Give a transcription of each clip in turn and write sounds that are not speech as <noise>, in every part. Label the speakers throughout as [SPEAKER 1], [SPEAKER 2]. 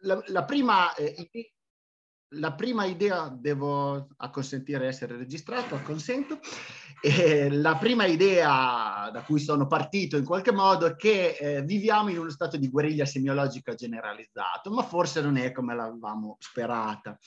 [SPEAKER 1] La, la, prima, eh, la, prima, idea, devo acconsentire essere registrato, acconsento, eh, la prima idea da cui sono partito in qualche modo è che eh, viviamo in uno stato di guerriglia semiologica generalizzato, ma forse non è come l'avevamo sperata.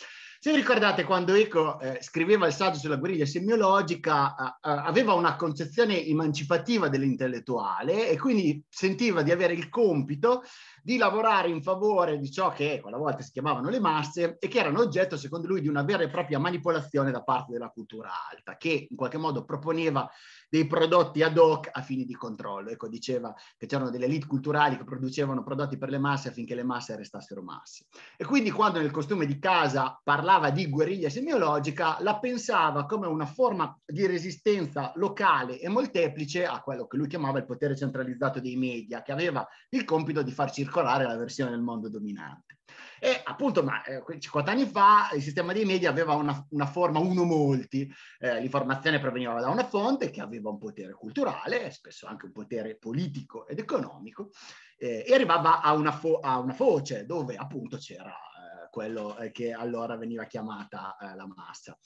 [SPEAKER 1] Se vi ricordate quando Eco eh, scriveva il saggio sulla guerriglia semiologica, a, aveva una concezione emancipativa dell'intellettuale e quindi sentiva di avere il compito di lavorare in favore di ciò che quella volta si chiamavano le masse e che erano oggetto, secondo lui, di una vera e propria manipolazione da parte della cultura alta, che in qualche modo proponeva dei prodotti ad hoc a fini di controllo. Ecco, diceva che c'erano delle elite culturali che producevano prodotti per le masse affinché le masse restassero masse. E quindi quando nel costume di casa parlava di guerriglia semiologica, la pensava come una forma di resistenza locale e molteplice a quello che lui chiamava il potere centralizzato dei media, che aveva il compito di far circolare la versione del mondo dominante. E appunto, ma eh, 50 anni fa il sistema dei media aveva una, una forma uno molti, eh, l'informazione proveniva da una fonte che aveva un potere culturale, spesso anche un potere politico ed economico, eh, e arrivava a una, fo- a una, foce dove appunto c'era eh, quello eh, che allora veniva chiamata eh, la massa.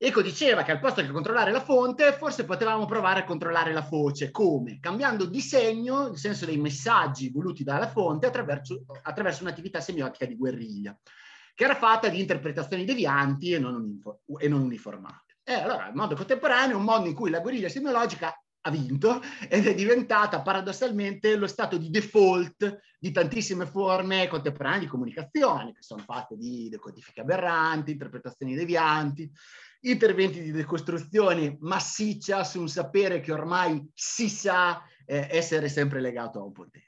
[SPEAKER 1] Eco diceva che al posto che controllare la fonte, forse potevamo provare a controllare la foce. Come? Cambiando di segno, il senso dei messaggi voluti dalla fonte, attraverso, attraverso un'attività semiotica di guerriglia, che era fatta di interpretazioni devianti e non, unifo- e non uniformate. E allora, il mondo contemporaneo è un mondo in cui la guerriglia semiologica ha vinto ed è diventata paradossalmente lo stato di default di tantissime forme contemporanee di comunicazione, che sono fatte di decodifiche aberranti, interpretazioni devianti, interventi di decostruzione massiccia su un sapere che ormai si sa eh, essere sempre legato a un potere.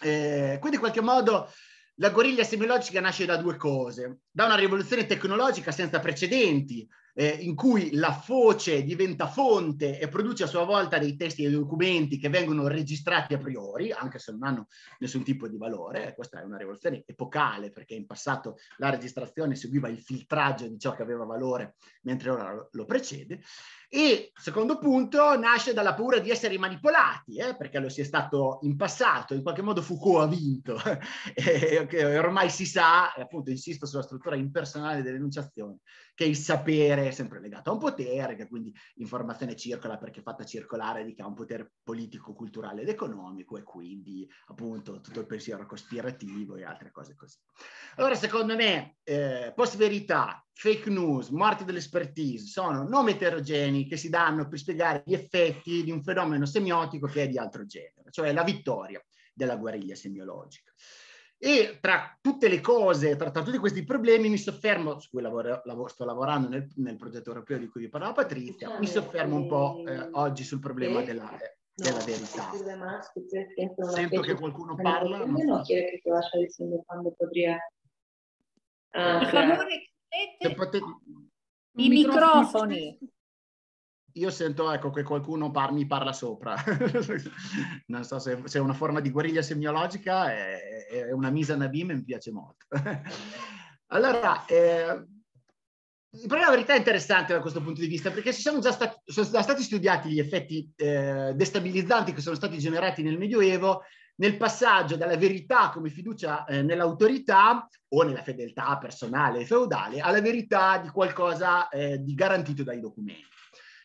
[SPEAKER 1] Eh, quindi in qualche modo la guerriglia semiologica nasce da due cose, da una rivoluzione tecnologica senza precedenti, eh, in cui la foce diventa fonte e produce a sua volta dei testi e dei documenti che vengono registrati a priori, anche se non hanno nessun tipo di valore. Questa è una rivoluzione epocale perché in passato la registrazione seguiva il filtraggio di ciò che aveva valore, mentre ora lo precede. E secondo punto nasce dalla paura di essere manipolati, eh, perché lo si è stato in passato, in qualche modo Foucault ha vinto, <laughs> e, che ormai si sa, e appunto insisto sulla struttura impersonale dell'enunciazione, che il sapere è sempre legato a un potere, che quindi l'informazione circola perché è fatta circolare di chi ha un potere politico, culturale ed economico e quindi appunto tutto il pensiero cospirativo e altre cose così. Allora secondo me eh, post verità fake news, morte dell'expertise, sono nomi eterogenei che si danno per spiegare gli effetti di un fenomeno semiotico che è di altro genere, cioè la vittoria della guerriglia semiologica. E tra tutte le cose, tra, tra tutti questi problemi, mi soffermo, su cui lavoro, lavoro, sto lavorando nel, nel, progetto europeo di cui vi parlava Patrizia, mi soffermo un po' eh, oggi sul problema sì. della, eh, della no,
[SPEAKER 2] verità. Sento che qualcuno parla. Ma non chiedere che ti lascia quando potrei... Ah, <laughs> per favore,
[SPEAKER 1] potete... Potete...
[SPEAKER 3] I
[SPEAKER 4] microfoni.
[SPEAKER 1] Io sento ecco, che qualcuno par- mi parla sopra. <laughs> non so se, se, è una forma di guerriglia semiologica, è, è una misa nabim e mi piace molto. <laughs> allora, eh, il problema verità è interessante da questo punto di vista perché sono già stati, sono già stati studiati gli effetti eh, destabilizzanti che sono stati generati nel Medioevo nel passaggio dalla verità come fiducia eh, nell'autorità o nella fedeltà personale e feudale alla verità di qualcosa eh, di garantito dai documenti.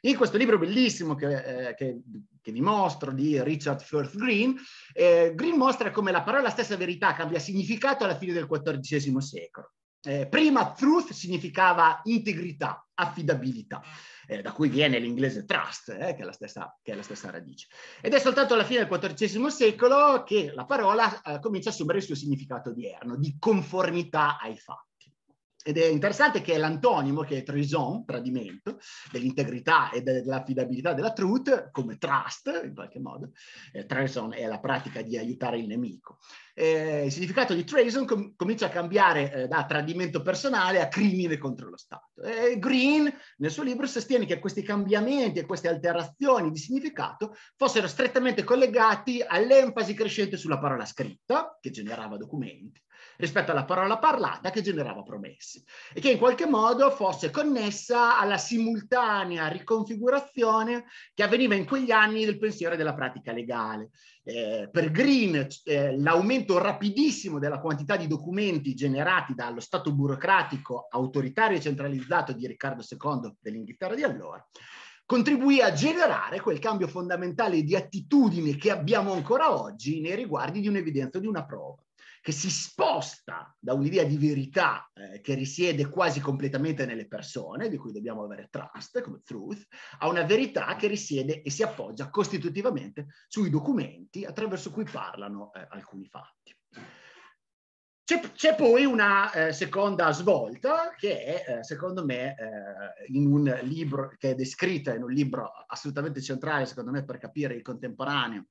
[SPEAKER 1] In questo libro bellissimo che, eh, che, che vi mostro di Richard Firth Green, eh, Green mostra come la parola stessa verità cambia significato alla fine del XIV secolo. Eh, prima truth significava integrità, affidabilità eh, da cui viene l'inglese trust, eh, che, è stessa, che, è la stessa, radice. Ed è soltanto alla fine del XIV secolo che la parola eh, comincia a assumere il suo significato odierno, di conformità ai fatti. Ed è interessante che l'antonimo, che è trison, tradimento, dell'integrità e dell'affidabilità della truth, come trust in qualche modo, eh, treason è la pratica di aiutare il nemico. Eh, il significato di treason com- comincia a cambiare eh, da tradimento personale a crimine contro lo Stato. E Green nel suo libro sostiene che questi cambiamenti e queste alterazioni di significato fossero strettamente collegati all'enfasi crescente sulla parola scritta, che generava documenti, rispetto alla parola parlata che generava promesse e che in qualche modo fosse connessa alla simultanea riconfigurazione che avveniva in quegli anni del pensiero e della pratica legale. Eh, per Green eh, l'aumento rapidissimo della quantità di documenti generati dallo Stato burocratico autoritario e centralizzato di Riccardo II dell'Inghilterra di allora contribuì a generare quel cambio fondamentale di attitudine che abbiamo ancora oggi nei riguardi di un'evidenza o di una prova che si sposta da un'idea di verità eh, che risiede quasi completamente nelle persone, di cui dobbiamo avere trust come truth, a una verità che risiede e si appoggia costitutivamente sui documenti attraverso cui parlano eh, alcuni fatti. C'è, c'è, poi una eh, seconda svolta che è, eh, secondo me, eh, in un libro, che è descritta in un libro assolutamente centrale, secondo me, per capire il contemporaneo,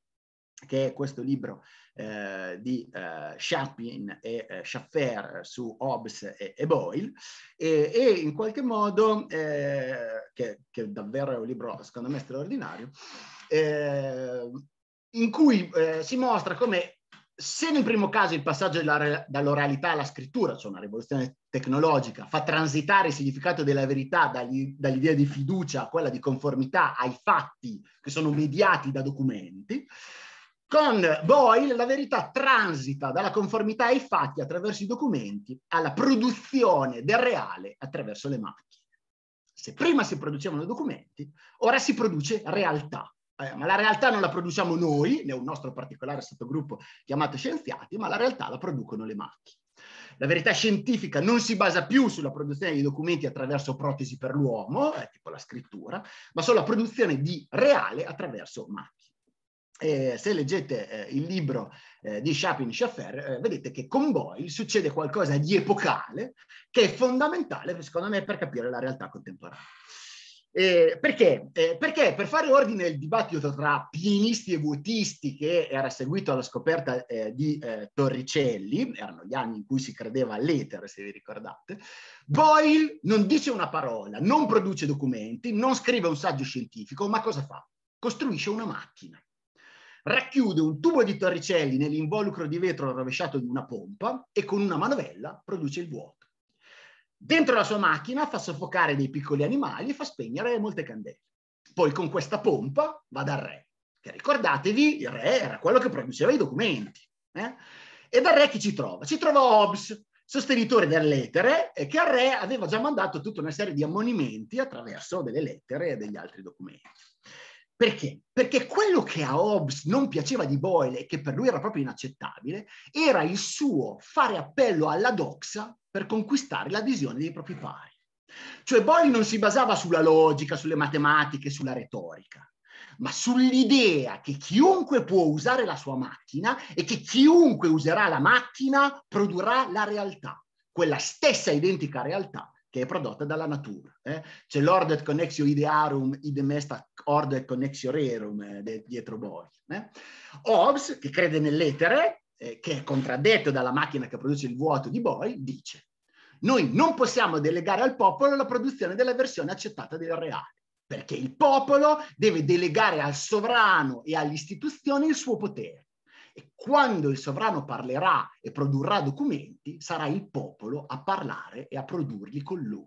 [SPEAKER 1] che è questo libro eh, di eh, Sharpin e eh, Schaffer su Hobbes e, e Boyle e, e, in qualche modo, eh, che, che, davvero è un libro secondo me straordinario, eh, in cui si mostra come se nel primo caso il passaggio dall'oralità alla scrittura, cioè una rivoluzione tecnologica, fa transitare il significato della verità dall'idea di fiducia a quella di conformità ai fatti che sono mediati da documenti, con Boyle la verità transita dalla conformità ai fatti attraverso i documenti alla produzione del reale attraverso le macchine. Se prima si producevano documenti, ora si produce realtà. Eh, ma la realtà non la produciamo noi, né un nostro particolare sottogruppo chiamato scienziati, ma la realtà la producono le macchine. La verità scientifica non si basa più sulla produzione di documenti attraverso protesi per l'uomo, eh, tipo la scrittura, ma sulla produzione di reale attraverso macchine. Eh, se leggete eh, il libro eh, di Chapin Schaffer, eh, vedete che con Boyle succede qualcosa di epocale che è fondamentale, secondo me, per capire la realtà contemporanea. Perché? Eh, perché? per fare ordine il dibattito tra pianisti e vuotisti che era seguito alla scoperta eh, di Torricelli, erano gli anni in cui si credeva all'etere, se vi ricordate, Boyle non dice una parola, non produce documenti, non scrive un saggio scientifico, ma cosa fa? Costruisce una macchina racchiude un tubo di torricelli nell'involucro di vetro rovesciato di una pompa e con una manovella produce il vuoto. Dentro la sua macchina fa soffocare dei piccoli animali e fa spegnere molte candele. Poi con questa pompa va dal re, che ricordatevi, il re era quello che produceva i documenti. Eh? E dal re chi ci trova? Ci trova Hobbes, sostenitore dell'etere, eh, che al re aveva già mandato tutta una serie di ammonimenti attraverso delle lettere e degli altri documenti. Perché? Perché quello che a Hobbes non piaceva di Boyle e che per lui era proprio inaccettabile era il suo fare appello alla doxa per conquistare l'adesione dei propri pari. Cioè Boyle non si basava sulla logica, sulle matematiche, sulla retorica, ma sull'idea che chiunque può usare la sua macchina e che chiunque userà la macchina produrrà la realtà, quella stessa identica realtà che è prodotta dalla natura. Eh? C'è l'ordet connexio idearum, idem est ordet connexio rerum eh, dietro Boyle. Eh? Hobbes, che crede nell'etere, eh, che è contraddetto dalla macchina che produce il vuoto di Boyle, dice noi non possiamo delegare al popolo la produzione della versione accettata del reale, perché il popolo deve delegare al sovrano e all'istituzione il suo potere e quando il sovrano parlerà e produrrà documenti, sarà il popolo a parlare e a produrli con lui.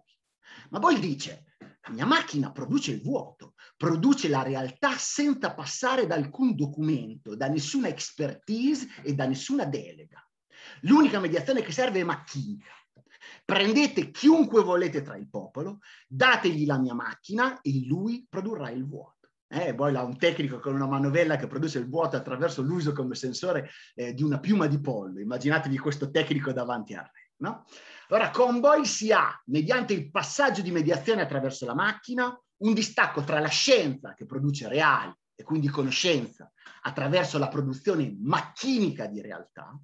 [SPEAKER 1] Ma poi dice, la mia macchina produce il vuoto, produce la realtà senza passare da alcun documento, da nessuna expertise e da nessuna delega. L'unica mediazione che serve è macchina. Prendete chiunque volete tra il popolo, dategli la mia macchina e lui produrrà il vuoto eh, Boyle ha un tecnico con una manovella che produce il vuoto attraverso l'uso come sensore eh, di una piuma di pollo. Immaginatevi questo tecnico davanti a re. No? Allora, con voi si ha, mediante il passaggio di mediazione attraverso la macchina, un distacco tra la scienza che produce reali e quindi conoscenza attraverso la produzione macchinica di realtà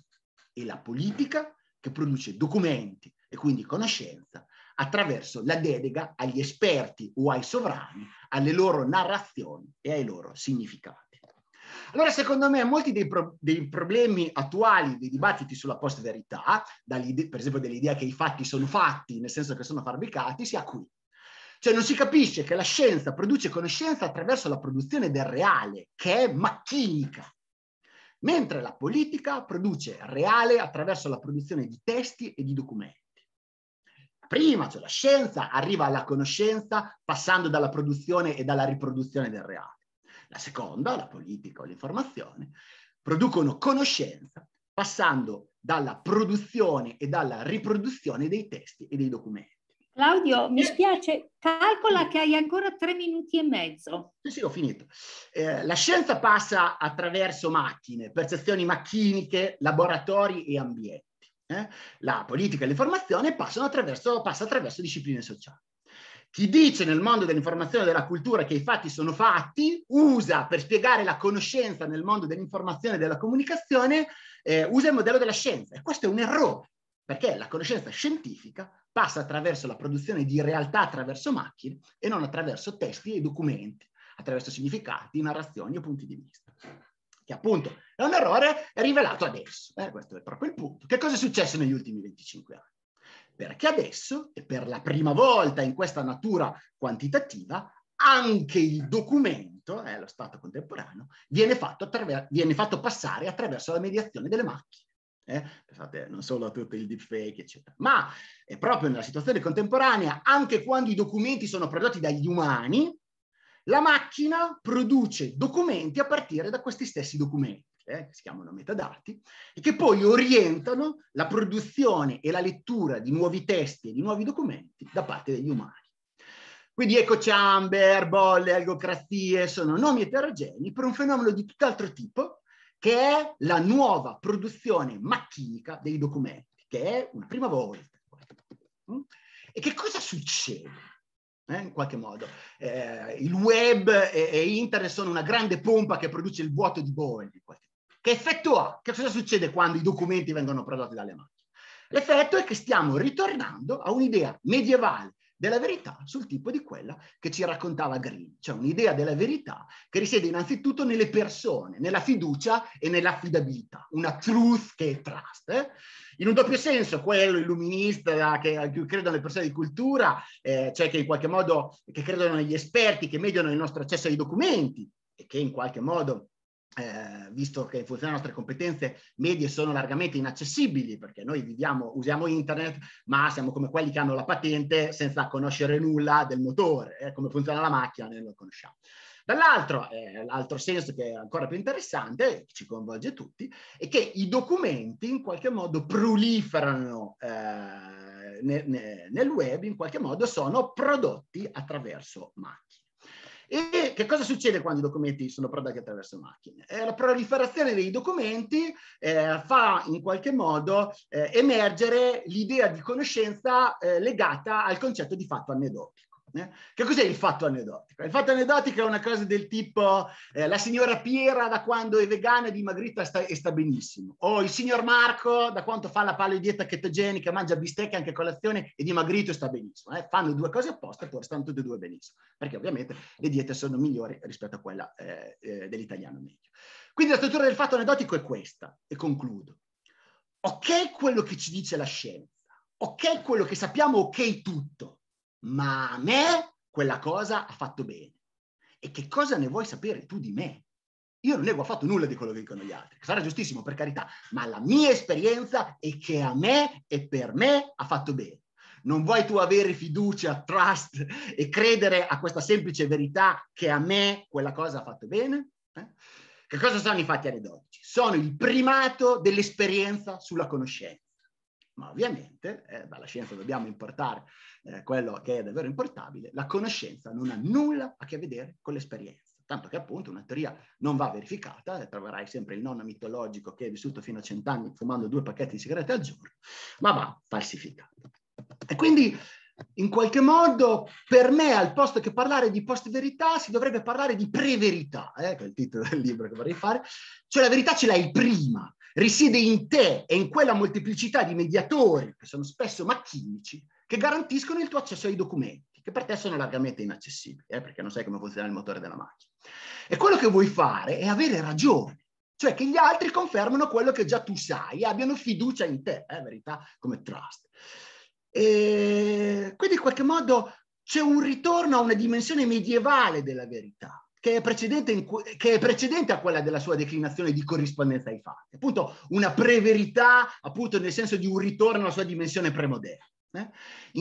[SPEAKER 1] e la politica che produce documenti e quindi conoscenza attraverso la delega agli esperti o ai sovrani, alle loro narrazioni e ai loro significati. Allora, secondo me, molti dei, pro dei problemi attuali dei dibattiti sulla post-verità, per esempio dell'idea che i fatti sono fatti, nel senso che sono fabbricati, sia qui. Cioè non si capisce che la scienza produce conoscenza attraverso la produzione del reale, che è macchinica, mentre la politica produce reale attraverso la produzione di testi e di documenti prima, cioè la scienza, arriva alla conoscenza passando dalla produzione e dalla riproduzione del reale. La seconda, la politica o l'informazione, producono conoscenza passando dalla produzione e dalla riproduzione dei testi e dei documenti.
[SPEAKER 3] Claudio, mi spiace, calcola che hai ancora tre minuti e mezzo. Sì, sì, ho finito. Eh, la scienza passa attraverso
[SPEAKER 1] macchine, percezioni macchiniche, laboratori e ambienti eh, la politica e l'informazione passano attraverso, passa attraverso discipline sociali. Chi dice nel mondo dell'informazione e della cultura che i fatti sono fatti, usa per spiegare la conoscenza nel mondo dell'informazione e della comunicazione, eh, usa il modello della scienza. E questo è un errore, perché la conoscenza scientifica passa attraverso la produzione di realtà attraverso macchine e non attraverso testi e documenti, attraverso significati, narrazioni o punti di vista che appunto è un errore rivelato adesso. Eh, questo è proprio il punto. Che cosa è successo negli ultimi 25 anni? Perché adesso, e per la prima volta in questa natura quantitativa, anche il documento, eh, lo stato contemporaneo, viene fatto, viene fatto passare attraverso la mediazione delle macchine. Eh, pensate non solo a tutto il deepfake, eccetera, ma è proprio nella situazione contemporanea, anche quando i documenti sono prodotti dagli umani, la macchina produce documenti a partire da questi stessi documenti. Eh, che si chiamano metadati, e che poi orientano la produzione e la lettura di nuovi testi e di nuovi documenti da parte degli umani. Quindi ecco chamber, bolle, algocrazie, sono nomi eterogenei per un fenomeno di tutt'altro tipo, che è la nuova produzione macchinica dei documenti, che è una prima volta. Mm? E che cosa succede? eh, in qualche modo. Eh, il web e, e, internet sono una grande pompa che produce il vuoto di Bowen. Che effetto ha? Che cosa succede quando i documenti vengono prodotti dalle macchine? L'effetto è che stiamo ritornando a un'idea medievale della verità sul tipo di quella che ci raccontava Green, cioè un'idea della verità che risiede innanzitutto nelle persone, nella fiducia e nell'affidabilità, una truth che è trust, eh? in un doppio senso quello illuminista che, a cui credono le persone di cultura, eh, cioè che in qualche modo che credono negli esperti che mediano il nostro accesso ai documenti e che in qualche modo eh, visto che in funzione delle nostre competenze medie sono largamente inaccessibili perché noi viviamo, usiamo internet ma siamo come quelli che hanno la patente senza conoscere nulla del motore, eh, come funziona la macchina noi lo conosciamo. Dall'altro, eh, l'altro senso che è ancora più interessante, che ci coinvolge tutti, è che i documenti in qualche modo proliferano eh, ne, ne, nel web, in qualche modo sono prodotti attraverso macchine. E che cosa succede quando i documenti sono prodotti attraverso macchine? Eh, la proliferazione dei documenti eh, fa in qualche modo eh, emergere l'idea di conoscenza eh, legata al concetto di fatto aneddotico. Eh? Che cos'è il fatto aneddotico? Il fatto aneddotico è una cosa del tipo eh, la signora Piera da quando è vegana è dimagrita e sta, e sta benissimo, o il signor Marco da quanto fa la palla di dieta chetogenica, mangia bistecca anche a colazione è dimagrito e sta benissimo. Eh? Fanno due cose opposte eppure stanno tutte e due benissimo, perché ovviamente le diete sono migliori rispetto a quella eh, eh, dell'italiano medio. Quindi la struttura del fatto aneddotico è questa, e concludo. Ok quello che ci dice la scienza, ok quello che sappiamo, ok tutto ma a me quella cosa ha fatto bene. E che cosa ne vuoi sapere tu di me? Io non nego affatto nulla di quello che dicono gli altri, sarà giustissimo per carità, ma la mia esperienza è che a me e per me ha fatto bene. Non vuoi tu avere fiducia, trust e credere a questa semplice verità che a me quella cosa ha fatto bene? Eh? Che cosa sono i fatti aneddotici? Sono il primato dell'esperienza sulla conoscenza ma ovviamente eh, dalla scienza dobbiamo importare eh, quello che è davvero importabile, la conoscenza non ha nulla a che vedere con l'esperienza. Tanto che appunto una teoria non va verificata, eh, troverai sempre il nonno mitologico che è vissuto fino a cent'anni fumando due pacchetti di sigarette al giorno, ma va falsificata. E quindi in qualche modo per me al posto che parlare di post-verità si dovrebbe parlare di pre-verità, eh, che è il titolo del libro che vorrei fare, cioè la verità ce l'hai prima, risiede in te e in quella molteplicità di mediatori, che sono spesso macchinici, che garantiscono il tuo accesso ai documenti, che per te sono largamente inaccessibili, eh, perché non sai come funziona il motore della macchina. E quello che vuoi fare è avere ragione, cioè che gli altri confermano quello che già tu sai e abbiano fiducia in te, eh, verità come trust. E quindi in qualche modo c'è un ritorno a una dimensione medievale della verità, che è, che è, precedente a quella della sua declinazione di corrispondenza ai fatti, appunto una preverità, appunto nel senso di un ritorno alla sua dimensione premoderna. Eh.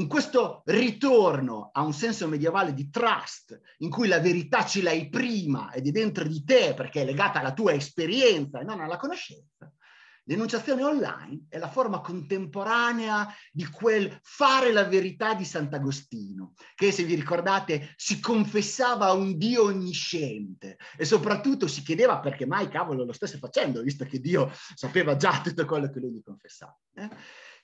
[SPEAKER 1] In questo ritorno a un senso medievale di trust, in cui la verità ce l'hai prima ed è dentro di te perché è legata alla tua esperienza e non alla conoscenza, L'enunciazione online è la forma contemporanea di quel fare la verità di Sant'Agostino, che se vi ricordate si confessava a un Dio onnisciente e soprattutto si chiedeva perché mai cavolo lo stesse facendo, visto che Dio sapeva già tutto quello che lui gli confessava. Eh?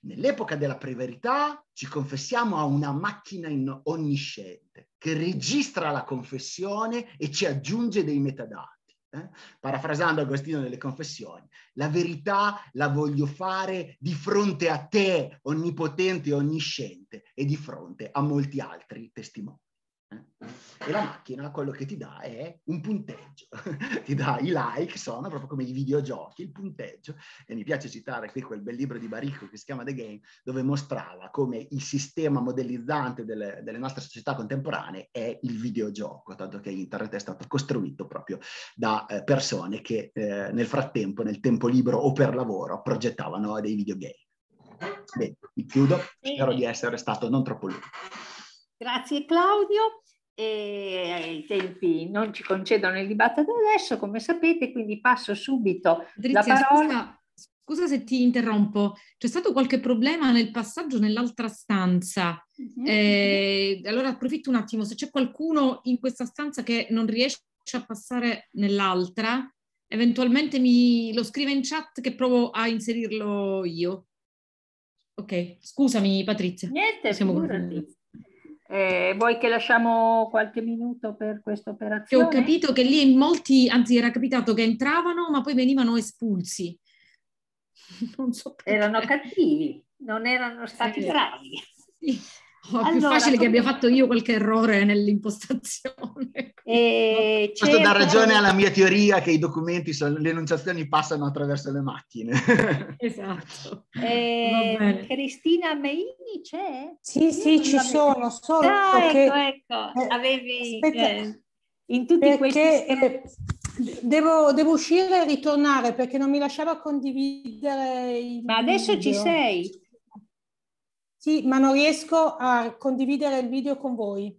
[SPEAKER 1] Nell'epoca della preverità ci confessiamo a una macchina onnisciente che registra la confessione e ci aggiunge dei metadati eh? parafrasando Agostino nelle Confessioni, la verità la voglio fare di fronte a te, onnipotente e onnisciente, e di fronte a molti altri testimoni. Eh? E la macchina quello che ti dà è un punteggio, <laughs> ti dà i like, sono proprio come i videogiochi, il punteggio. E mi piace citare qui quel bel libro di Baricco che si chiama The Game, dove mostrava come il sistema modellizzante delle, delle nostre società contemporanee è il videogioco, tanto che internet è stato costruito proprio da eh, persone che eh, nel frattempo, nel tempo libero o per lavoro, progettavano dei videogame. Bene, chiudo, spero di essere stato non troppo lungo.
[SPEAKER 3] Grazie Claudio. E eh, I tempi non ci concedono il dibattito adesso, come sapete, quindi passo subito Drizia, la parola.
[SPEAKER 4] Scusa, scusa, se ti interrompo, c'è stato qualche problema nel passaggio nell'altra stanza. Mm-hmm. Eh, allora approfitto un attimo, se c'è qualcuno in questa stanza che non riesce a passare nell'altra, eventualmente mi lo scrive in chat che provo a inserirlo io. Ok, scusami Patrizia. Niente, siamo
[SPEAKER 3] eh, vuoi che lasciamo qualche minuto per questa operazione? Che ho
[SPEAKER 4] capito che lì in molti, anzi era capitato che entravano ma poi venivano espulsi. <laughs>
[SPEAKER 3] Non so perché. Erano cattivi, non erano stati sì. Eh, bravi. Sì. Oh, allora, più facile che abbia
[SPEAKER 4] fatto io qualche errore nell'impostazione.
[SPEAKER 3] Eh, Questo dà certo. ragione alla
[SPEAKER 1] mia teoria che i documenti, le enunciazioni passano attraverso le macchine. <laughs>
[SPEAKER 3] Esatto. Eh, Cristina Meini c'è?
[SPEAKER 1] Sì,
[SPEAKER 5] io sì, ci sono, solo ah, ecco, che... Ecco,
[SPEAKER 3] ecco, avevi... Aspetta, eh,
[SPEAKER 5] in tutti perché, questi... Devo, devo uscire e ritornare perché non mi lasciava condividere.
[SPEAKER 3] Ma adesso video. ci
[SPEAKER 5] sei.
[SPEAKER 3] Sì, ma non riesco a condividere il video con voi.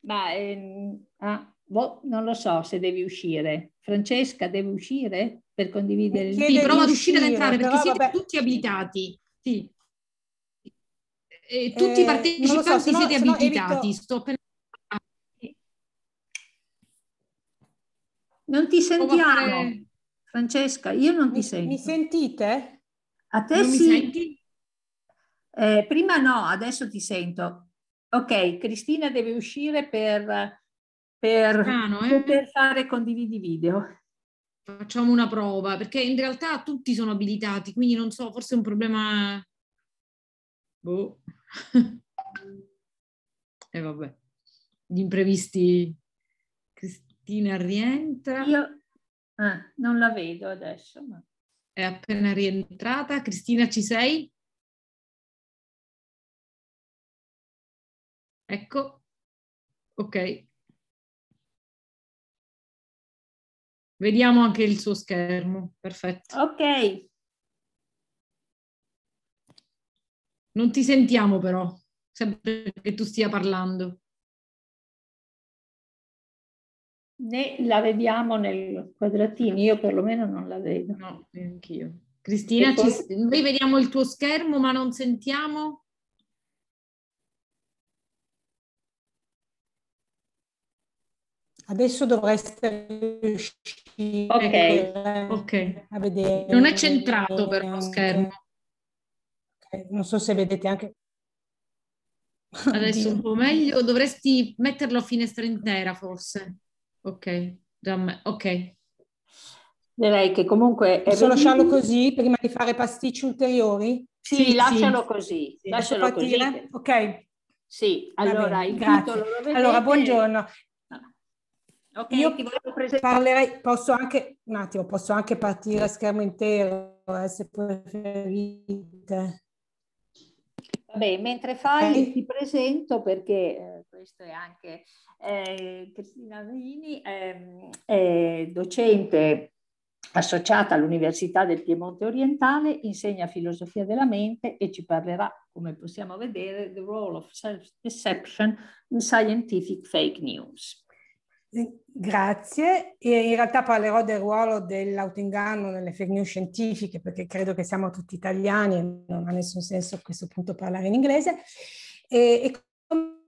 [SPEAKER 3] Ma ehm, ah, boh, non lo so se devi uscire. Francesca deve uscire per condividere il video? Sì, prova ad uscire ed entrare perché siete vabbè. tutti abilitati. Sì.
[SPEAKER 5] E eh, tutti i eh, partecipanti so, siete sono abilitati. Evito...
[SPEAKER 4] Sto per... Non
[SPEAKER 5] ti sentiamo,
[SPEAKER 4] Francesca,
[SPEAKER 3] io non ti mi, sento. Mi sentite? A te non sì. Eh, prima no, adesso ti sento. Ok, Cristina deve uscire per, per Strano, eh? poter fare condividi video. Facciamo una prova,
[SPEAKER 4] perché in realtà tutti sono abilitati, quindi non so, forse è un problema... Boh. E <laughs> eh, vabbè, gli imprevisti. Cristina rientra. Io ah,
[SPEAKER 3] non la vedo adesso. Ma...
[SPEAKER 4] È appena rientrata. Cristina, ci sei? Ecco, ok. Vediamo anche il suo schermo, perfetto. Ok. Non ti sentiamo però, sempre che tu stia parlando.
[SPEAKER 3] Né la vediamo nel quadratino, io perlomeno non la vedo. No, neanch'io. Cristina, poi... ci...
[SPEAKER 4] noi vediamo il tuo schermo ma non sentiamo?
[SPEAKER 5] Adesso dovreste riuscire okay. a, okay. a vedere. Non è centrato per lo schermo. Okay. Non so se vedete
[SPEAKER 4] anche. Adesso un po' meglio, dovresti metterlo a finestra intera forse. Ok, ok.
[SPEAKER 3] Direi che
[SPEAKER 5] comunque... Posso lasciarlo così prima di fare pasticci ulteriori? Sì, sì lascialo sì.
[SPEAKER 4] così. Lascialo Così.
[SPEAKER 5] Ok. Sì, allora bene, il grazie. lo Allora, buongiorno.
[SPEAKER 3] Ok, Io ti volevo parlerei,
[SPEAKER 5] posso anche, un attimo, posso anche partire a schermo intero, eh, se preferite.
[SPEAKER 3] Vabbè, mentre fai eh. ti presento perché eh, questo è anche eh, Cristina Vini, ehm, è docente associata all'Università del Piemonte Orientale, insegna filosofia della mente e ci parlerà, come possiamo vedere, The Role of Self-Deception in Scientific Fake News. Grazie,
[SPEAKER 5] e in realtà parlerò del ruolo dell'autoinganno nelle fake news scientifiche perché credo che siamo tutti italiani e non ha nessun senso a questo punto parlare in inglese e, e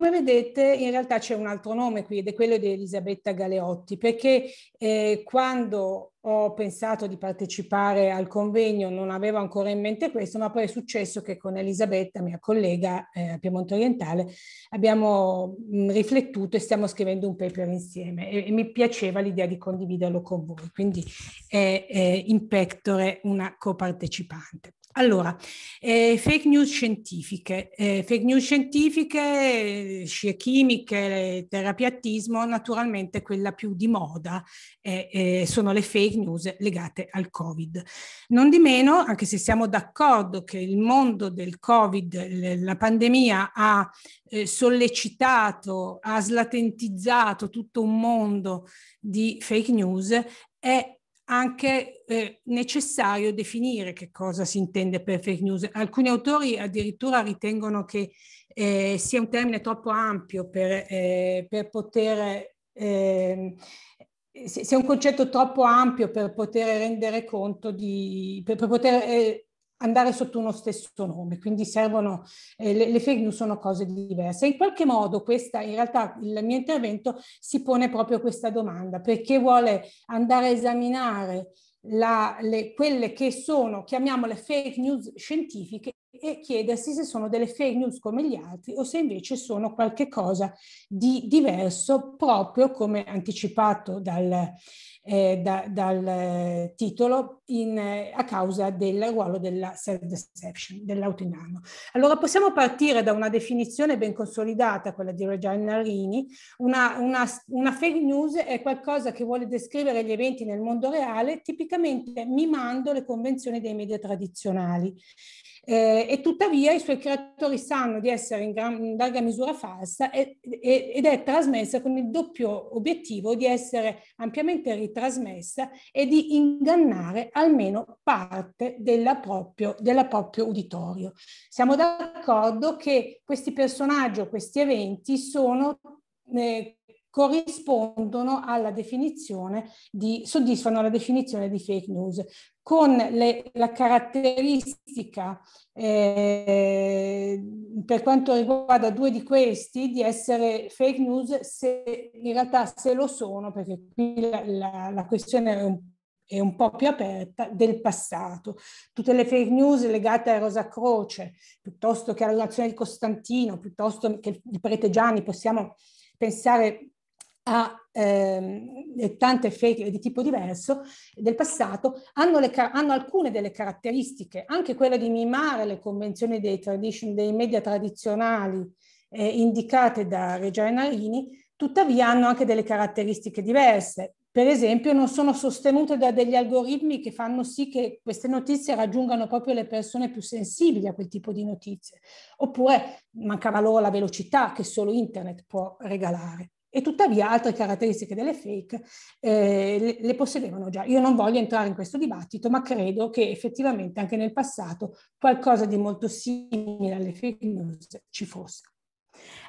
[SPEAKER 5] come vedete in realtà c'è un altro nome qui ed è quello di Elisabetta Galeotti perché eh, quando ho pensato di partecipare al convegno non avevo ancora in mente questo ma poi è successo che con Elisabetta, mia collega eh, a Piemonte Orientale, abbiamo mh, mm, riflettuto e stiamo scrivendo un paper insieme e, e, mi piaceva l'idea di condividerlo con voi quindi è, è in pectore una copartecipante. Allora, eh, fake news scientifiche, eh, fake news scientifiche, eh, scie chimiche, terapiattismo, naturalmente quella più di moda eh, eh, sono le fake news legate al Covid. Non di meno, anche se siamo d'accordo che il mondo del Covid, la pandemia ha eh, sollecitato, ha slatentizzato tutto un mondo di fake news, è anche eh, necessario definire che cosa si intende per fake news. Alcuni autori addirittura ritengono che eh, sia un termine troppo ampio per, eh, per poter, ehm, sia un concetto troppo ampio per poter rendere conto di, per, per poter eh, andare sotto uno stesso nome, quindi servono, eh, le, le fake news sono cose diverse. In qualche modo questa, in realtà il mio intervento si pone proprio questa domanda, perché vuole andare a esaminare la, le, quelle che sono, chiamiamole fake news scientifiche, e chiedersi se sono delle fake news come gli altri o se invece sono qualcosa di diverso, proprio come anticipato dal, eh, da, dal eh, titolo in, eh, a causa del ruolo della self-deception, dell'autoinganno. Allora possiamo partire da una definizione ben consolidata, quella di Regina Narini, una, una, una fake news è qualcosa che vuole descrivere gli eventi nel mondo reale, tipicamente mimando le convenzioni dei media tradizionali. Eh, e tuttavia i suoi creatori sanno di essere in, gran, in larga misura falsa e, e, ed è trasmessa con il doppio obiettivo di essere ampiamente trasmessa e di ingannare almeno parte proprio, del proprio uditorio. Siamo d'accordo che questi personaggi o questi eventi sono eh, corrispondono alla definizione di, soddisfano la definizione di fake news con le, la caratteristica eh, per quanto riguarda due di questi di essere fake news se in realtà se lo sono perché qui la, la, la questione è un è un po' più aperta del passato. Tutte le fake news legate a Rosa Croce, piuttosto che alla donazione di Costantino, piuttosto che il prete Gianni, possiamo pensare ha eh, tante fake di tipo diverso del passato hanno, le, hanno, alcune delle caratteristiche, anche quella di mimare le convenzioni dei, tradition, dei media tradizionali eh, indicate da Reggiana Rini, tuttavia hanno anche delle caratteristiche diverse. Per esempio non sono sostenute da degli algoritmi che fanno sì che queste notizie raggiungano proprio le persone più sensibili a quel tipo di notizie, oppure mancava loro la velocità che solo internet può regalare e tuttavia altre caratteristiche delle fake eh, le, le possedevano già. Io non voglio entrare in questo dibattito, ma credo che effettivamente anche nel passato qualcosa di molto simile alle fake news ci fosse.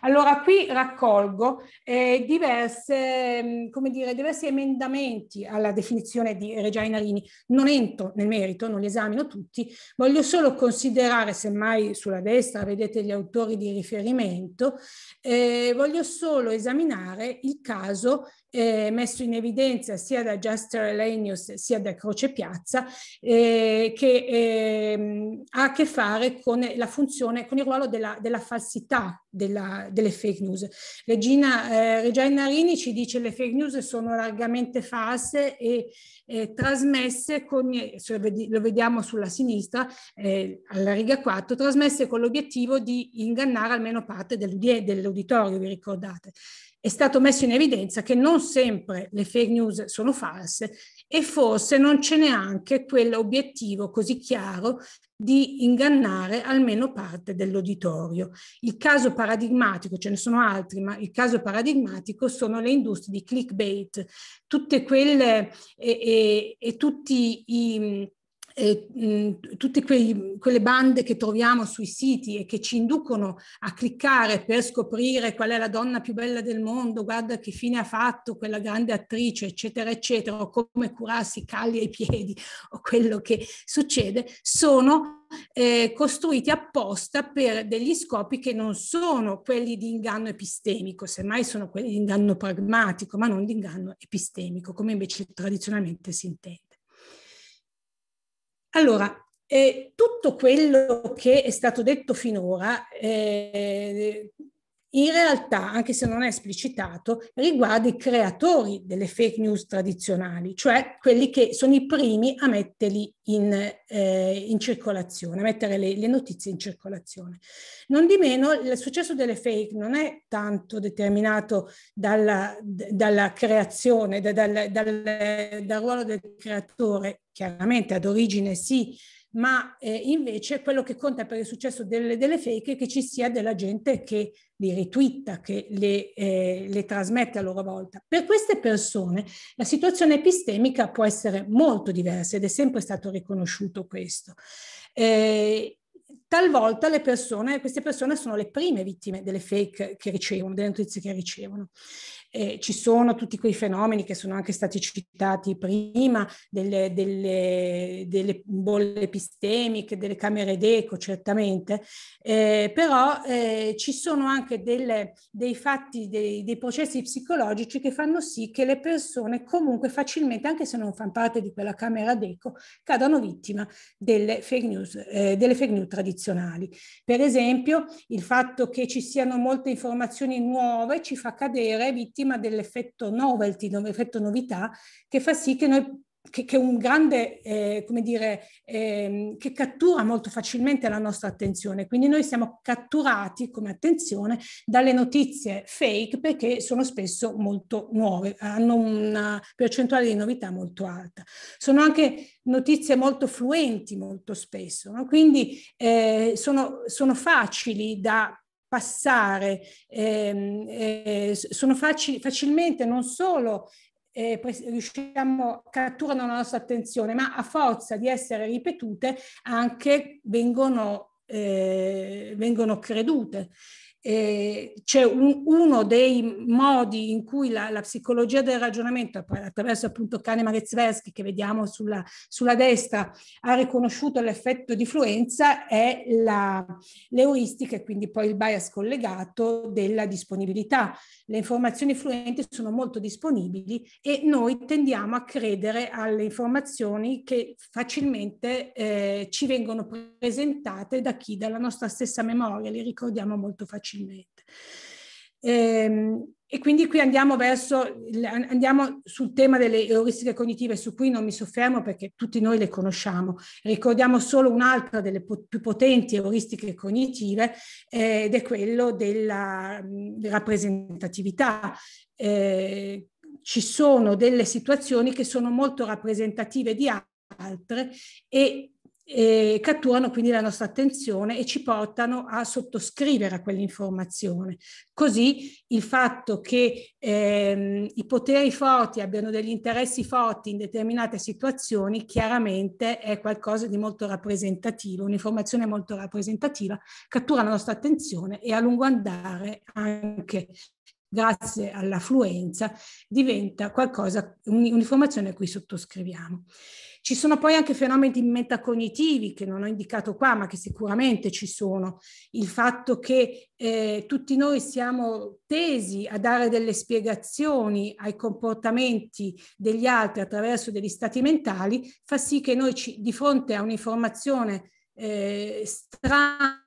[SPEAKER 5] Allora qui raccolgo eh, diverse, mm, come dire, diversi emendamenti alla definizione di Regina Rini. Non entro nel merito, non li esamino tutti, voglio solo considerare, semmai sulla destra vedete gli autori di riferimento, eh, voglio solo esaminare il caso eh, messo in evidenza sia da Jester Elenius sia da Croce Piazza, eh, che eh, ha a che fare con la funzione, con il ruolo della, della falsità della, delle fake news. Regina, eh, Regina Rini ci dice che le fake news sono largamente false e trasmesse con, lo vediamo sulla sinistra, eh, alla riga 4, trasmesse con l'obiettivo di ingannare almeno parte dell'uditorio, vi ricordate è stato messo in evidenza che non sempre le fake news sono false e forse non c'è neanche quell'obiettivo così chiaro di ingannare almeno parte dell'auditorio. Il caso paradigmatico, ce ne sono altri, ma il caso paradigmatico sono le industrie di clickbait, tutte quelle e, e, e tutti i eh, tutte quei, quelle bande che troviamo sui siti e che ci inducono a cliccare per scoprire qual è la donna più bella del mondo, guarda che fine ha fatto quella grande attrice, eccetera, eccetera, o come curarsi i calli ai piedi o quello che succede, sono eh, costruiti apposta per degli scopi che non sono quelli di inganno epistemico, semmai sono quelli di inganno pragmatico, ma non di inganno epistemico, come invece tradizionalmente si intende. Allora, eh, tutto quello che è stato detto finora, eh, in realtà, anche se non è esplicitato, riguarda i creatori delle fake news tradizionali, cioè quelli che sono i primi a metterli in, eh, in circolazione, a mettere le, le, notizie in circolazione. Non di meno, il successo delle fake non è tanto determinato dalla, dalla creazione, da, dal, dal, dal ruolo del creatore, chiaramente ad origine sì, ma eh, invece quello che conta per il successo delle, delle, fake è che ci sia della gente che li ritwitta, che le, eh, le, trasmette a loro volta. Per queste persone la situazione epistemica può essere molto diversa ed è sempre stato riconosciuto questo. Eh, talvolta persone, queste persone sono le prime vittime delle fake che ricevono, delle notizie che ricevono eh, ci sono tutti quei fenomeni che sono anche stati citati prima, delle, delle, delle bolle epistemiche, delle camere d'eco, certamente, eh, però eh, ci sono anche delle, dei fatti, dei, dei, processi psicologici che fanno sì che le persone comunque facilmente, anche se non fanno parte di quella camera d'eco, cadano vittima delle fake news, eh, delle fake news tradizionali. Per esempio, il fatto che ci siano molte informazioni nuove ci fa cadere vittima schema dell'effetto novelty, effetto novità, che fa sì che noi che, che, un grande, eh, come dire, eh, che cattura molto facilmente la nostra attenzione. Quindi noi siamo catturati come attenzione dalle notizie fake perché sono spesso molto nuove, hanno una percentuale di novità molto alta. Sono anche notizie molto fluenti molto spesso, no? quindi eh, sono, sono facili da passare, ehm, eh, eh, sono faci- facilmente non solo eh, riusciamo, catturano la nostra attenzione, ma a forza di essere ripetute anche vengono, eh, vengono credute eh, c'è un, uno dei modi in cui la, la, psicologia del ragionamento, attraverso appunto Kahneman e Tversky, che vediamo sulla, sulla, destra, ha riconosciuto l'effetto di fluenza, è la, l'euristica e quindi poi il bias collegato della disponibilità. Le informazioni fluenti sono molto disponibili e noi tendiamo a credere alle informazioni che facilmente eh, ci vengono presentate da chi dalla nostra stessa memoria, le ricordiamo molto facilmente facilmente. E, ehm, e quindi qui andiamo verso, andiamo sul tema delle euristiche cognitive su cui non mi soffermo perché tutti noi le conosciamo. Ricordiamo solo un'altra delle po- più potenti euristiche cognitive eh, ed è quello della mh, rappresentatività. Eh, ci sono delle situazioni che sono molto rappresentative di altre e eh, catturano quindi la nostra attenzione e ci portano a sottoscrivere a quell'informazione. Così il fatto che ehm, i poteri forti abbiano degli interessi forti in determinate situazioni chiaramente è qualcosa di molto rappresentativo, un'informazione molto rappresentativa, cattura la nostra attenzione e a lungo andare anche grazie all'affluenza diventa qualcosa, un'informazione a cui sottoscriviamo. Ci sono poi anche fenomeni metacognitivi che non ho indicato qua, ma che sicuramente ci sono. Il fatto che eh, tutti noi siamo tesi a dare delle spiegazioni ai comportamenti degli altri attraverso degli stati mentali fa sì che noi ci, di fronte a un'informazione eh, strana,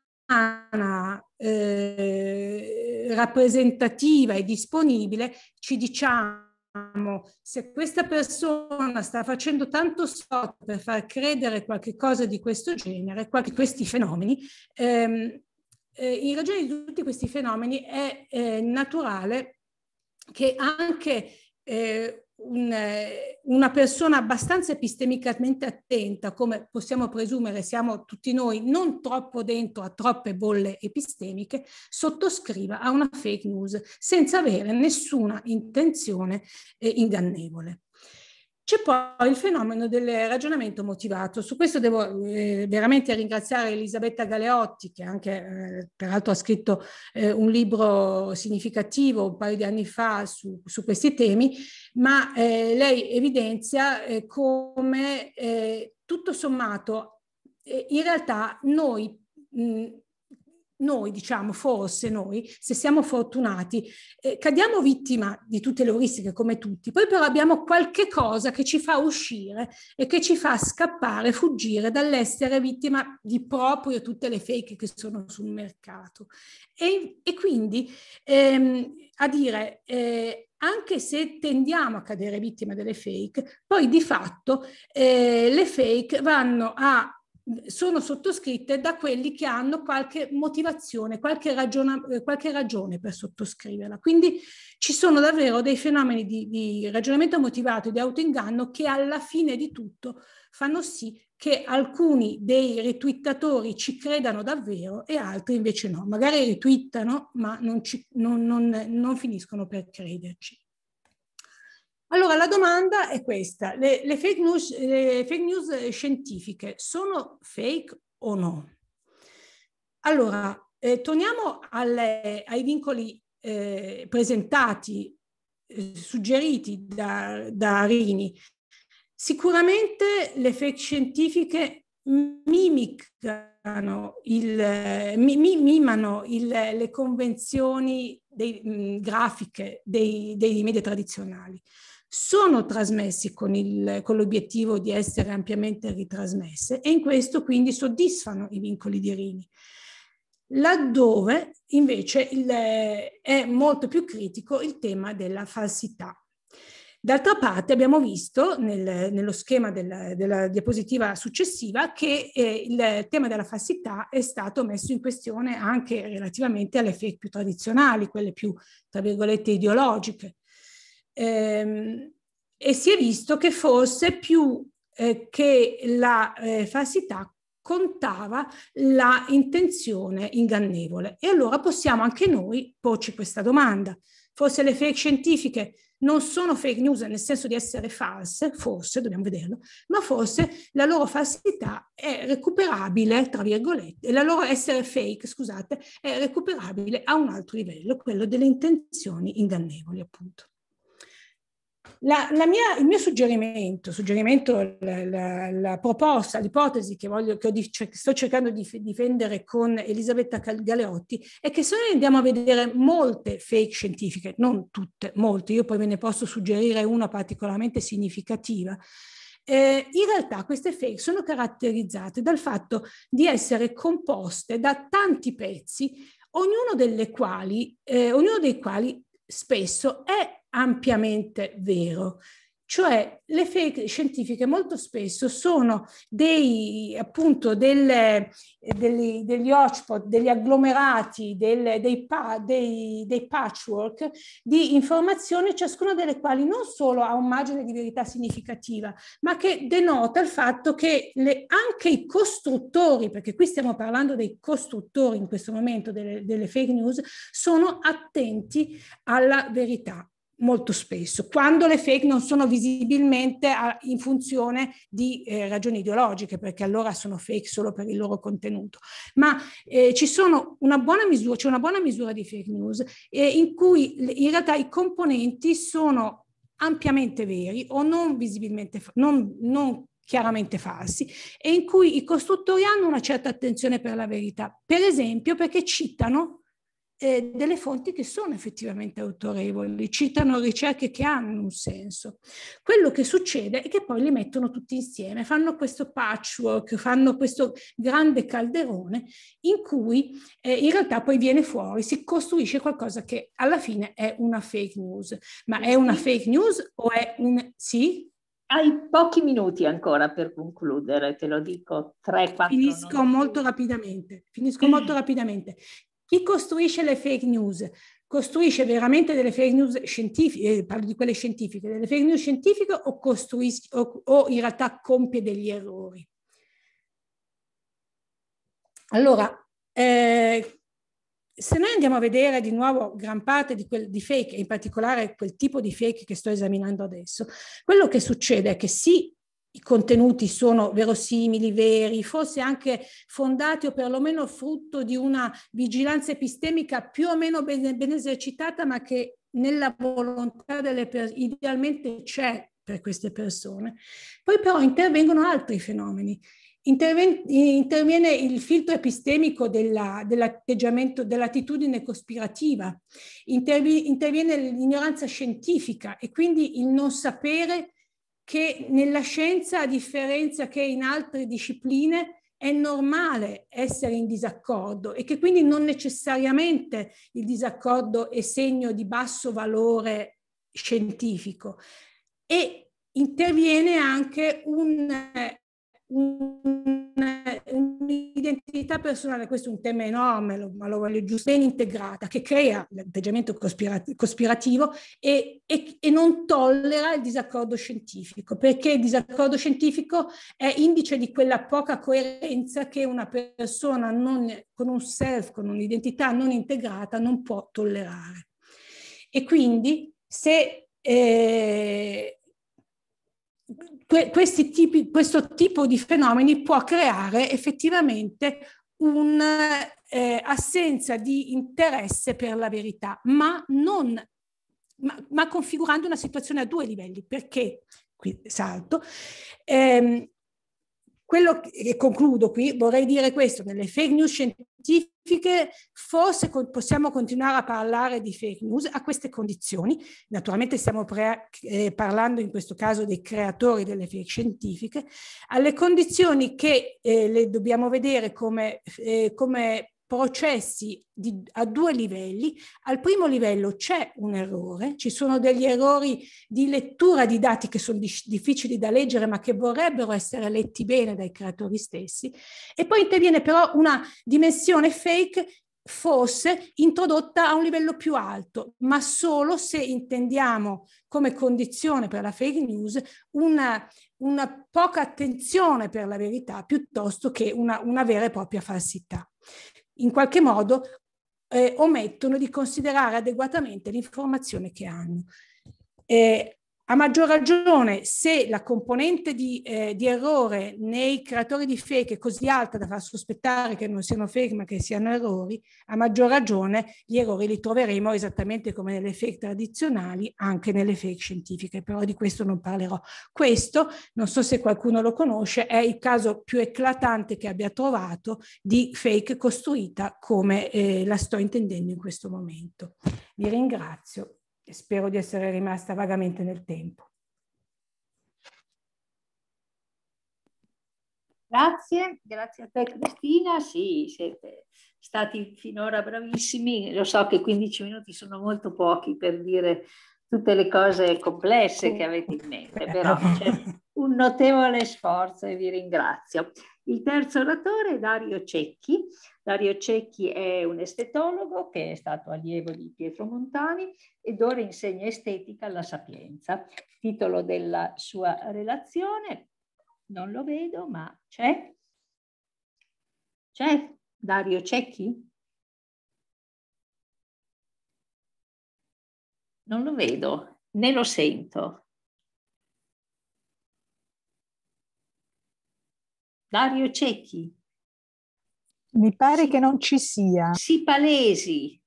[SPEAKER 5] eh, rappresentativa e disponibile, ci diciamo diciamo, se questa persona sta facendo tanto sotto per far credere qualche cosa di questo genere, qualche, questi fenomeni, ehm, eh, in ragione di tutti questi fenomeni è eh, naturale che anche eh, un, eh, una persona abbastanza epistemicamente attenta, come possiamo presumere siamo tutti noi, non troppo dentro a troppe bolle epistemiche, sottoscriva a una fake news senza avere nessuna intenzione eh, ingannevole. C'è poi il fenomeno del ragionamento motivato. Su questo devo eh, veramente ringraziare Elisabetta Galeotti, che anche eh, peraltro ha scritto eh, un libro significativo un paio di anni fa su, su questi temi, ma eh, lei evidenzia eh, come eh, tutto sommato in realtà noi mh, noi, diciamo, forse noi, se siamo fortunati, eh, cadiamo vittima di tutte le oristiche come tutti, poi però abbiamo qualche cosa che ci fa uscire e che ci fa scappare, fuggire dall'essere vittima di proprio tutte le fake che sono sul mercato. E, e quindi ehm, a dire, eh, anche se tendiamo a cadere vittima delle fake, poi di fatto eh, le fake vanno a sono sottoscritte da quelli che hanno qualche motivazione, qualche, ragiona, eh, qualche ragione per sottoscriverla. Quindi ci sono davvero dei fenomeni di, di ragionamento motivato e di autoinganno che alla fine di tutto fanno sì che alcuni dei retweetatori ci credano davvero e altri invece no. Magari retweetano ma non, ci, non, non, non finiscono per crederci. Allora, la domanda è questa. Le, le, fake news, le, fake news, eh, scientifiche sono fake o no? Allora, eh, torniamo alle, ai vincoli eh, presentati, eh, suggeriti da, da Rini. Sicuramente le fake scientifiche mimicano il, eh, mimano il, le convenzioni dei, mh, mm, grafiche dei, dei media tradizionali sono trasmessi con, il, con l'obiettivo di essere ampiamente ritrasmesse e in questo quindi soddisfano i vincoli di Rini. Laddove invece il, è molto più critico il tema della falsità. D'altra parte abbiamo visto nel, nello schema della, della, diapositiva successiva che eh, il tema della falsità è stato messo in questione anche relativamente alle fake più tradizionali, quelle più, tra virgolette, ideologiche. Ehm, e si è visto che forse più eh, che la eh, falsità contava la intenzione ingannevole. E allora possiamo anche noi porci questa domanda. Forse le fake scientifiche non sono fake news nel senso di essere false, forse dobbiamo vederlo, ma forse la loro falsità è recuperabile, tra virgolette, la loro essere fake, scusate, è recuperabile a un altro livello, quello delle intenzioni ingannevoli, appunto. La, la mia, il mio suggerimento, suggerimento la, la, la, proposta, l'ipotesi che, voglio, che, di, che sto cercando di difendere con Elisabetta Galeotti è che se noi andiamo a vedere molte fake scientifiche, non tutte, molte, io poi ve ne posso suggerire una particolarmente significativa, eh, in realtà queste fake sono caratterizzate dal fatto di essere composte da tanti pezzi, ognuno, quali, eh, ognuno dei quali spesso è ampiamente vero. Cioè le fake scientifiche molto spesso sono dei, appunto, delle, degli, degli hotspot, degli agglomerati, del, dei, pa, dei, dei, patchwork di informazioni, ciascuna delle quali non solo ha un margine di verità significativa, ma che denota il fatto che le, anche i costruttori, perché qui stiamo parlando dei costruttori in questo momento delle, delle fake news, sono attenti alla verità molto spesso, quando le fake non sono visibilmente a, ah, in funzione di eh, ragioni ideologiche, perché allora sono fake solo per il loro contenuto. Ma eh, ci sono una buona misura, c'è una buona misura di fake news eh, in cui in realtà i componenti sono ampiamente veri o non visibilmente, non, non chiaramente falsi e in cui i costruttori hanno una certa attenzione per la verità, per esempio perché citano eh, delle fonti che sono effettivamente autorevoli, citano ricerche che hanno un senso. Quello che succede è che poi li mettono tutti insieme, fanno questo patchwork, fanno questo grande calderone in cui eh, in realtà poi viene fuori, si costruisce qualcosa che alla fine è una fake news. Ma è una
[SPEAKER 3] fake news o è un sì? Hai pochi minuti ancora per concludere, te lo dico, 3-4 Finisco non... molto rapidamente, finisco molto rapidamente. Chi
[SPEAKER 5] costruisce le fake news? Costruisce veramente delle fake news scientifiche, eh, parlo di quelle scientifiche, delle fake news scientifiche o, o, o in realtà compie degli errori? Allora, eh, se noi andiamo a vedere di nuovo gran parte di, quel, di fake, e in particolare quel tipo di fake che sto esaminando adesso, quello che succede è che si i contenuti sono verosimili, veri, forse anche fondati o perlomeno frutto di una vigilanza epistemica più o meno ben, ben esercitata, ma che nella volontà delle persone idealmente c'è per queste persone. Poi però intervengono altri fenomeni. Interven- interviene il filtro epistemico della, dell'atteggiamento, dell'attitudine cospirativa, Intervi- interviene l'ignoranza scientifica e quindi il non sapere che nella scienza, a differenza che in altre discipline, è normale essere in disaccordo e che quindi non necessariamente il disaccordo è segno di basso valore scientifico. E interviene anche un un'identità personale, questo è un tema enorme, lo, ma lo voglio giusto, ben integrata, che crea l'atteggiamento cospirati, cospirativo e, e, e, non tollera il disaccordo scientifico, perché il disaccordo scientifico è indice di quella poca coerenza che una persona non, con un self, con un'identità non integrata, non può tollerare. E quindi se... Eh, tipi, questo tipo di fenomeni può creare effettivamente un'assenza eh, di interesse per la verità, ma, non, ma, ma configurando una situazione a due livelli, perché qui salto, ehm, quello che concludo qui, vorrei dire questo, nelle fake news scientifiche forse co- possiamo continuare a parlare di fake news a queste condizioni. Naturalmente stiamo pre- eh, parlando in questo caso dei creatori delle fake scientifiche, alle condizioni che eh, le dobbiamo vedere come, eh, come processi di, a due livelli. Al primo livello c'è un errore, ci sono degli errori di lettura di dati che sono di, difficili da leggere ma che vorrebbero essere letti bene dai creatori stessi e poi interviene però una dimensione fake forse introdotta a un livello più alto, ma solo se intendiamo come condizione per la fake news una, una poca attenzione per la verità piuttosto che una, una vera e propria falsità in qualche modo eh, omettono di considerare adeguatamente l'informazione che hanno. Eh, a maggior ragione se la componente di, eh, di, errore nei creatori di fake è così alta da far sospettare che non siano fake ma che siano errori, a maggior ragione gli errori li troveremo esattamente come nelle fake tradizionali anche nelle fake scientifiche, però di questo non parlerò. Questo, non so se qualcuno lo conosce, è il caso più eclatante che abbia trovato di fake costruita come eh, la sto intendendo in questo momento. Vi ringrazio e spero di essere rimasta vagamente nel tempo.
[SPEAKER 3] Grazie, grazie a te Cristina, sì, siete stati finora bravissimi, lo so che 15 minuti sono molto pochi per dire tutte le cose complesse che avete in mente, però c'è <laughs> un notevole sforzo e vi ringrazio. Il terzo oratore è Dario Cecchi. Dario Cecchi è un estetologo che è stato allievo di Pietro Montani ed ora insegna estetica alla Sapienza. Titolo della sua relazione, non lo vedo, ma c'è. C'è Dario Cecchi? Non lo vedo, né lo sento. Dario Cecchi. Mi pare si, che non ci sia. Si palesi,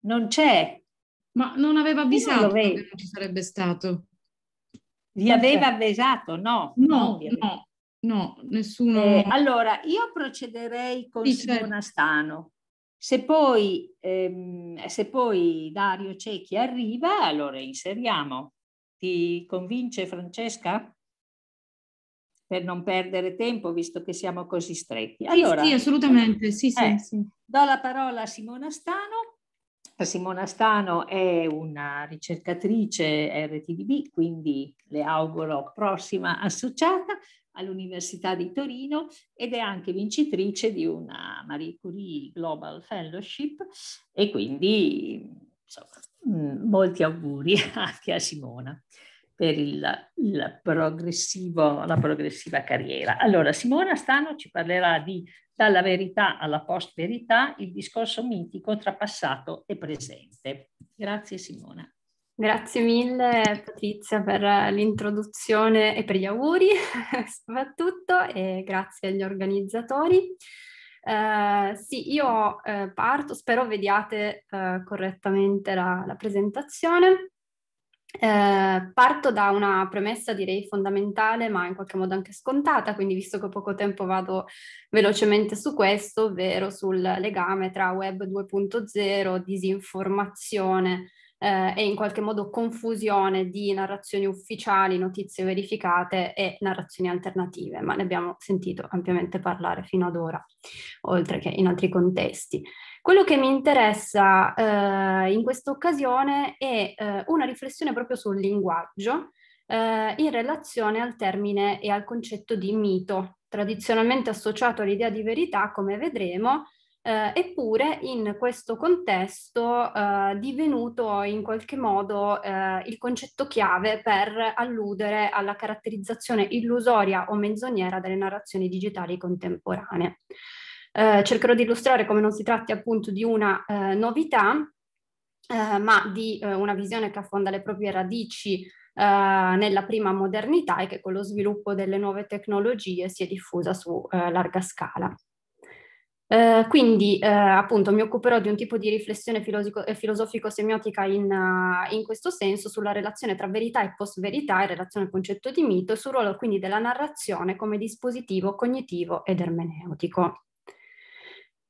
[SPEAKER 3] non c'è. Ma non aveva avvisato che non ci sarebbe
[SPEAKER 4] stato. Vi non aveva c'è.
[SPEAKER 3] avvisato? No, no, no,
[SPEAKER 4] no,
[SPEAKER 2] nessuno. Eh,
[SPEAKER 3] allora, io procederei con sì, Simona certo. Stano. Se poi, ehm, se poi Dario Cecchi arriva, allora inseriamo. Ti convince Francesca? per non perdere tempo, visto che siamo così stretti. Allora, sì, sì assolutamente. Sì, sì, eh, sì, Do la parola a Simona Stano. Simona Stano è una ricercatrice RTDB, quindi le auguro prossima associata all'Università di Torino ed è anche vincitrice di una Marie Curie Global Fellowship e quindi insomma, mm, molti auguri <laughs> anche a Simona per il, il la progressiva carriera. Allora, Simona Stano ci parlerà di Dalla verità alla post-verità, il discorso mitico tra passato e presente. Grazie Simona.
[SPEAKER 6] Grazie mille Patrizia per l'introduzione e per gli auguri <laughs> soprattutto e grazie agli organizzatori. Uh, sì, io uh, parto, spero vediate uh, correttamente la, la presentazione. Eh, parto da una premessa direi fondamentale, ma in qualche modo anche scontata, quindi visto che ho poco tempo vado velocemente su questo, ovvero sul legame tra Web 2.0, disinformazione eh, e in qualche modo confusione di narrazioni ufficiali, notizie verificate e narrazioni alternative, ma ne abbiamo sentito ampiamente parlare fino ad ora, oltre che in altri contesti. Quello che mi interessa eh, in questa occasione è eh, una riflessione proprio sul linguaggio eh, in relazione al termine e al concetto di mito, tradizionalmente associato all'idea di verità, come vedremo, eh, eppure in questo contesto eh, divenuto in qualche modo eh, il concetto chiave per alludere alla caratterizzazione illusoria o menzognera delle narrazioni digitali contemporanee. Eh, cercherò di illustrare come non si tratti appunto di una eh, novità, eh, ma di eh, una visione che affonda le proprie radici eh, nella prima modernità e che con lo sviluppo delle nuove tecnologie si è diffusa su eh, larga scala. Eh, quindi eh, appunto mi occuperò di un tipo di riflessione eh, filosofico-semiotica in, uh, in, questo senso sulla relazione tra verità e post-verità in relazione al concetto di mito e sul ruolo quindi della narrazione come dispositivo cognitivo ed ermeneutico.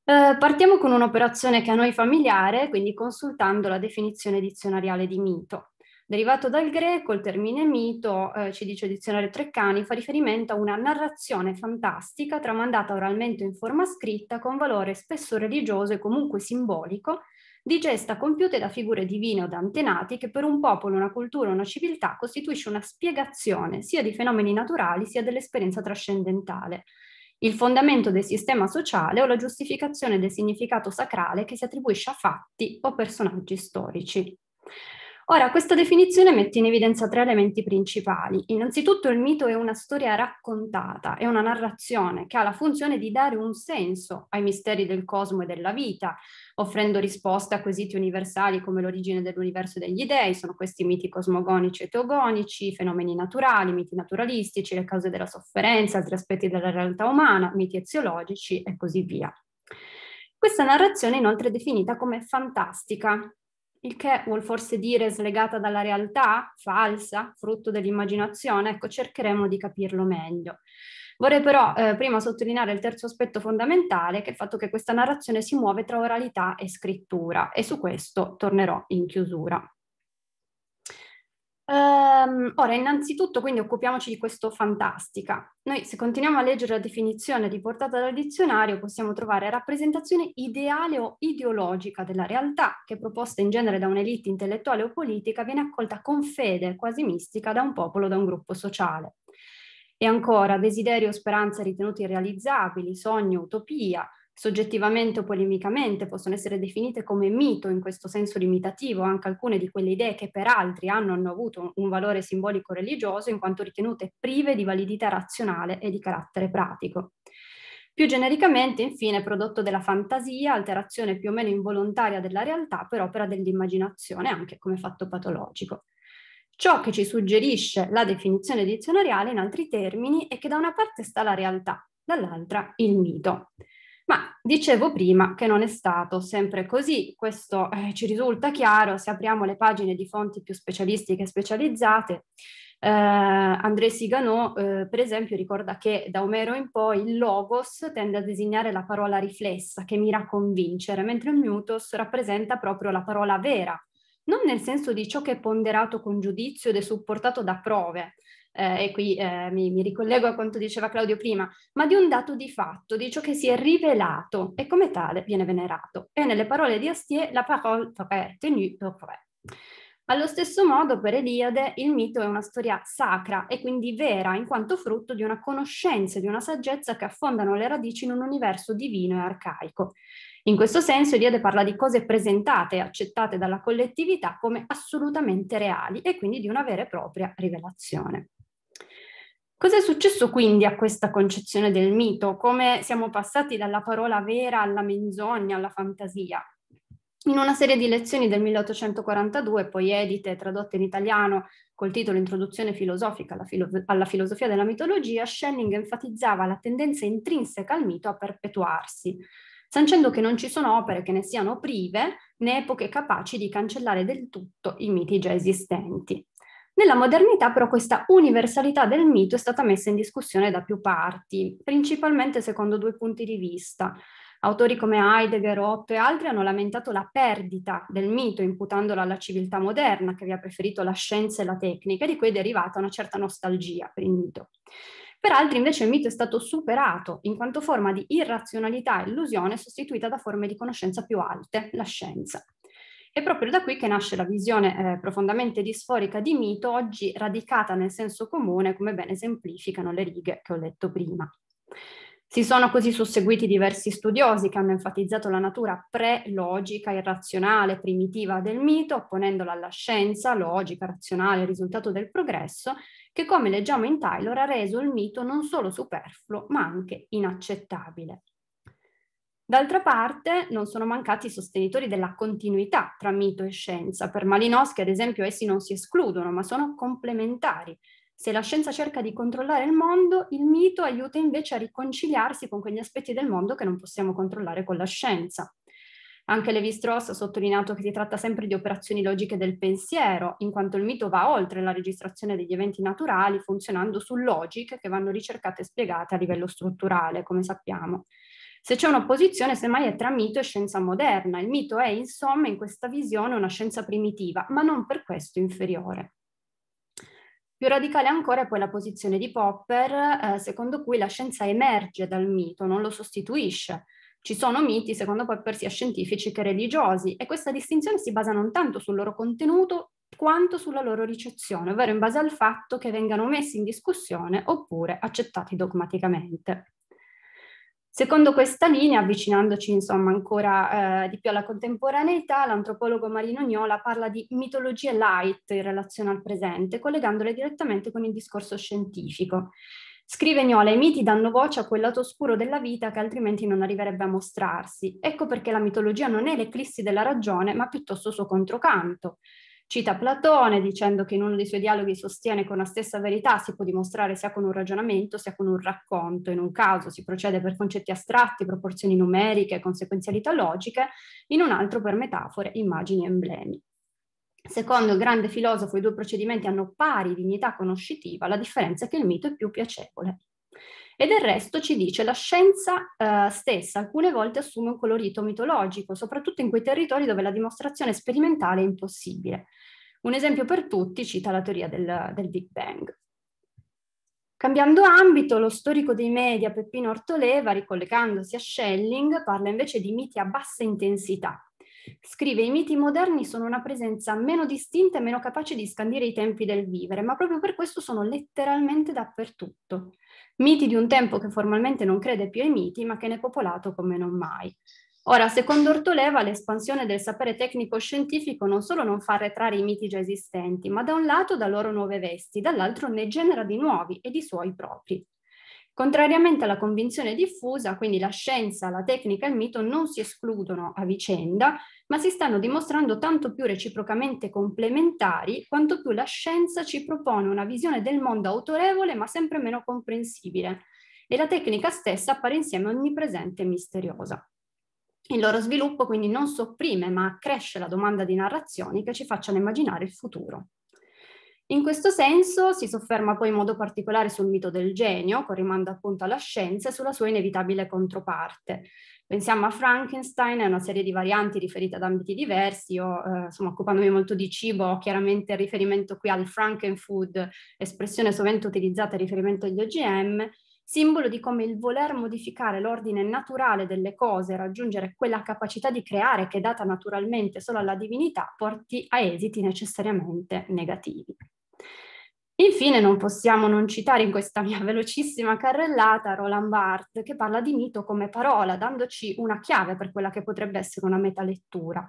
[SPEAKER 6] Eh, partiamo con un'operazione che a noi familiare, quindi consultando la definizione dizionariale di mito. Derivato dal greco, il termine mito, eh, ci dice il dizionario Treccani, fa riferimento a una narrazione fantastica tramandata oralmente in forma scritta con valore spesso religioso e comunque simbolico, di gesta compiute da figure divine o da antenati che per un popolo, una cultura, una civiltà costituisce una spiegazione sia di fenomeni naturali sia dell'esperienza trascendentale, il fondamento del sistema sociale o la giustificazione del significato sacrale che si attribuisce a fatti o personaggi storici. Ora, questa definizione mette in evidenza tre elementi principali. Innanzitutto il mito è una storia raccontata, è una narrazione che ha la funzione di dare un senso ai misteri del cosmo e della vita, offrendo risposte a quesiti universali come l'origine dell'universo e degli dei, sono questi miti cosmogonici e teogonici, fenomeni naturali, miti naturalistici, le cause della sofferenza, altri aspetti della realtà umana, miti eziologici e così via. Questa narrazione è inoltre definita come fantastica, il che vuol forse dire slegata dalla realtà, falsa, frutto dell'immaginazione, ecco cercheremo di capirlo meglio. Vorrei però eh, prima sottolineare il terzo aspetto fondamentale, che è il fatto che questa narrazione si muove tra oralità e scrittura e su questo tornerò in chiusura. Um, ora, innanzitutto, quindi occupiamoci di questo fantastica. Noi, se continuiamo a leggere la definizione riportata dal dizionario, possiamo trovare rappresentazione ideale o ideologica della realtà, che proposta in genere da un'elite intellettuale o politica, viene accolta con fede quasi mistica da un popolo o da un gruppo sociale. E ancora, desiderio o speranza ritenuti irrealizzabili, sogno, utopia, soggettivamente o polemicamente possono essere definite come mito in questo senso limitativo anche alcune di quelle idee che per altri hanno, hanno avuto un valore simbolico religioso in quanto ritenute prive di validità razionale e di carattere pratico. Più genericamente, infine, prodotto della fantasia, alterazione più o meno involontaria della realtà per opera dell'immaginazione, anche come fatto patologico. Ciò che ci suggerisce la definizione dizionariale, in altri termini, è che da una parte sta la realtà, dall'altra il mito. Ma dicevo prima che non è stato sempre così, questo eh, ci risulta chiaro se apriamo le pagine di fonti più specialistiche e specializzate. Eh, André Sigano, eh, per esempio, ricorda che da Omero in poi il logos tende a designare la parola riflessa che mira a convincere, mentre il mutos rappresenta proprio la parola vera, non nel senso di ciò che è ponderato con giudizio ed è supportato da prove, eh, e qui eh, mi, mi, ricollego a quanto diceva Claudio prima, ma di un dato di fatto, di ciò che si è rivelato e come tale viene venerato. E nelle parole di Astier la parole vrai tenue pour vrai. Allo stesso modo, per Eliade, il mito è una storia sacra e quindi vera, in quanto frutto di una conoscenza e di una saggezza che affondano le radici in un universo divino e arcaico. In questo senso, Eliade parla di cose presentate e accettate dalla collettività come assolutamente reali e quindi di una vera e propria rivelazione. Cos'è successo quindi a questa concezione del mito? Come siamo passati dalla parola vera alla menzogna, alla fantasia? In una serie di lezioni del 1842, poi edite e tradotte in italiano col titolo Introduzione filosofica alla, filo- alla, filosofia della mitologia, Schelling enfatizzava la tendenza intrinseca al mito a perpetuarsi, sancendo che non ci sono opere che ne siano prive né epoche capaci di cancellare del tutto i miti già esistenti. Nella modernità però questa universalità del mito è stata messa in discussione da più parti, principalmente secondo due punti di vista. Autori come Heidegger, Otto e altri hanno lamentato la perdita del mito imputandola alla civiltà moderna che aveva preferito la scienza e la tecnica e di cui è derivata una certa nostalgia per il mito. Per altri invece il mito è stato superato in quanto forma di irrazionalità e illusione sostituita da forme di conoscenza più alte, la scienza. È proprio da qui che nasce la visione eh, profondamente disforica di mito, oggi radicata nel senso comune, come ben esemplificano le righe che ho letto prima. Si sono così susseguiti diversi studiosi che hanno enfatizzato la natura pre-logica, irrazionale, primitiva del mito, opponendola alla scienza, logica, razionale, risultato del progresso, che come leggiamo in Taylor ha reso il mito non solo superfluo ma anche inaccettabile. D'altra parte non sono mancati i sostenitori della continuità tra mito e scienza. Per Malinowski, ad esempio, essi non si escludono, ma sono complementari. Se la scienza cerca di controllare il mondo, il mito aiuta invece a riconciliarsi con quegli aspetti del mondo che non possiamo controllare con la scienza. Anche Levi-Strauss ha sottolineato che si tratta sempre di operazioni logiche del pensiero, in quanto il mito va oltre la registrazione degli eventi naturali, funzionando su logiche che vanno ricercate e spiegate a livello strutturale, come sappiamo. Se c'è un'opposizione, semmai è tra mito e scienza moderna. Il mito è, insomma, in questa visione una scienza primitiva, ma non per questo inferiore. Più radicale ancora è poi la posizione di Popper, eh, secondo cui la scienza emerge dal mito, non lo sostituisce. Ci sono miti, secondo Popper, sia scientifici che religiosi, e questa distinzione si basa non tanto sul loro contenuto quanto sulla loro ricezione, ovvero in base al fatto che vengano messi in discussione oppure accettati dogmaticamente. Secondo questa linea, avvicinandoci insomma ancora eh, di più alla contemporaneità, l'antropologo Marino Gnola parla di mitologie light in relazione al presente, collegandole direttamente con il discorso scientifico. Scrive Gnola, i miti danno voce a quel lato oscuro della vita che altrimenti non arriverebbe a mostrarsi. Ecco perché la mitologia non è l'eclissi della ragione, ma piuttosto il suo controcanto. Cita Platone dicendo che in uno dei suoi dialoghi sostiene che una stessa verità si può dimostrare sia con un ragionamento sia con un racconto. In un caso si procede per concetti astratti, proporzioni numeriche, conseguenzialità logiche, in un altro per metafore, immagini e emblemi. Secondo il grande filosofo i due procedimenti hanno pari dignità conoscitiva, la differenza è che il mito è più piacevole e del resto ci dice la scienza eh, stessa alcune volte assume un colorito mitologico, soprattutto in quei territori dove la dimostrazione sperimentale è impossibile. Un esempio per tutti cita la teoria del, del Big Bang. Cambiando ambito, lo storico dei media Peppino Ortoleva, ricollegandosi a Schelling, parla invece di miti a bassa intensità. Scrive: I miti moderni sono una presenza meno distinta e meno capace di scandire i tempi del vivere, ma proprio per questo sono letteralmente dappertutto miti di un tempo che formalmente non crede più ai miti, ma che ne è popolato come non mai. Ora, secondo Ortoleva, l'espansione del sapere tecnico-scientifico non solo non fa arretrare i miti già esistenti, ma da un lato dà loro nuove vesti, dall'altro ne genera di nuovi e di suoi propri. Contrariamente alla convinzione diffusa, quindi la scienza, la tecnica e il mito non si escludono a vicenda, ma si stanno dimostrando tanto più reciprocamente complementari quanto più la scienza ci propone una visione del mondo autorevole ma sempre meno comprensibile e la tecnica stessa appare insieme onnipresente e misteriosa. Il loro sviluppo quindi non sopprime ma accresce la domanda di narrazioni che ci facciano immaginare il futuro. In questo senso si sofferma poi in modo particolare sul mito del genio, con rimando appunto alla scienza e sulla sua inevitabile controparte, Pensiamo a Frankenstein, a una serie di varianti riferite ad ambiti diversi, io eh, insomma occupandomi molto di cibo ho chiaramente riferimento qui al Frankenfood, espressione sovente utilizzata in riferimento agli OGM, simbolo di come il voler modificare l'ordine naturale delle cose, raggiungere quella capacità di creare che è data naturalmente solo alla divinità, porti a esiti necessariamente negativi. Infine non possiamo non citare in questa mia velocissima carrellata Roland Barthes che parla di mito come parola, dandoci una chiave per quella che potrebbe essere una metalettura.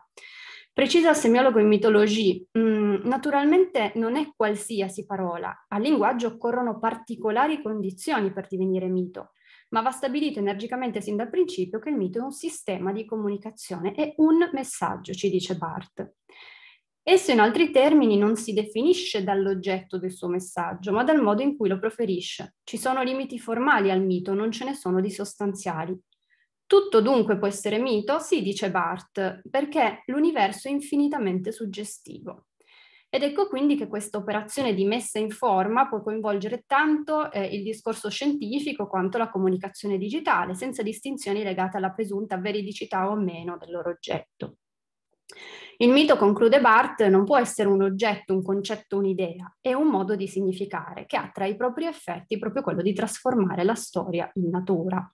[SPEAKER 6] Precisa il semiologo in mitologie, mm, naturalmente non è qualsiasi parola, al linguaggio occorrono particolari condizioni per divenire mito, ma va stabilito energicamente sin dal principio che il mito è un sistema di comunicazione e un messaggio, ci dice Barthes. Esso in altri termini non si definisce dall'oggetto del suo messaggio, ma dal modo in cui lo proferisce. Ci sono limiti formali al mito, non ce ne sono di sostanziali. Tutto dunque può essere mito, sì, dice Barth, perché l'universo è infinitamente suggestivo. Ed ecco quindi che questa operazione di messa in forma può coinvolgere tanto eh, il discorso scientifico quanto la comunicazione digitale, senza distinzioni legate alla presunta veridicità o meno del loro oggetto. Il mito, conclude Barth, non può essere un oggetto, un concetto, un'idea, è un modo di significare che ha tra i propri effetti proprio quello di trasformare la storia in natura.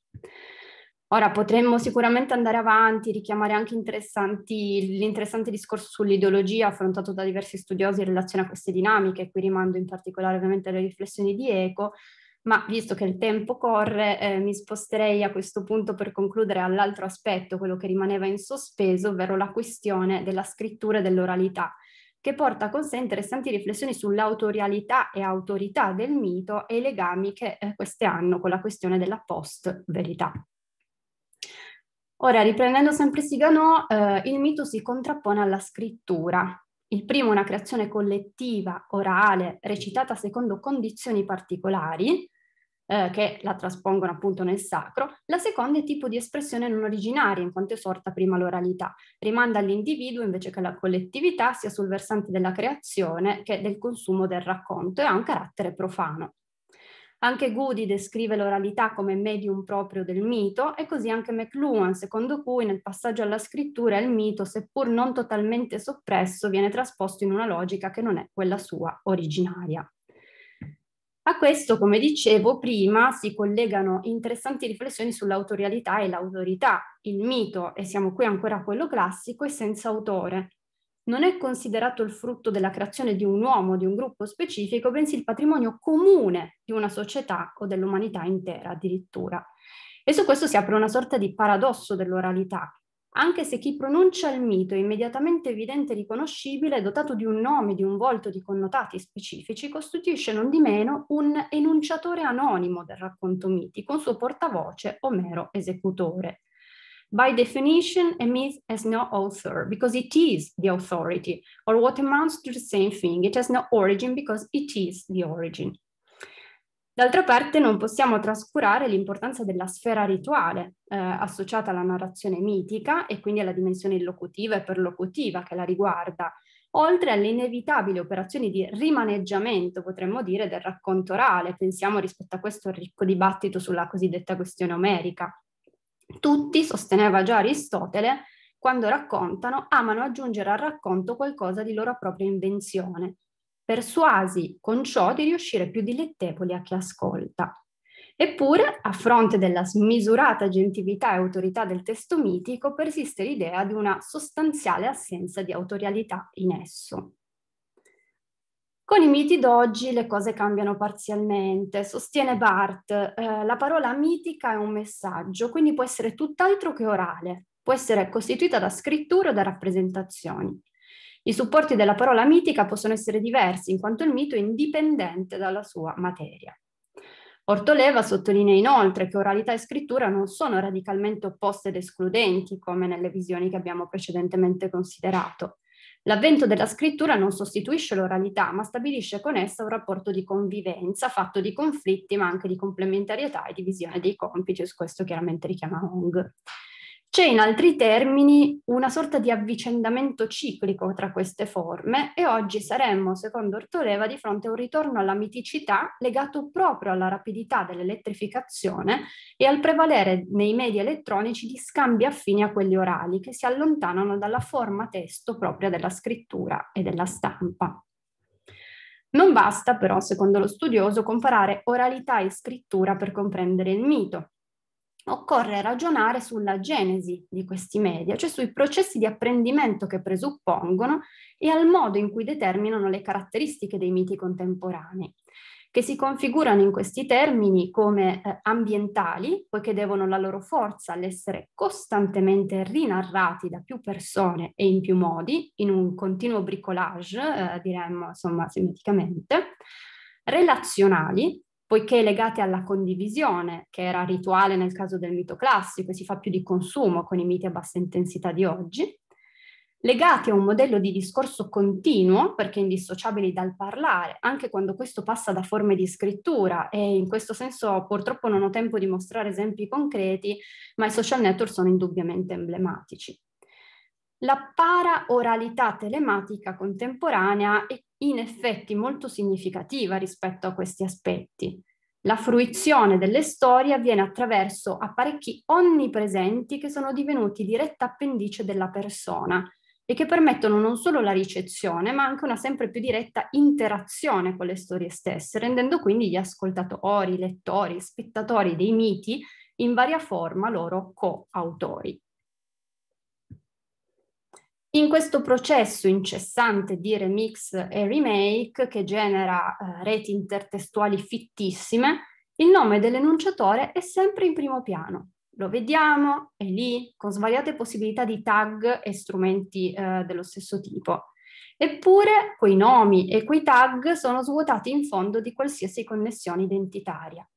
[SPEAKER 6] Ora potremmo sicuramente andare avanti, richiamare anche l'interessante discorso sull'ideologia affrontato da diversi studiosi in relazione a queste dinamiche, qui rimando in particolare ovviamente alle riflessioni di Eco, ma visto che il tempo corre eh, mi sposterei a questo punto per concludere all'altro aspetto, quello che rimaneva in sospeso, ovvero la questione della scrittura e dell'oralità che porta con sé interessanti riflessioni sull'autorialità e autorità del mito e i legami che eh, queste hanno con la questione della post-verità. Ora, riprendendo sempre Sigano, eh, il mito si contrappone alla scrittura. Il primo è una creazione collettiva, orale, recitata secondo condizioni particolari, eh, che la traspongono appunto nel sacro, la seconda è tipo di espressione non originaria, in quanto è sorta prima l'oralità, rimanda all'individuo invece che alla collettività, sia sul versante della creazione che del consumo del racconto, e ha un carattere profano. Anche Goody descrive l'oralità come medium proprio del mito e così anche McLuhan, secondo cui nel passaggio alla scrittura il mito, seppur non totalmente soppresso, viene trasposto in una logica che non è quella sua originaria. A questo, come dicevo prima, si collegano interessanti riflessioni sull'autorialità e l'autorità, il mito, e siamo qui ancora a quello classico, è senza autore. Non è considerato il frutto della creazione di un uomo, di un gruppo specifico, bensì il patrimonio comune di una società o dell'umanità intera addirittura. E su questo si apre una sorta di paradosso dell'oralità, anche se chi pronuncia il mito è immediatamente evidente e riconoscibile, dotato di un nome, di un volto, di connotati specifici, costituisce non di meno un enunciatore anonimo del racconto mitico, un suo portavoce o mero esecutore. By definition, a myth has no author because it is the authority, or what amounts to the same thing. It has no origin because it is the origin. D'altra parte non possiamo trascurare l'importanza della sfera rituale eh, associata alla narrazione mitica e quindi alla dimensione illocutiva e perlocutiva che la riguarda, oltre alle inevitabili operazioni di rimaneggiamento, potremmo dire, del racconto orale. Pensiamo rispetto a questo ricco dibattito sulla cosiddetta questione omerica. Tutti, sosteneva già Aristotele, quando raccontano, amano aggiungere al racconto qualcosa di loro propria invenzione, persuasi con ciò di riuscire più dilettevoli a chi ascolta. Eppure, a fronte della smisurata gentilità e autorità del testo mitico, persiste l'idea di una sostanziale assenza di autorialità in esso. Con i miti d'oggi le cose cambiano parzialmente. Sostiene Barth, eh, la parola mitica è un messaggio, quindi può essere tutt'altro che orale, può essere costituita da scritture o da rappresentazioni. I supporti della parola mitica possono essere diversi, in quanto il mito è indipendente dalla sua materia. Ortoleva sottolinea inoltre che oralità e scrittura non sono radicalmente opposte ed escludenti, come nelle visioni che abbiamo precedentemente considerato. L'avvento della scrittura non sostituisce l'oralità, ma stabilisce con essa un rapporto di convivenza fatto di conflitti, ma anche di complementarietà e divisione dei compiti, su questo chiaramente richiama Hong. C'è in altri termini una sorta di avvicendamento ciclico tra queste forme e oggi saremmo, secondo Ortoleva, di fronte a un ritorno alla miticità legato proprio alla rapidità dell'elettrificazione e al prevalere nei media elettronici di scambi affini a quelli orali che si allontanano dalla forma testo propria della scrittura e della stampa. Non basta però, secondo lo studioso, comparare oralità e scrittura per comprendere il mito, occorre ragionare sulla genesi di questi media, cioè sui processi di apprendimento che presuppongono e al modo in cui determinano le caratteristiche dei miti contemporanei, che si configurano in questi termini come eh, ambientali, poiché devono la loro forza all'essere costantemente rinarrati da più persone e in più modi, in un continuo bricolage, eh, diremmo insomma semeticamente, relazionali, poiché legate alla condivisione, che era rituale nel caso del mito classico e si fa più di consumo con i miti a bassa intensità di oggi, legati a un modello di discorso continuo, perché indissociabili dal parlare, anche quando questo passa da forme di scrittura e in questo senso purtroppo non ho tempo di mostrare esempi concreti, ma i social network sono indubbiamente emblematici. La para-oralità telematica contemporanea è in effetti molto significativa rispetto a questi aspetti. La fruizione delle storie avviene attraverso apparecchi onnipresenti che sono divenuti diretta appendice della persona e che permettono non solo la ricezione, ma anche una sempre più diretta interazione con le storie stesse, rendendo quindi gli ascoltatori, lettori, spettatori dei miti in varia forma loro coautori. In questo processo incessante di remix e remake che genera eh, reti intertestuali fittissime, il nome dell'enunciatore è sempre in primo piano. Lo vediamo, è lì, con svariate possibilità di tag e strumenti eh, dello stesso tipo. Eppure quei nomi e quei tag sono svuotati in fondo di qualsiasi connessione identitaria.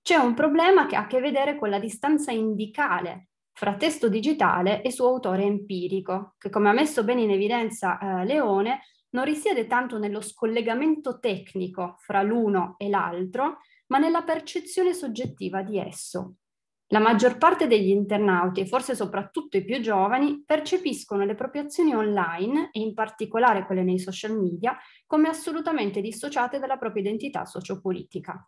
[SPEAKER 6] C'è un problema che ha a che vedere con la distanza indicale fra testo digitale e suo autore empirico, che come ha messo bene in evidenza eh, Leone, non risiede tanto nello scollegamento tecnico fra l'uno e l'altro, ma nella percezione soggettiva di esso. La maggior parte degli internauti, e forse soprattutto i più giovani, percepiscono le proprie azioni online, e in particolare quelle nei social media, come assolutamente dissociate dalla propria identità sociopolitica.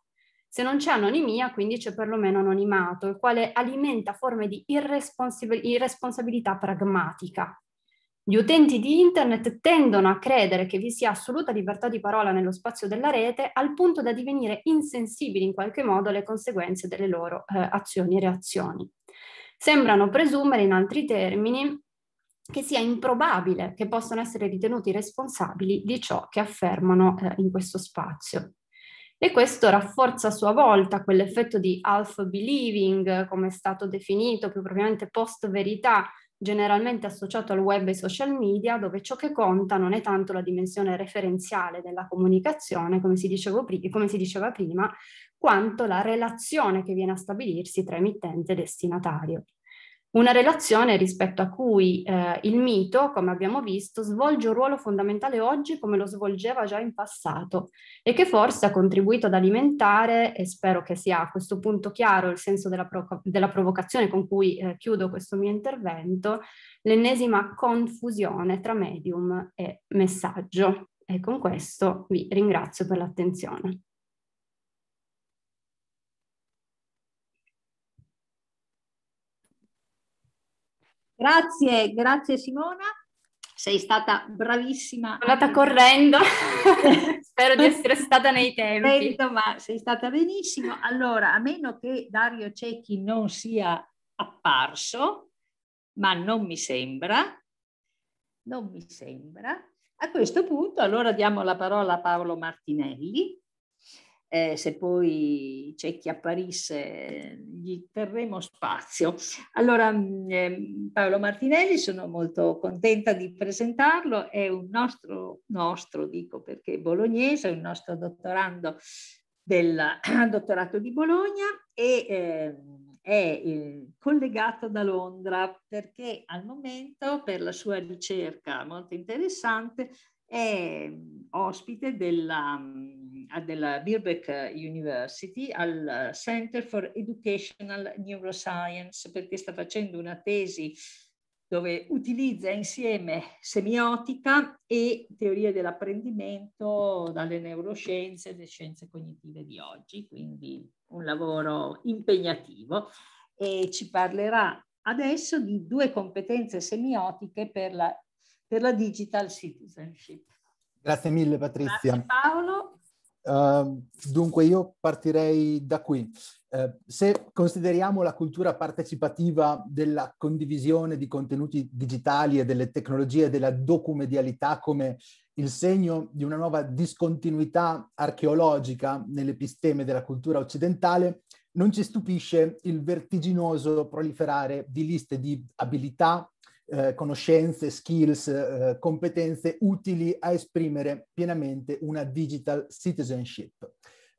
[SPEAKER 6] Se non c'è anonimia, quindi c'è perlomeno anonimato, il quale alimenta forme di irresponsabil- irresponsabilità pragmatica. Gli utenti di Internet tendono a credere che vi sia assoluta libertà di parola nello spazio della rete al punto da divenire insensibili in qualche modo alle conseguenze delle loro eh, azioni e reazioni. Sembrano presumere, in altri termini, che sia improbabile che possano essere ritenuti responsabili di ciò che affermano eh, in questo spazio e questo rafforza a sua volta quell'effetto di half believing, come è stato definito più propriamente post verità, generalmente associato al web e ai social media, dove ciò che conta non è tanto la dimensione referenziale della comunicazione, come si, pri- come si, diceva prima, quanto la relazione che viene a stabilirsi tra emittente e destinatario. Una relazione rispetto a cui eh, il mito, come abbiamo visto, svolge un ruolo fondamentale oggi come lo svolgeva già in passato e che forse ha contribuito ad alimentare, e spero che sia a questo punto chiaro il senso della, pro- della provocazione con cui eh, chiudo questo mio intervento, l'ennesima confusione tra medium e messaggio. E con questo vi ringrazio per l'attenzione.
[SPEAKER 3] Grazie, grazie Simona. Sei stata bravissima. Sono andata correndo, <laughs> spero di essere stata nei tempi. ma sei stata benissimo. Allora, a meno che Dario Cecchi non sia apparso, ma non mi sembra, non mi sembra. A questo punto allora diamo la parola a Paolo Martinelli eh, se poi c'è chi apparisse, gli terremo spazio. Allora, mm, ehm, Paolo Martinelli, sono molto contenta di presentarlo, è un nostro, nostro dico perché bolognese, è un nostro dottorando del <clears throat> dottorato di Bologna e ehm, eh, è collegato da Londra perché al momento per la sua ricerca molto interessante è ospite della, della Birkbeck eh, University al eh, Center for Educational Neuroscience perché sta facendo una tesi dove utilizza insieme semiotica e teoria dell'apprendimento dalle neuroscienze e le scienze cognitive di oggi, quindi un lavoro impegnativo e ci parlerà adesso di due competenze semiotiche per la per la digital citizenship.
[SPEAKER 7] Grazie mille Patrizia.
[SPEAKER 3] Grazie
[SPEAKER 7] Paolo. Uh, dunque io partirei da qui. Uh, se consideriamo la cultura partecipativa della condivisione di contenuti digitali e delle tecnologie della documedialità come il segno di una nuova discontinuità archeologica nell'episteme della cultura occidentale, non ci stupisce il vertiginoso proliferare di liste di abilità, eh, conoscenze, skills, eh, competenze utili a esprimere pienamente una digital citizenship.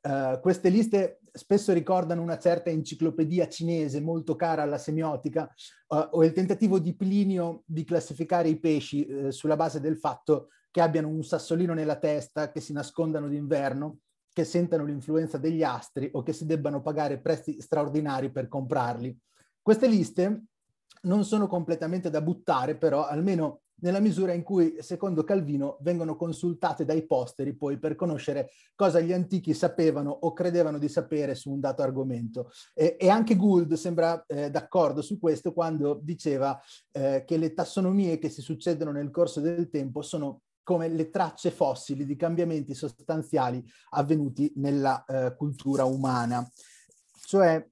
[SPEAKER 7] Uh, queste liste spesso ricordano una certa enciclopedia cinese molto cara alla semiotica uh, o il tentativo di Plinio di classificare i pesci uh, sulla base del fatto che abbiano un sassolino nella testa, che si nascondano d'inverno, che sentano l'influenza degli astri o che si debbano pagare prezzi straordinari per comprarli. Queste liste non sono completamente da buttare, però almeno nella misura in cui, secondo Calvino, vengono consultate dai posteri poi per conoscere cosa gli antichi sapevano o credevano di sapere su un dato argomento. E, e anche Gould sembra eh, d'accordo su questo quando diceva eh, che le tassonomie che si succedono nel corso del tempo sono come le tracce fossili di cambiamenti sostanziali avvenuti nella eh, cultura umana. Cioè,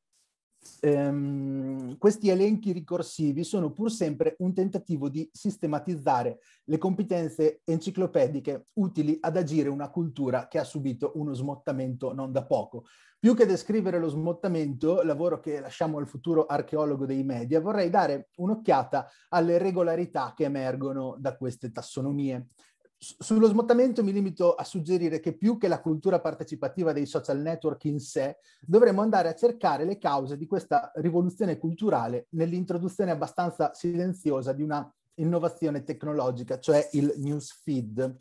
[SPEAKER 7] ehm, questi elenchi ricorsivi sono pur sempre un tentativo di sistematizzare le competenze enciclopediche utili ad agire una cultura che ha subito uno smottamento non da poco. Più che descrivere lo smottamento, lavoro che lasciamo al futuro archeologo dei media, vorrei dare un'occhiata alle regolarità che emergono da queste tassonomie. Sullo smottamento mi limito a suggerire che più che la cultura partecipativa dei social network in sé, dovremmo andare a cercare le cause di questa rivoluzione culturale nell'introduzione abbastanza silenziosa di una innovazione tecnologica, cioè il newsfeed.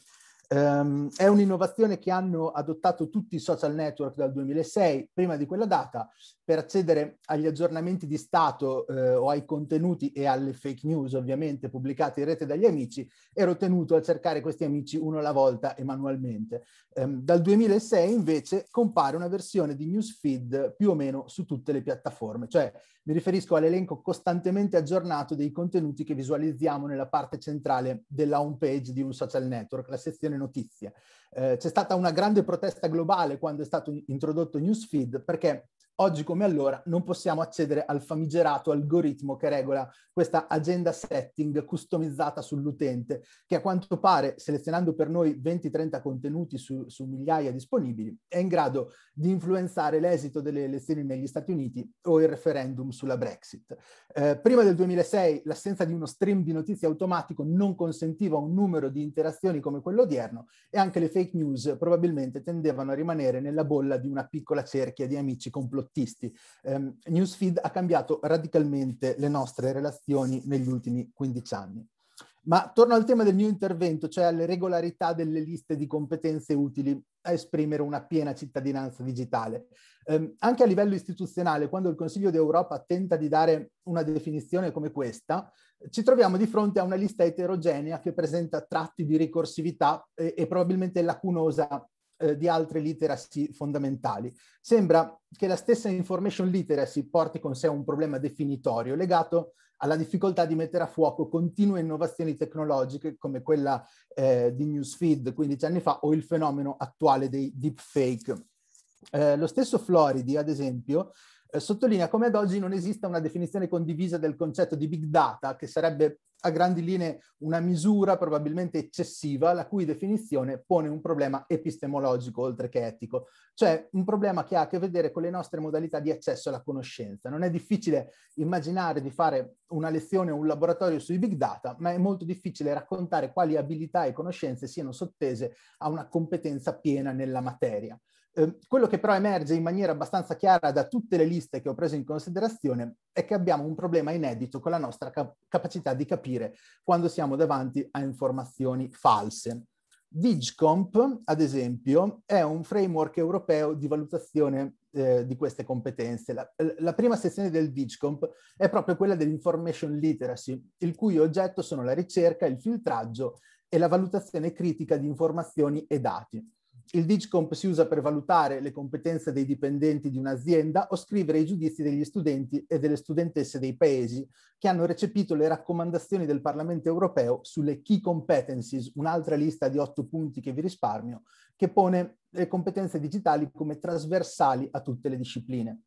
[SPEAKER 7] Um, è un'innovazione che hanno adottato tutti i social network dal 2006, prima di quella data, per accedere agli aggiornamenti di stato eh, o ai contenuti e alle fake news ovviamente pubblicate in rete dagli amici, ero tenuto a cercare questi amici uno alla volta e manualmente. Um, ehm, dal 2006 invece compare una versione di newsfeed più o meno su tutte le piattaforme, cioè mi riferisco all'elenco costantemente aggiornato dei contenuti che visualizziamo nella parte centrale della home page di un social network, la sezione notizia. Eh, c'è stata una grande protesta globale quando è stato introdotto Newsfeed perché Oggi come allora non possiamo accedere al famigerato algoritmo che regola questa agenda setting customizzata sull'utente, che a quanto pare, selezionando per noi 20-30 contenuti su, su migliaia disponibili, è in grado di influenzare l'esito delle elezioni negli Stati Uniti o il referendum sulla Brexit. Eh, prima del 2006 l'assenza di uno stream di notizie automatico non consentiva un numero di interazioni come quello odierno e anche le fake news probabilmente tendevano a rimanere nella bolla di una piccola cerchia di amici complottisti complottisti. Um, ehm, Newsfeed ha cambiato radicalmente le nostre relazioni negli ultimi 15 anni. Ma torno al tema del mio intervento, cioè alle regolarità delle liste di competenze utili a esprimere una piena cittadinanza digitale. Eh, anche a livello istituzionale, quando il Consiglio d'Europa tenta di dare una definizione come questa, ci troviamo di fronte a una lista eterogenea che presenta tratti di ricorsività e, e probabilmente lacunosa eh, di altre literacy fondamentali. Sembra che la stessa information literacy porti con sé un problema definitorio legato alla difficoltà di mettere a fuoco continue innovazioni tecnologiche come quella eh, di Newsfeed 15 anni fa o il fenomeno attuale dei deepfake. Eh, lo stesso Floridi, ad esempio, eh, sottolinea come ad oggi non esista una definizione condivisa del concetto di big data, che sarebbe a grandi linee una misura probabilmente eccessiva, la cui definizione pone un problema epistemologico oltre che etico, cioè un problema che ha a che vedere con le nostre modalità di accesso alla conoscenza. Non è difficile immaginare di fare una lezione o un laboratorio sui big data, ma è molto difficile raccontare quali abilità e conoscenze siano sottese a una competenza piena nella materia. Eh, quello che però emerge in maniera abbastanza chiara da tutte le liste che ho preso in considerazione è che abbiamo un problema inedito con la nostra cap- capacità di capire quando siamo davanti a informazioni false. Digcomp, ad esempio, è un framework europeo di valutazione eh, di queste competenze. La, la prima sezione del Digcomp è proprio quella dell'information literacy, il cui oggetto sono la ricerca, il filtraggio e la valutazione critica di informazioni e dati. Il DIGCOMP si usa per valutare le competenze dei dipendenti di un'azienda o scrivere i giudizi degli studenti e delle studentesse dei paesi che hanno recepito le raccomandazioni del Parlamento europeo sulle key competencies, un'altra lista di otto punti che vi risparmio, che pone le competenze digitali come trasversali a tutte le discipline.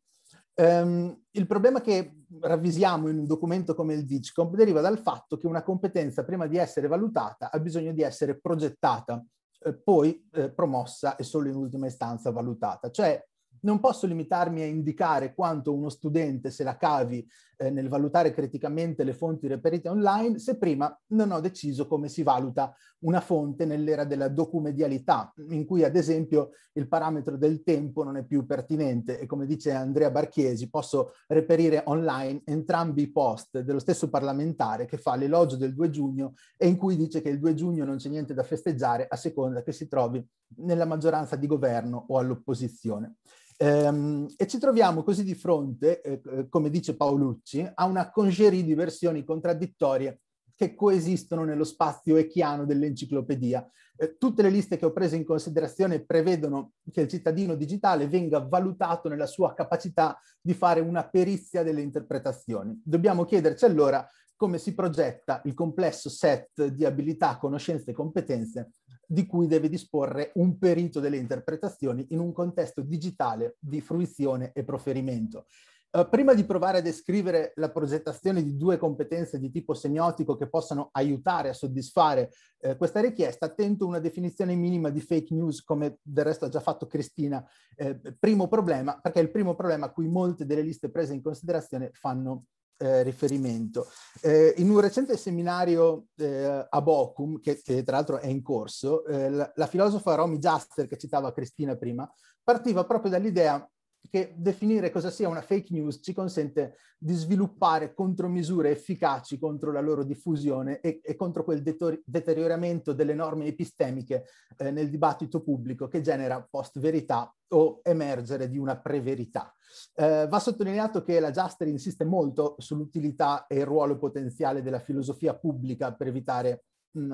[SPEAKER 7] Um, il problema che ravvisiamo in un documento come il DIGCOMP deriva dal fatto che una competenza, prima di essere valutata, ha bisogno di essere progettata eh, poi eh, promossa e solo in ultima istanza valutata. Cioè non posso limitarmi a indicare quanto uno studente se la cavi eh, nel valutare criticamente le fonti reperite online se prima non ho deciso come si valuta una fonte nell'era della documedialità, in cui ad esempio il parametro del tempo non è più pertinente e come dice Andrea Barchiesi posso reperire online entrambi i post dello stesso parlamentare che fa l'elogio del 2 giugno e in cui dice che il 2 giugno non c'è niente da festeggiare a seconda che si trovi nella maggioranza di governo o all'opposizione. Ehm, e ci troviamo così di fronte, eh, eh, come dice Paolucci, matrici a una congerie di versioni contraddittorie che coesistono nello spazio echiano dell'enciclopedia. Eh, tutte le liste che ho preso in considerazione prevedono che il cittadino digitale venga valutato nella sua capacità di fare una perizia delle interpretazioni. Dobbiamo chiederci allora come si progetta il complesso set di abilità, conoscenze e competenze di cui deve disporre un perito delle interpretazioni in un contesto digitale di fruizione e proferimento. Eh, prima di provare a descrivere la progettazione di due competenze di tipo semiotico che possano aiutare a soddisfare eh, questa richiesta, tento una definizione minima di fake news, come del resto ha già fatto Cristina. Eh, primo problema, perché è il primo problema a cui molte delle liste prese in considerazione fanno eh, riferimento. Eh, in un recente seminario eh, a Bochum, che, che, tra l'altro è in corso, eh, la, la, filosofa Romy Jaster, che citava Cristina prima, partiva proprio dall'idea che definire cosa sia una fake news ci consente di sviluppare contromisure efficaci contro la loro diffusione e, e contro quel detor- deterioramento delle norme epistemiche eh, nel dibattito pubblico che genera post-verità o emergere di una preverità. Eh, va sottolineato che la Juster insiste molto sull'utilità e il ruolo potenziale della filosofia pubblica per evitare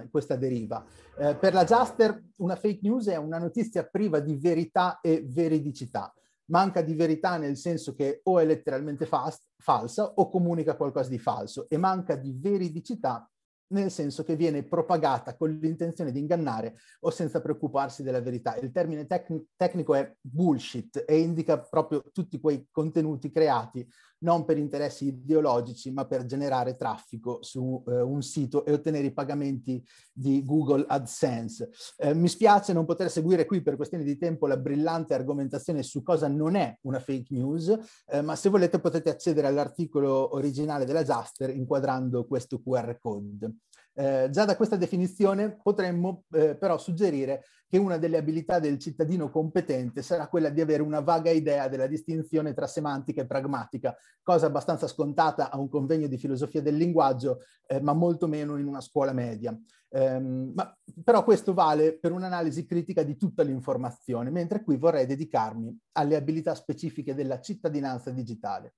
[SPEAKER 7] questa deriva. Eh, per la Juster una fake news è una notizia priva di verità e veridicità manca di verità nel senso che o è letteralmente fast, falsa o comunica qualcosa di falso e manca di veridicità nel senso che viene propagata con l'intenzione di ingannare o senza preoccuparsi della verità. Il termine tec- tecnico è bullshit e indica proprio tutti quei contenuti creati non per interessi ideologici, ma per generare traffico su eh, un sito e ottenere i pagamenti di Google AdSense. Eh, mi spiace non poter seguire qui per questioni di tempo la brillante argomentazione su cosa non è una fake news, eh, ma se volete potete accedere all'articolo originale della Zaster inquadrando questo QR code. Eh, già da questa definizione potremmo eh, però suggerire che una delle abilità del cittadino competente sarà quella di avere una vaga idea della distinzione tra semantica e pragmatica, cosa abbastanza scontata a un convegno di filosofia del linguaggio, eh, ma molto meno in una scuola media. Ehm, ma, però questo vale per un'analisi critica di tutta l'informazione, mentre qui vorrei dedicarmi alle abilità specifiche della cittadinanza digitale.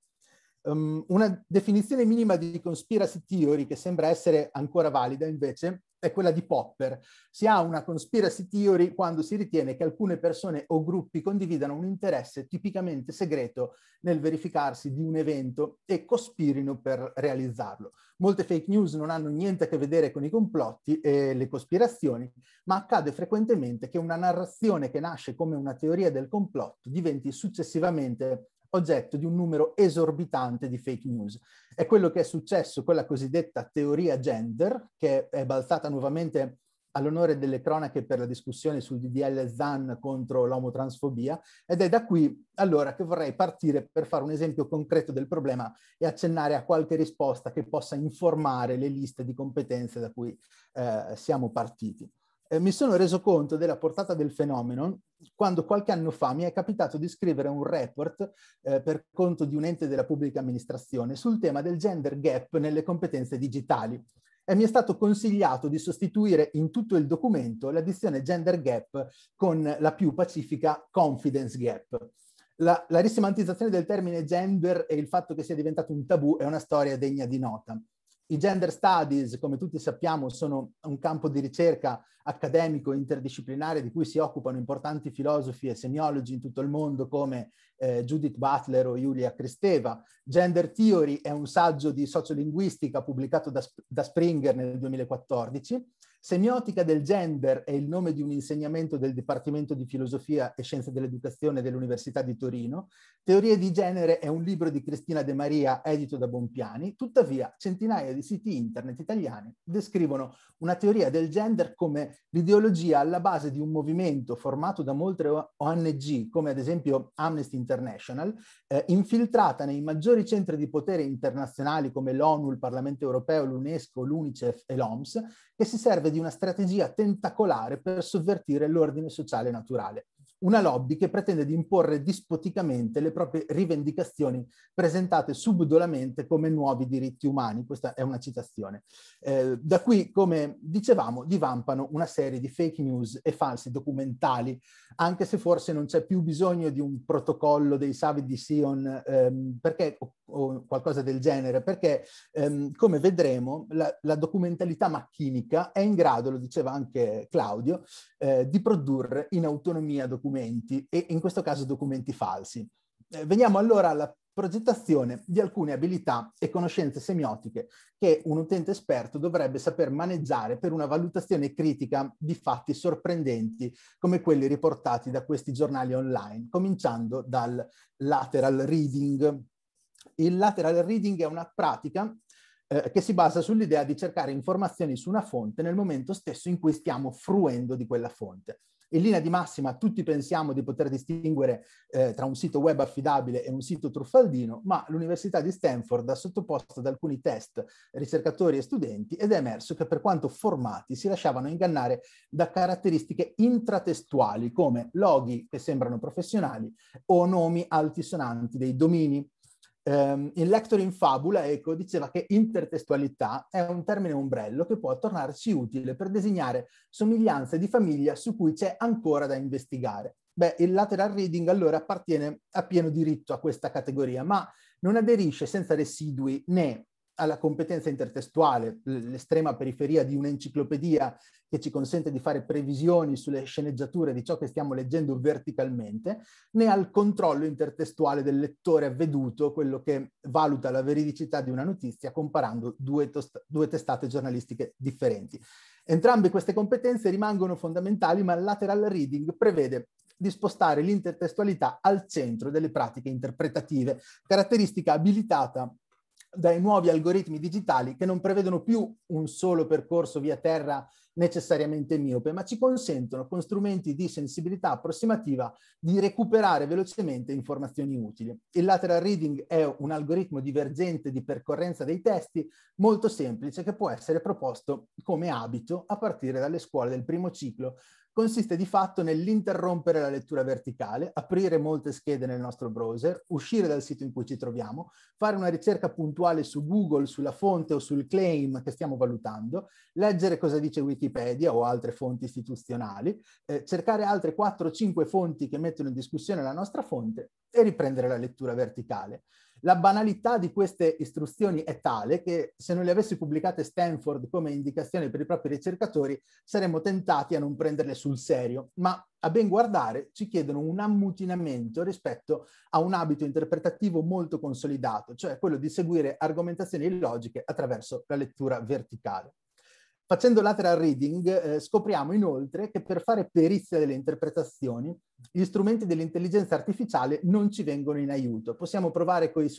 [SPEAKER 7] Um, una definizione minima di conspiracy theory che sembra essere ancora valida invece è quella di Popper. Si ha una conspiracy theory quando si ritiene che alcune persone o gruppi condividano un interesse tipicamente segreto nel verificarsi di un evento e cospirino per realizzarlo. Molte fake news non hanno niente a che vedere con i complotti e le cospirazioni, ma accade frequentemente che una narrazione che nasce come una teoria del complotto diventi successivamente oggetto di un numero esorbitante di fake news. È quello che è successo con la cosiddetta teoria gender, che è balzata nuovamente all'onore delle cronache per la discussione sul DDL ZAN contro l'omotransfobia ed è da qui allora che vorrei partire per fare un esempio concreto del problema e accennare a qualche risposta che possa informare le liste di competenze da cui eh, siamo partiti eh, mi sono reso conto della portata del fenomeno quando qualche anno fa mi è capitato di scrivere un report eh, per conto di un ente della pubblica amministrazione sul tema del gender gap nelle competenze digitali e mi è stato consigliato di sostituire in tutto il documento l'addizione gender gap con la più pacifica confidence gap. La, la risemantizzazione del termine gender e il fatto che sia diventato un tabù è una storia degna di nota. I gender studies, come tutti sappiamo, sono un campo di ricerca accademico interdisciplinare di cui si occupano importanti filosofi e semiologi in tutto il mondo come eh, Judith Butler o Julia Kristeva. Gender Theory è un saggio di sociolinguistica pubblicato da, da Springer nel 2014 Semiotica del gender è il nome di un insegnamento del Dipartimento di Filosofia e Scienze dell'Educazione dell'Università di Torino. Teorie di genere è un libro di Cristina De Maria, edito da Bompiani. Tuttavia, centinaia di siti internet italiani descrivono una teoria del gender come l'ideologia alla base di un movimento formato da molte ONG, come ad esempio Amnesty International, eh, infiltrata nei maggiori centri di potere internazionali come l'ONU, il Parlamento europeo, l'UNESCO, l'UNICEF e l'OMS, che si serve di una strategia tentacolare per sovvertire l'ordine sociale naturale una lobby che pretende di imporre dispoticamente le proprie rivendicazioni presentate subdolamente come nuovi diritti umani. Questa è una citazione. Eh, da qui, come dicevamo, divampano una serie di fake news e falsi documentali, anche se forse non c'è più bisogno di un protocollo dei savi di Sion ehm, perché, o, o, qualcosa del genere, perché ehm, come vedremo la, la, documentalità macchinica è in grado, lo diceva anche Claudio, eh, di produrre in autonomia documentale documenti e in questo caso documenti falsi. Eh, veniamo allora alla progettazione di alcune abilità e conoscenze semiotiche che un utente esperto dovrebbe saper maneggiare per una valutazione critica di fatti sorprendenti come quelli riportati da questi giornali online, cominciando dal lateral reading. Il lateral reading è una pratica eh, che si basa sull'idea di cercare informazioni su una fonte nel momento stesso in cui stiamo fruendo di quella fonte. In linea di massima tutti pensiamo di poter distinguere eh, tra un sito web affidabile e un sito truffaldino, ma l'Università di Stanford ha sottoposto ad alcuni test ricercatori e studenti ed è emerso che per quanto formati si lasciavano ingannare da caratteristiche intratestuali come loghi che sembrano professionali o nomi altisonanti dei domini. Um, ehm, il lector in fabula, ecco, diceva che intertestualità è un termine ombrello che può tornarci utile per designare somiglianze di famiglia su cui c'è ancora da investigare. Beh, il lateral reading allora appartiene a pieno diritto a questa categoria, ma non aderisce senza residui né alla competenza intertestuale, l'estrema periferia di un'enciclopedia che ci consente di fare previsioni sulle sceneggiature di ciò che stiamo leggendo verticalmente, né al controllo intertestuale del lettore avveduto, quello che valuta la veridicità di una notizia comparando due, due testate giornalistiche differenti. Entrambe queste competenze rimangono fondamentali, ma il lateral reading prevede di spostare l'intertestualità al centro delle pratiche interpretative, caratteristica abilitata dai nuovi algoritmi digitali che non prevedono più un solo percorso via terra necessariamente miope, ma ci consentono con strumenti di sensibilità approssimativa di recuperare velocemente informazioni utili. Il lateral reading è un algoritmo divergente di percorrenza dei testi molto semplice che può essere proposto come abito a partire dalle scuole del primo ciclo consiste di fatto nell'interrompere la lettura verticale, aprire molte schede nel nostro browser, uscire dal sito in cui ci troviamo, fare una ricerca puntuale su Google, sulla fonte o sul claim che stiamo valutando, leggere cosa dice Wikipedia o altre fonti istituzionali, eh, cercare altre 4-5 fonti che mettono in discussione la nostra fonte e riprendere la lettura verticale. La banalità di queste istruzioni è tale che se non le avessi pubblicate Stanford come indicazione per i propri ricercatori saremmo tentati a non prenderle sul serio, ma a ben guardare ci chiedono un ammutinamento rispetto a un abito interpretativo molto consolidato, cioè quello di seguire argomentazioni logiche attraverso la lettura verticale. Facendo lateral reading eh, scopriamo inoltre che per fare perizia delle interpretazioni gli strumenti dell'intelligenza artificiale non ci vengono in aiuto. Possiamo provare con i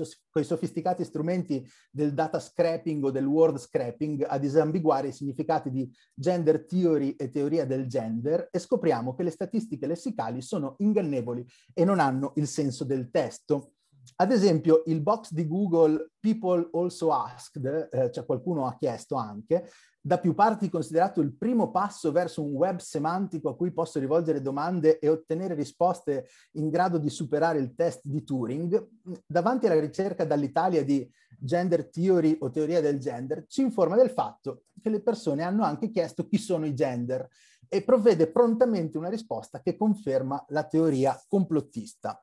[SPEAKER 7] sofisticati strumenti del data scrapping o del word scrapping a disambiguare i significati di gender theory e teoria del gender e scopriamo che le statistiche lessicali sono ingannevoli e non hanno il senso del testo. Ad esempio, il box di Google People Also Asked, eh, cioè qualcuno ha chiesto anche, da più parti considerato il primo passo verso un web semantico a cui posso rivolgere domande e ottenere risposte in grado di superare il test di Turing, davanti alla ricerca dall'Italia di gender theory o teoria del gender, ci informa del fatto che le persone hanno anche chiesto chi sono i gender e provvede prontamente una risposta che conferma la teoria complottista.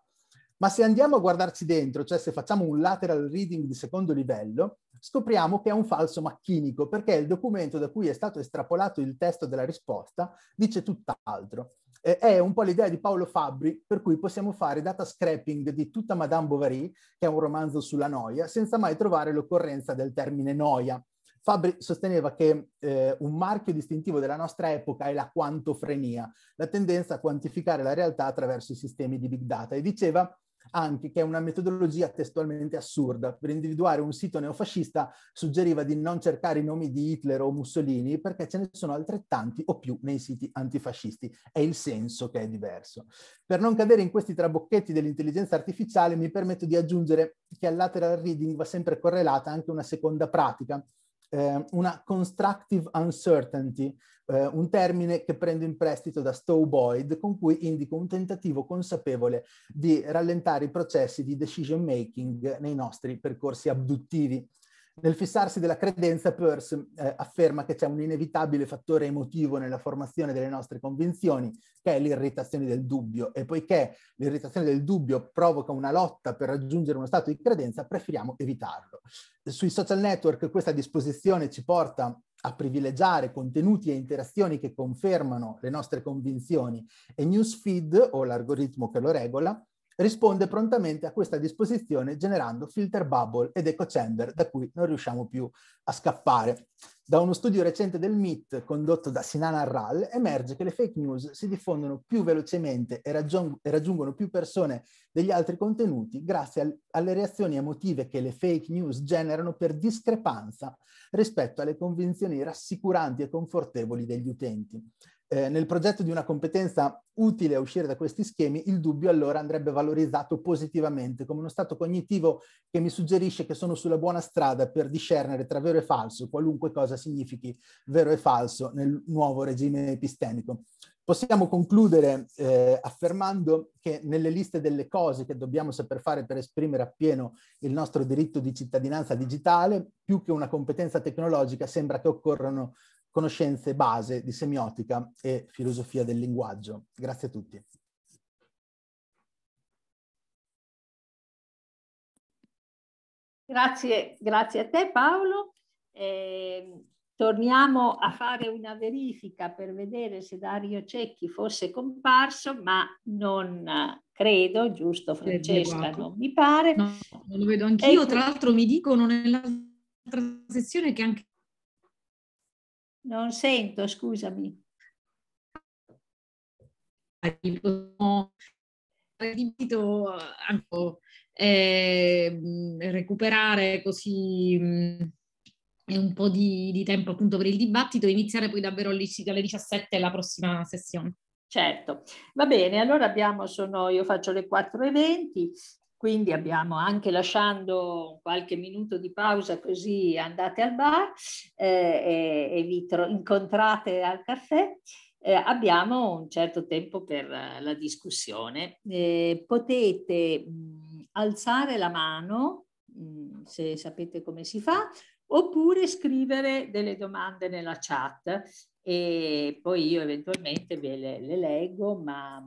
[SPEAKER 7] Ma se andiamo a guardarci dentro, cioè se facciamo un lateral reading di secondo livello, scopriamo che è un falso macchinico, perché il documento da cui è stato estrapolato il testo della risposta dice tutt'altro. è un po' l'idea di Paolo Fabbri, per cui possiamo fare data scrapping di tutta Madame Bovary, che è un romanzo sulla noia, senza mai trovare l'occorrenza del termine noia. Fabri sosteneva che eh, un marchio distintivo della nostra epoca è la quantofrenia, la tendenza a quantificare la realtà attraverso i sistemi di big data, e diceva anche che è una metodologia testualmente assurda, per individuare un sito neofascista suggeriva di non cercare i nomi di Hitler o Mussolini perché ce ne sono altrettanti o più nei siti antifascisti. È il senso che è diverso. Per non cadere in questi trabocchetti dell'intelligenza artificiale mi permetto di aggiungere che al lateral reading va sempre correlata anche una seconda pratica, eh, una constructive uncertainty, eh, un termine che prendo in prestito da Stowe Boyd, con cui indico un tentativo consapevole di rallentare i processi di decision making nei nostri percorsi abduttivi. Nel fissarsi della credenza, Peirce eh, afferma che c'è un inevitabile fattore emotivo nella formazione delle nostre convinzioni, che è l'irritazione del dubbio. E poiché l'irritazione del dubbio provoca una lotta per raggiungere uno stato di credenza, preferiamo evitarlo. Sui social network questa disposizione ci porta a privilegiare contenuti e interazioni che confermano le nostre convinzioni e newsfeed o l'algoritmo che lo regola risponde prontamente a questa disposizione generando filter bubble ed echo chamber da cui non riusciamo più a scappare. Da uno studio recente del MIT condotto da Sinan Arral emerge che le fake news si diffondono più velocemente e, raggiung e raggiungono più persone degli altri contenuti grazie al alle reazioni emotive che le fake news generano per discrepanza rispetto alle convinzioni rassicuranti e confortevoli degli utenti eh, nel progetto di una competenza utile a uscire da questi schemi, il dubbio allora andrebbe valorizzato positivamente come uno stato cognitivo che mi suggerisce che sono sulla buona strada per discernere tra vero e falso, qualunque cosa significhi vero e falso nel nuovo regime epistemico. Possiamo concludere eh, affermando che nelle liste delle cose che dobbiamo saper fare per esprimere appieno il nostro diritto di cittadinanza digitale, più che una competenza tecnologica, sembra che occorrano conoscenze base di semiotica e filosofia del linguaggio. Grazie a tutti.
[SPEAKER 3] Grazie, grazie a te Paolo. Eh, torniamo a fare una verifica per vedere se Dario Cecchi fosse comparso, ma non credo, giusto Francesca, non mi pare. No, non lo vedo anch'io, ecco. tra l'altro mi dicono nell'altra sezione che anche non sento, scusami.
[SPEAKER 4] Invito anche ecco, eh, recuperare così mh, mm, un po' di, di, tempo appunto per il dibattito, e iniziare poi davvero alle 17 la prossima sessione.
[SPEAKER 3] Certo, va bene, allora abbiamo, sono, io faccio le 4.20, quindi abbiamo anche lasciando qualche minuto di pausa così andate al bar eh, e, e, vi tro- incontrate al caffè. Eh, abbiamo un certo tempo per la discussione. Eh, potete mh, mm, alzare la mano, mh, mm, se sapete come si fa, oppure scrivere delle domande nella chat e poi io eventualmente ve le, le leggo, ma,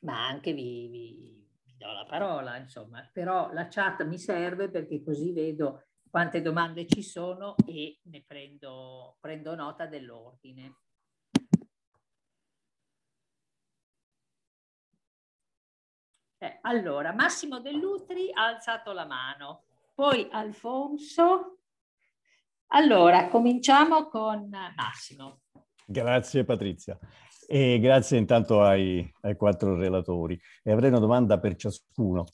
[SPEAKER 3] ma anche vi, vi do la parola, insomma, però la chat mi serve perché così vedo quante domande ci sono e ne prendo, prendo nota dell'ordine. Eh, allora, Massimo Dell'Utri ha alzato la mano, poi Alfonso. Allora, cominciamo con Massimo.
[SPEAKER 8] Grazie Patrizia. E grazie intanto ai, ai quattro relatori. E avrei una domanda per ciascuno,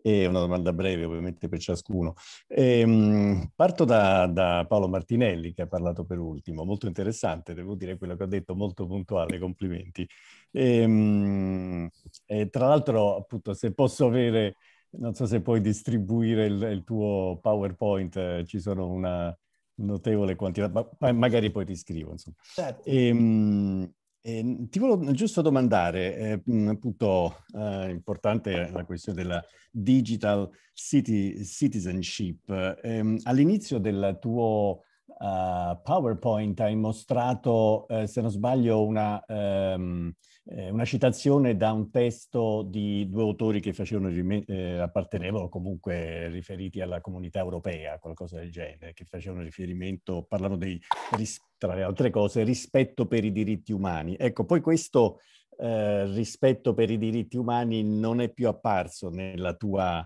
[SPEAKER 8] e una domanda breve ovviamente per ciascuno. E, ehm, parto da, da, Paolo Martinelli che ha parlato per ultimo, molto interessante, devo dire quello che ha detto, molto puntuale, complimenti. E, ehm, e tra l'altro, appunto, se posso avere, non so se puoi distribuire il, il tuo PowerPoint, eh, ci sono una notevole quantità, ma, ma magari poi ti scrivo. Insomma. Certo. E, ehm, eh, ti volevo giusto domandare, eh, appunto, eh, importante la questione della digital city, citizenship. Eh, all'inizio del tuo uh, PowerPoint hai mostrato, eh, se non sbaglio, una, um, eh, una citazione da un testo di due autori che facevano, eh, appartenevano comunque riferiti alla comunità europea, qualcosa del genere, che facevano riferimento, parlano di, tra le altre cose, rispetto per i diritti umani. Ecco, poi questo eh, rispetto per i diritti umani non è più apparso nella tua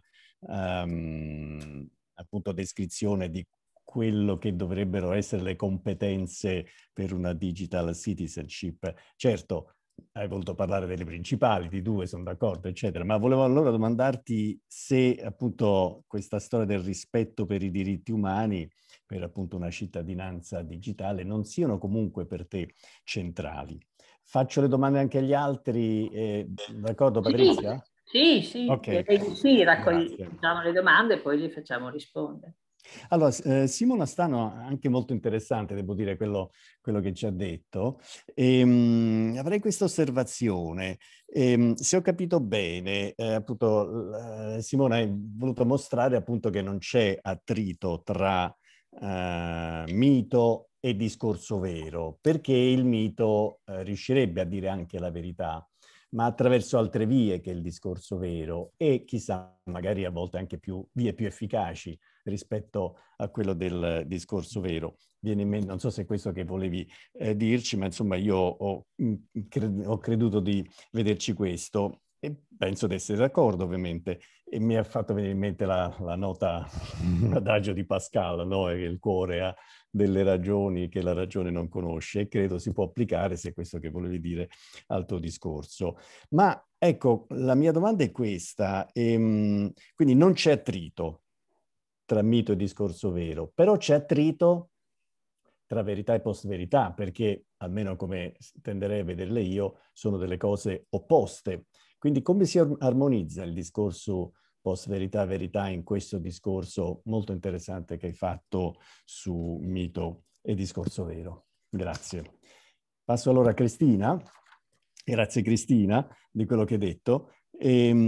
[SPEAKER 8] ehm, appunto descrizione di quello che dovrebbero essere le competenze per una digital citizenship. Certo, hai voluto parlare delle principali, di due sono d'accordo, eccetera, ma volevo allora domandarti se appunto questa storia del rispetto per i diritti umani, per appunto una cittadinanza digitale, non siano comunque per te centrali. Faccio le domande anche agli altri, eh, d'accordo Patrizia?
[SPEAKER 3] Sì, sì, sì, okay. sì raccogli- diciamo, le domande e poi li facciamo rispondere.
[SPEAKER 8] Allora, eh, Simona Stano anche molto interessante, devo dire, quello, quello che ci ha detto. E, ehm, mh, avrei questa osservazione. Ehm, se ho capito bene, eh, appunto, eh, Simona ha voluto mostrare appunto che non c'è attrito tra eh, mito e discorso vero, perché il mito eh, riuscirebbe a dire anche la verità ma attraverso altre vie che il discorso vero e chissà magari a volte anche più vie più efficaci rispetto a quello del discorso mm. vero. Viene in mente, non so se è questo che volevi eh, dirci, ma insomma io ho, mm, cred- ho creduto di vederci questo e penso di essere d'accordo, ovviamente. E mi ha fatto venire in mente la, la nota, un <laughs> adagio di Pascal, no? che il cuore ha eh, delle ragioni che la ragione non conosce e credo si può applicare, se è questo che volevi dire, al tuo discorso. Ma ecco, la mia domanda è questa, ehm, quindi non c'è attrito, tra mito e discorso vero, però c'è attrito tra verità e post-verità, perché almeno come tenderei a vederle io, sono delle cose opposte. Quindi come si armonizza il discorso post-verità-verità in questo discorso molto interessante che hai fatto su mito e discorso vero? Grazie. Passo allora a Cristina. Grazie Cristina di quello che hai detto. E, um,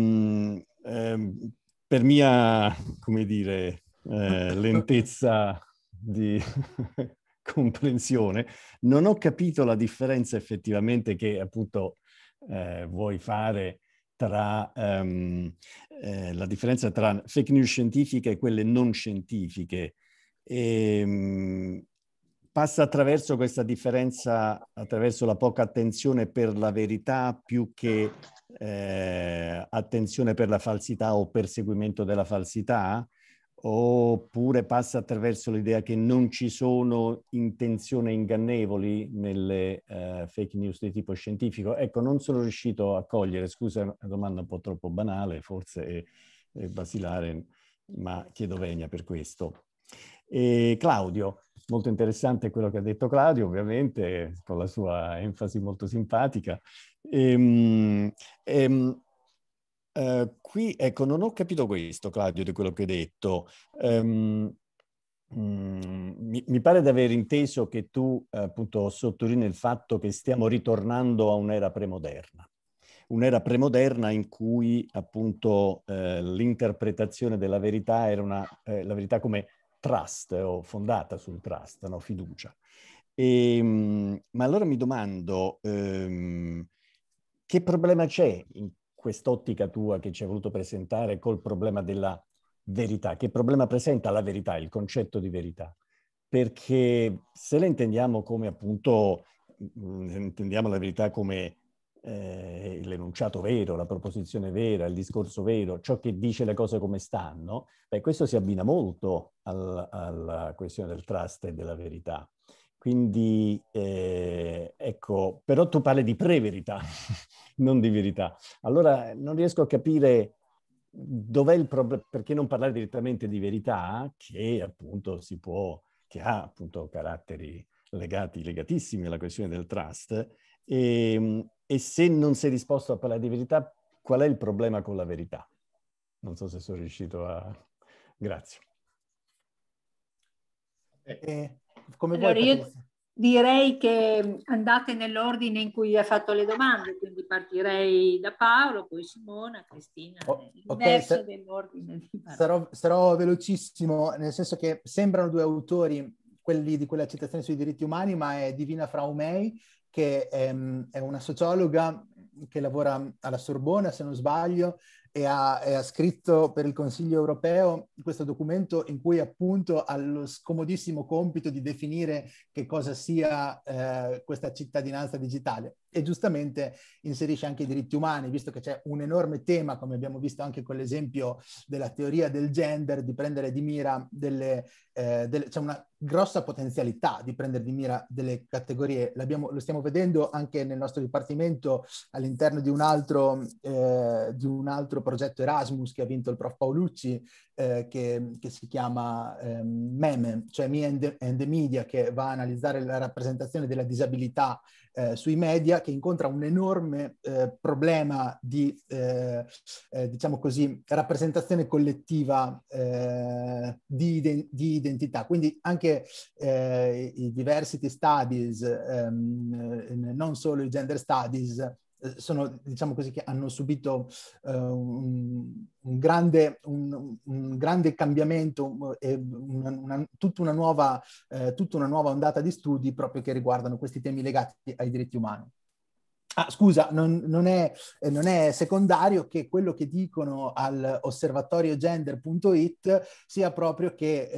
[SPEAKER 8] um, ehm, per mia, come dire, eh, <laughs> lentezza di <laughs> comprensione. Non ho capito la differenza effettivamente che appunto eh, vuoi fare tra um, eh, la differenza tra fake news scientifiche e quelle non scientifiche. E, um, passa attraverso questa differenza, attraverso la poca attenzione per la verità più che eh, attenzione per la falsità o perseguimento della falsità? oppure passa attraverso l'idea che non ci sono intenzioni ingannevoli nelle uh, fake news di tipo scientifico. Ecco, non sono riuscito a cogliere, scusa, una domanda un po' troppo banale, forse è, è basilare, ma chiedo venia per questo. E Claudio, molto interessante quello che ha detto Claudio, ovviamente, con la sua enfasi molto simpatica. Ehm, ehm, eh, qui, ecco, non ho capito questo, Claudio, di quello che hai detto. Um, um, mi, mi, pare di aver inteso che tu, eh, appunto, sottolinei il fatto che stiamo ritornando a un'era premoderna. Un'era premoderna in cui, appunto, eh, l'interpretazione della verità era una, eh, la verità come trust eh, o fondata sul trust, no? fiducia. E, um, ma allora mi domando ehm, che problema c'è in quest'ottica tua che ci hai voluto presentare col problema della verità. Che problema presenta la verità, il concetto di verità? Perché se la intendiamo come appunto, mm, intendiamo la verità come eh, l'enunciato vero, la proposizione vera, il discorso vero, ciò che dice le cose come stanno, beh, questo si abbina molto al, alla questione del trust e della verità. Quindi, eh, ecco, però tu parli di pre-verità, <laughs> non di verità. Allora non riesco a capire dov'è il problema, perché non parlare direttamente di verità, che appunto si può, che ha appunto caratteri legati, legatissimi alla questione del trust, e, ehm, e se non sei disposto a parlare di verità, qual è il problema con la verità? Non so se sono riuscito a... Grazie. Eh, eh come allora, vuoi. Io
[SPEAKER 3] direi che andate nell'ordine in cui ha fatto le domande, quindi partirei da Paolo, poi Simona, Cristina, oh, okay, sa- dell'ordine
[SPEAKER 7] sarò, sarò velocissimo, nel senso che sembrano due autori quelli di quella citazione sui diritti umani, ma è Divina Fraumei, che è, ehm, è una sociologa che lavora alla Sorbona, se non sbaglio, e ha, e ha, scritto per il Consiglio europeo questo documento in cui appunto ha lo scomodissimo compito di definire che cosa sia eh, questa cittadinanza digitale e giustamente inserisce anche i diritti umani, visto che c'è un enorme tema, come abbiamo visto anche con l'esempio della teoria del gender, di prendere di mira delle, eh, delle c'è una grossa potenzialità di prendere di mira delle categorie. lo stiamo vedendo anche nel nostro dipartimento all'interno di un, altro, eh, di un altro progetto Erasmus che ha vinto il prof Paolucci, eh, che, che, si chiama eh, Meme, cioè Me and the, and the, Media, che va a analizzare la rappresentazione della disabilità eh, sui media, che incontra un enorme eh, problema di, eh, diciamo così, rappresentazione collettiva di, di, identità. Quindi anche i diversity studies, ehm, non solo i gender studies, eh, sono, diciamo così, che hanno subito uh, un, un, grande, un, un, grande, cambiamento eh, e una, una, tutta, una nuova, uh, tutta, una nuova, ondata di studi proprio che riguardano questi temi legati ai diritti umani. Ah, scusa, non, non, è, eh, non, è, secondario che quello che dicono all'osservatoriogender.it sia proprio che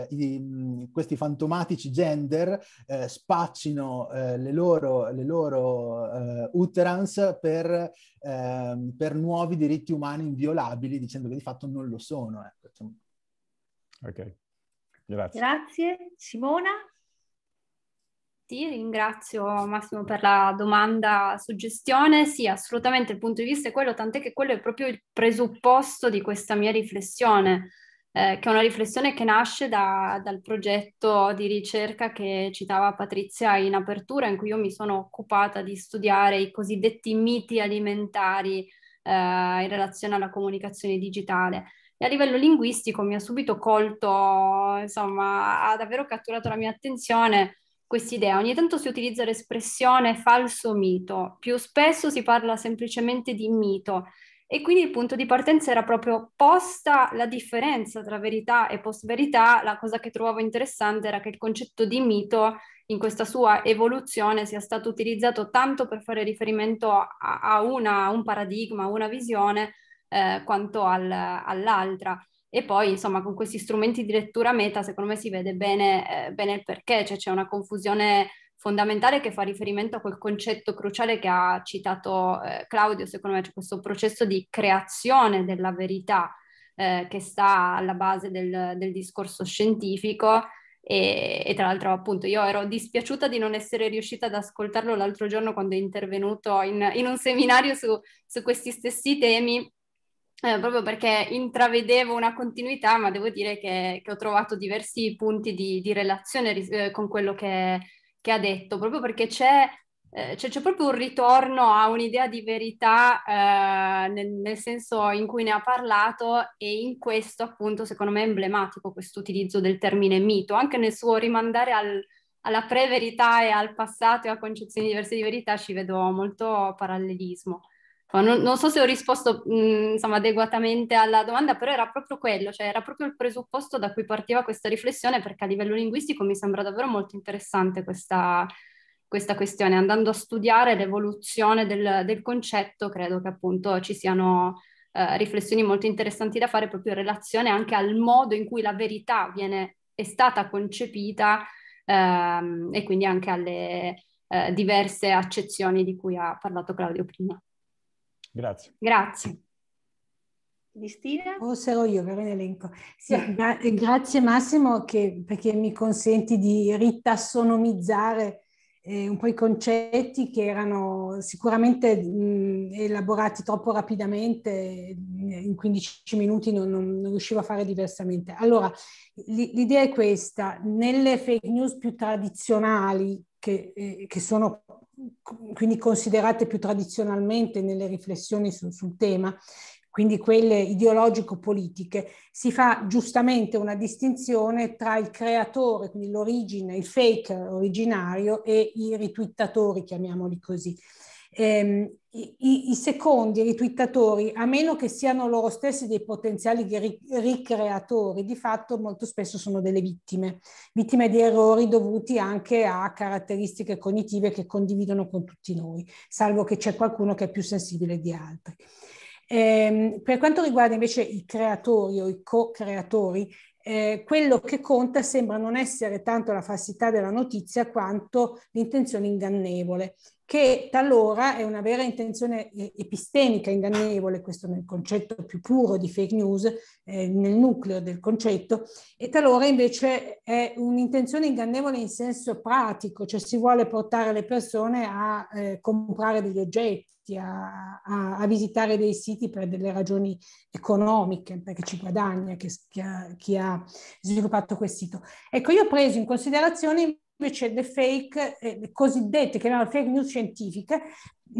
[SPEAKER 7] eh, i, questi fantomatici gender eh, spaccino eh, le loro, le loro eh, utterance per, ehm, per, nuovi diritti umani inviolabili, dicendo che di fatto non lo sono. Ecco.
[SPEAKER 8] Ok, grazie.
[SPEAKER 6] Grazie Simona tutti, ringrazio Massimo per la domanda, suggestione. Sì, assolutamente il punto di vista è quello, tant'è che quello è proprio il presupposto di questa mia riflessione, eh, che è una riflessione che nasce da, dal progetto di ricerca che citava Patrizia in apertura, in cui io mi sono occupata di studiare i cosiddetti miti alimentari eh, in relazione alla comunicazione digitale e a livello linguistico mi ha subito colto, insomma, ha davvero catturato la mia attenzione quest'idea. Ogni tanto si utilizza l'espressione falso mito, più spesso si parla semplicemente di mito e quindi il punto di partenza era proprio posta la differenza tra verità e post-verità. La cosa che trovavo interessante era che il concetto di mito in questa sua evoluzione sia stato utilizzato tanto per fare riferimento a, a, una, a un paradigma, a una visione, eh, quanto al, all'altra. E poi, insomma, con questi strumenti di lettura meta, secondo me si vede bene, eh, bene il perché, cioè c'è una confusione fondamentale che fa riferimento a quel concetto cruciale che ha citato eh, Claudio, secondo me c'è cioè questo processo di creazione della verità eh, che sta alla base del, del discorso scientifico. E, e, tra l'altro appunto io ero dispiaciuta di non essere riuscita ad ascoltarlo l'altro giorno quando è intervenuto in, in un seminario su, su questi stessi temi eh, proprio perché intravedevo una continuità, ma devo dire che, che ho trovato diversi punti di, di relazione eh, con quello che, che, ha detto, proprio perché c'è, eh, c'è, c'è, proprio un ritorno a un'idea di verità eh, nel, nel, senso in cui ne ha parlato e in questo appunto secondo me è emblematico questo utilizzo del termine mito, anche nel suo rimandare al, alla pre-verità e al passato e a concezioni diverse di verità ci vedo molto parallelismo non, non, so se ho risposto mh, mm, insomma, adeguatamente alla domanda, però era proprio quello, cioè era proprio il presupposto da cui partiva questa riflessione, perché a livello linguistico mi sembra davvero molto interessante questa, questa questione. Andando a studiare l'evoluzione del, del concetto, credo che appunto ci siano eh, riflessioni molto interessanti da fare proprio in relazione anche al modo in cui la verità viene, è stata concepita ehm, e quindi anche alle eh, diverse accezioni di cui ha parlato Claudio prima. Grazie. Grazie.
[SPEAKER 5] Cristina? O oh, sarò io, per un elenco. Sì, gra- grazie Massimo che, perché mi consenti di ritassonomizzare eh, un po' i concetti che erano sicuramente mh, elaborati troppo rapidamente, in 15 minuti non, non, non riuscivo a fare diversamente. Allora, l- l'idea è questa, nelle fake news più tradizionali, che, eh, che sono quindi considerate più tradizionalmente nelle riflessioni su, sul tema, quindi quelle ideologico-politiche, si fa giustamente una distinzione tra il creatore, quindi l'origine, il fake originario e i ritwittatori, chiamiamoli così ehm, i, i, secondi ritwittatori, a meno che siano loro stessi dei potenziali ricreatori, di fatto molto spesso sono delle vittime, vittime di errori dovuti anche a caratteristiche cognitive che condividono con tutti noi, salvo che c'è qualcuno che è più sensibile di altri. Ehm, per quanto riguarda invece i creatori o i co-creatori, eh, quello che conta sembra non essere tanto la falsità della notizia quanto l'intenzione ingannevole che talora è una vera intenzione eh, epistemica ingannevole, questo nel concetto più puro di fake news, eh, nel nucleo del concetto, e talora invece è un'intenzione ingannevole in senso pratico, cioè si vuole portare le persone a eh, comprare degli oggetti, a, a, a, visitare dei siti per delle ragioni economiche, perché ci guadagna chi, chi, ha, chi ha sviluppato quel sito. Ecco, io ho preso in considerazione invece le fake, eh, le cosiddette, che fake news scientifiche,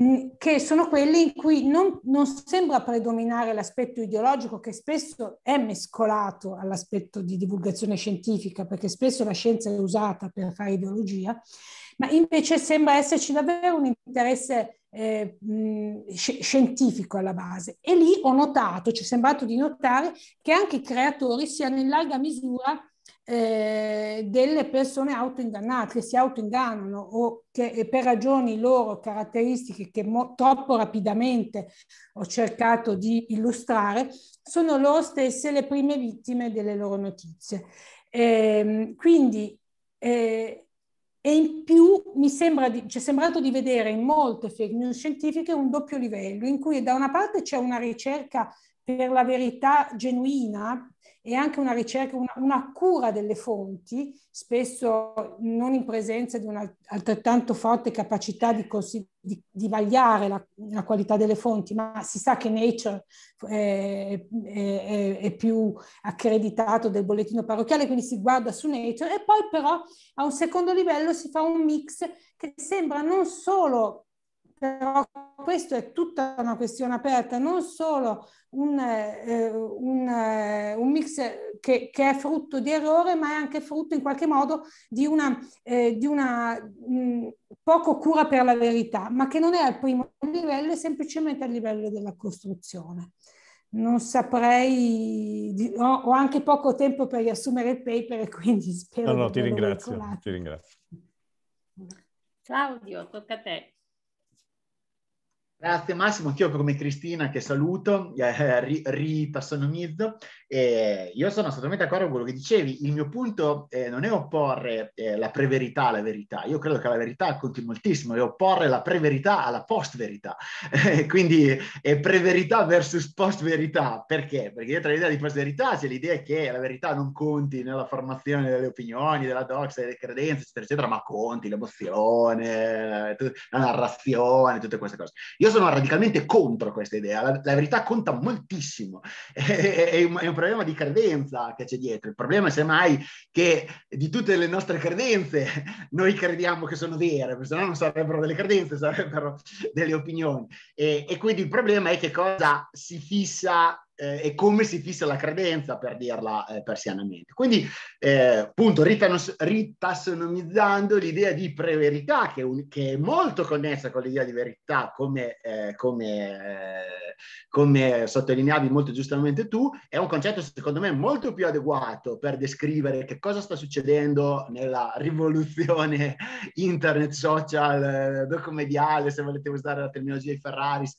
[SPEAKER 5] mm, che sono quelle in cui non, non, sembra predominare l'aspetto ideologico che spesso è mescolato all'aspetto di divulgazione scientifica, perché spesso la scienza è usata per fare ideologia, ma invece sembra esserci davvero un interesse eh, mm, scientifico alla base. E lì ho notato, ci è sembrato di notare, che anche i creatori siano in larga misura eh, delle persone autoingannate, che si autoingannano o che per ragioni loro caratteristiche che mo- troppo rapidamente ho cercato di illustrare, sono loro stesse le prime vittime delle loro notizie. Eh, quindi, eh, e in più mi sembra di, ci è sembrato di vedere in molte fake news scientifiche un doppio livello in cui da una parte c'è una ricerca per la verità genuina e anche una ricerca, una, una cura delle fonti, spesso non in presenza di una altrettanto forte capacità di, consi- di, di vagliare la, la, qualità delle fonti, ma si sa che Nature eh, è, è, è più accreditato del bollettino parrocchiale, quindi si guarda su Nature e poi però a un secondo livello si fa un mix che sembra non solo però questa è tutta una questione aperta, non solo un, eh, un, eh, un mix che, che, è frutto di errore, ma è anche frutto in qualche modo di una, eh, di una mh, poco cura per la verità, ma che non è al primo livello, è semplicemente al livello della costruzione. Non saprei, di, ho, ho, anche poco tempo per riassumere il paper e quindi spero...
[SPEAKER 3] No, no, ti ringrazio, ti ringrazio. Claudio, tocca a te.
[SPEAKER 1] Grazie Massimo, anch'io come Cristina che saluto, <laughs> eh, ripersonalizzo. Eh, io sono assolutamente d'accordo con quello che dicevi. Il mio punto eh, non è opporre eh, la preverità alla verità. Io credo che la verità conti moltissimo, è opporre la preverità alla post-verità. <laughs> quindi è preverità versus post-verità. Perché? Perché dietro l'idea di post-verità c'è l'idea che la verità non conti nella formazione delle opinioni, della doxa, delle credenze, eccetera, eccetera, ma conti l'emozione, la narrazione, tutte queste cose. Io io sono radicalmente contro questa idea, la, la verità conta moltissimo, <laughs> è, è, un, è, un, problema di credenza che c'è dietro, il problema è semmai che di tutte le nostre credenze <laughs> noi crediamo che sono vere, perché sennò non sarebbero delle credenze, sarebbero delle opinioni e, e quindi il problema è che cosa si fissa eh, e come si fissa la credenza, per dirla eh, persianamente. Quindi, eh, appunto, ritanos- ritassonomizzando l'idea di preverità, che, un- che, è molto connessa con l'idea di verità, come, eh, come, eh, come, sottolineavi molto giustamente tu, è un concetto secondo me molto più adeguato per descrivere che cosa sta succedendo nella rivoluzione <laughs> internet, social, eh, documediale, se volete usare la terminologia di Ferraris,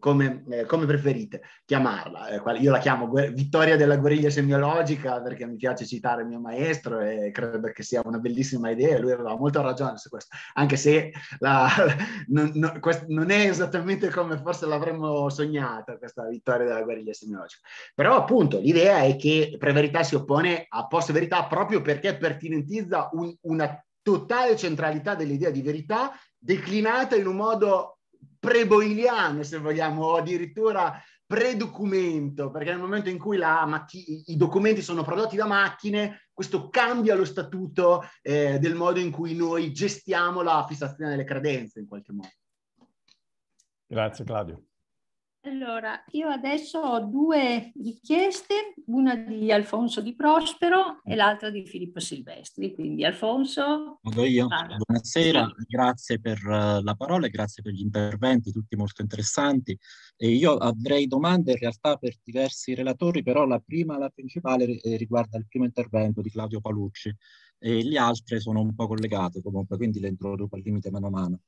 [SPEAKER 1] come, come preferite chiamare farla. Eh, io la chiamo vittoria della guerriglia semiologica perché mi piace citare il mio maestro e credo che sia una bellissima idea. Lui aveva molto ragione su questo, anche se la, <laughs> non, non, non, è esattamente come forse l'avremmo sognata questa vittoria della guerriglia semiologica. Però appunto l'idea è che preverità si oppone a post-verità proprio perché pertinentizza un, una totale centralità dell'idea di verità declinata in un modo preboiliano, se vogliamo, o addirittura predocumento, perché nel momento in cui matti- i documenti sono prodotti da macchine, questo cambia lo statuto eh, del modo in cui noi gestiamo la fissazione delle credenze in qualche
[SPEAKER 3] modo.
[SPEAKER 8] Grazie Claudio.
[SPEAKER 3] Allora, io adesso ho due richieste, una di Alfonso Di Prospero e l'altra di Filippo Silvestri. Quindi Alfonso.
[SPEAKER 9] Vado io. Buonasera, grazie per eh, la parola e grazie per gli interventi, tutti molto interessanti. E io avrei domande in realtà per diversi relatori, però la prima, la principale, eh, riguarda il primo intervento di Claudio Palucci e le altre sono un po' collegate comunque, quindi le introduco al limite mano a mano.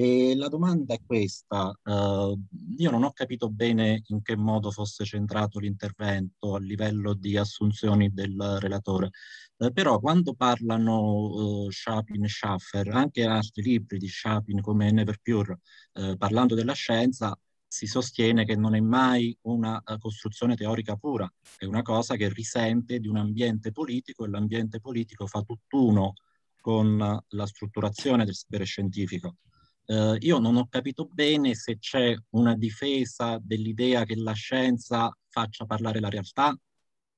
[SPEAKER 9] E la domanda è questa, uh, io non ho capito bene in che modo fosse centrato l'intervento a livello di assunzioni del relatore, uh, però quando parlano uh, eh, Shapin e Schaffer, anche altri libri di Shapin come Never Pure, uh, parlando della scienza, si sostiene che non è mai una costruzione teorica pura, è una cosa che risente di un ambiente politico e l'ambiente politico fa tutt'uno con la strutturazione del sapere scientifico eh, io non ho capito bene se c'è una difesa dell'idea che la scienza faccia parlare la realtà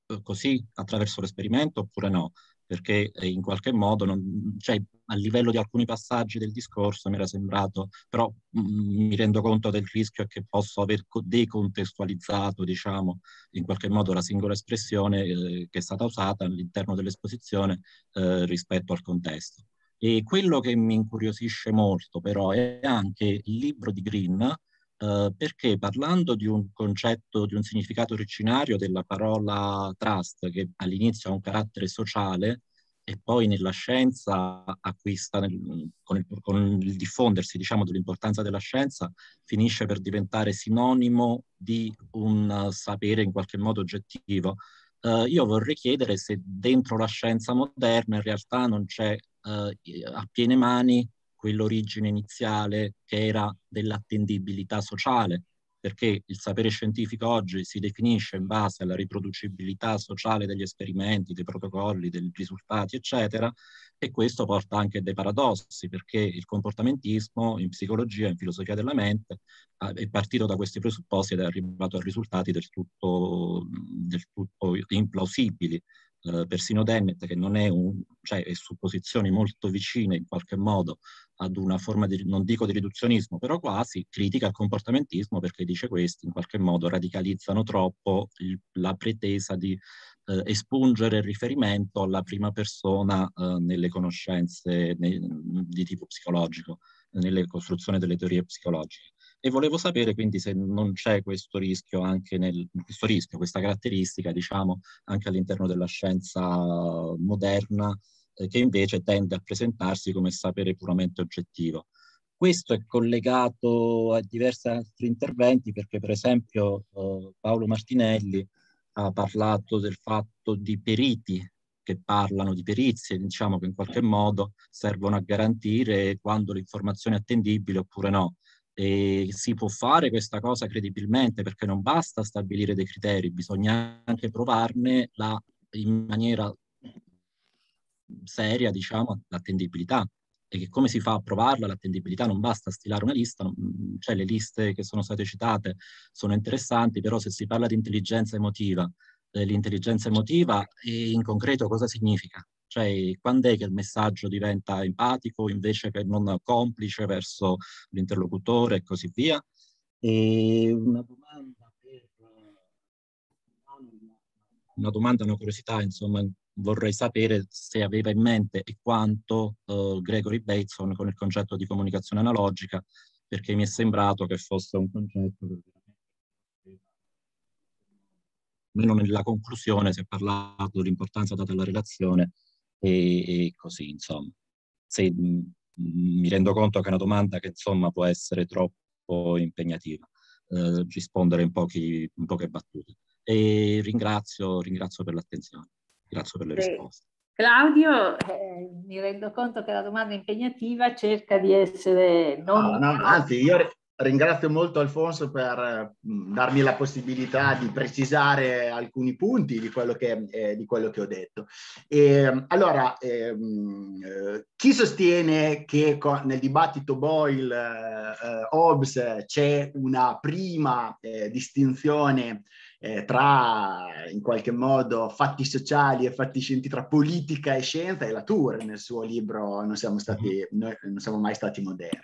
[SPEAKER 9] eh, così attraverso l'esperimento oppure no, perché eh, in qualche modo non, cioè, a livello di alcuni passaggi del discorso mi era sembrato, però mh, mm, mm, mi rendo conto del rischio che posso aver decontestualizzato, diciamo, in qualche modo la singola espressione eh, che è stata usata all'interno dell'esposizione eh, rispetto al contesto. E quello che mi incuriosisce molto però è anche il libro di Green, eh, perché parlando di un concetto, di un significato originario della parola trust, che all'inizio ha un carattere sociale e poi nella scienza acquista, nel, con, il, con, il, diffondersi diciamo, dell'importanza della scienza, finisce per diventare sinonimo di un eh, sapere in qualche modo oggettivo eh, io vorrei chiedere se dentro la scienza moderna in realtà non c'è eh, a piene mani quell'origine iniziale che era dell'attendibilità sociale, perché il sapere scientifico oggi si definisce in base alla riproducibilità sociale degli esperimenti, dei protocolli, dei risultati, eccetera, e questo porta anche a dei paradossi, perché il comportamentismo in psicologia, in filosofia della mente, è partito da questi presupposti ed è arrivato a risultati del tutto, del tutto implausibili. Eh, persino Dennett, che non è un, cioè, è su molto vicine in qualche modo ad una forma di, non dico di riduzionismo, però quasi, critica il comportamentismo perché dice questi in qualche modo radicalizzano troppo il, la pretesa di eh, espungere il riferimento alla prima persona eh, nelle conoscenze nei, di tipo psicologico, nelle costruzioni delle teorie psicologiche. E volevo sapere quindi se non c'è questo rischio, anche nel, questo rischio, questa caratteristica, diciamo, anche all'interno della scienza eh, moderna, eh, che invece tende a presentarsi come sapere puramente oggettivo. Questo è collegato a diversi altri interventi perché per esempio eh, Paolo Martinelli ha parlato del fatto di periti che parlano di perizie, diciamo che in qualche modo servono a garantire quando l'informazione è attendibile oppure no. E si può fare questa cosa credibilmente perché non basta stabilire dei criteri, bisogna anche provarne la, in maniera seria, diciamo, l'attendibilità e che come si fa a provarla l'attendibilità? Non basta stilare una lista, non, mm, cioè le liste che sono state citate sono interessanti, però se si parla di intelligenza emotiva, eh, l'intelligenza emotiva in concreto cosa significa? Cioè, quando è che il messaggio diventa empatico invece che non complice verso l'interlocutore e così via? E una domanda per eh, una domanda, una curiosità, insomma, vorrei sapere se aveva in mente e quanto eh, Gregory Bateson con il concetto di comunicazione analogica, perché mi è sembrato che fosse un concetto che almeno nella conclusione si è parlato dell'importanza data alla relazione e, e così, insomma. Se, mm, mm, mi rendo conto che è una domanda che, insomma, può essere troppo impegnativa eh, rispondere in, pochi, in, poche battute. E ringrazio, ringrazio per l'attenzione. Grazie per la risposte.
[SPEAKER 3] Claudio, eh, mi rendo conto che la domanda impegnativa cerca di essere non... Ah,
[SPEAKER 1] no, no, anzi, io ringrazio molto Alfonso per darmi la possibilità di precisare alcuni punti di quello che, eh, di quello che ho detto. E, ehm, allora, ehm, eh, chi sostiene che nel dibattito Boyle-Hobbes eh, eh c'è una prima eh, distinzione eh, tra in qualche modo fatti sociali e fatti scientifici, tra politica e scienza, e la Tour nel suo libro Non siamo, mhm. stati, noi non siamo mai stati moderni.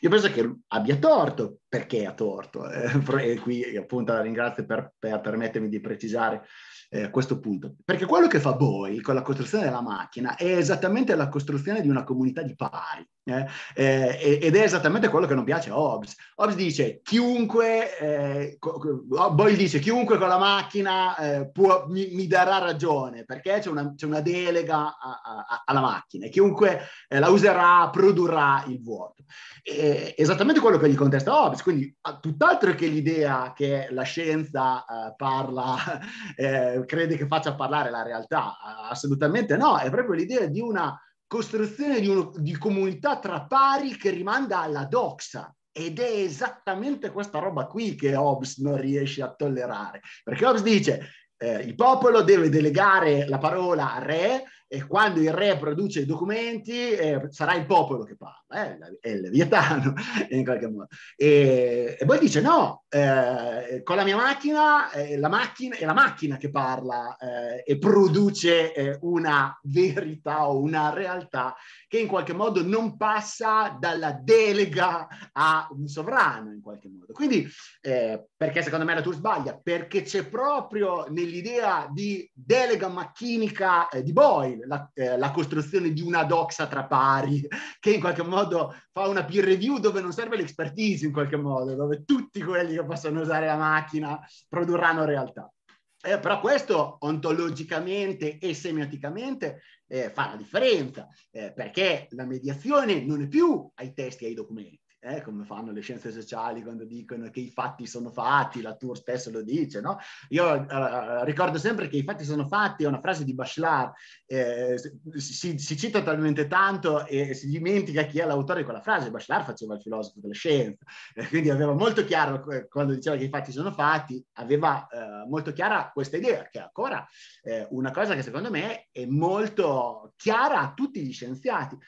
[SPEAKER 1] Io penso che abbia torto, perché ha torto, <laughs> eh, e qui appunto la ringrazio per, per permettermi di precisare eh, a questo punto. Perché quello che fa Boy con la costruzione della macchina è esattamente la costruzione di una comunità di pari. Eh? Eh, ed è esattamente quello che non piace a Hobbes. Hobbes dice chiunque, eh, co- Boy dice chiunque con la macchina eh, può, mi, mi, darà ragione perché c'è una, c'è una delega a, a, alla macchina e chiunque eh, la userà produrrà il vuoto. È esattamente quello che gli contesta Hobbes, quindi tutt'altro che l'idea che la scienza parla <laughs> eh, crede che faccia parlare la realtà, assolutamente no, è proprio l'idea di una costruzione di, uno, di comunità tra pari che rimanda alla doxa, ed è esattamente questa roba qui che Hobbes non riesce a tollerare, perché Hobbes dice eh, il popolo deve delegare la parola al re e quando il re produce i documenti eh, sarà il popolo che parla, eh, è il Leviatano <laughs> in qualche modo. E, e poi dice no, eh, con la mia macchina, eh, la macchina, è la macchina che parla eh, e produce eh, una verità o una realtà che in qualche modo non passa dalla delega a un sovrano in qualche modo. Quindi perché secondo me la tour sbaglia? Perché c'è proprio nell'idea di delega macchinica di Boyle la, eh, la, costruzione di una doxa tra pari, <laughs> che in qualche modo fa una peer review dove non serve l'expertise in qualche modo, dove tutti quelli che possono usare la macchina produrranno realtà. Eh, però questo ontologicamente e semioticamente eh, fa la differenza, eh, perché la mediazione non è più ai testi e ai documenti, eh, come fanno le scienze sociali quando dicono che i fatti sono fatti, la Tour spesso lo dice, no? Io eh, ricordo sempre che i fatti sono fatti, è una frase di Bachelard, eh, si, si, cita talmente tanto e si dimentica chi è l'autore di quella frase, Bachelard faceva il filosofo della scienza, eh, quindi aveva molto chiaro quando diceva che i fatti sono fatti, aveva eh, molto chiara questa idea, che è ancora eh, una cosa che secondo me è molto chiara a tutti gli scienziati.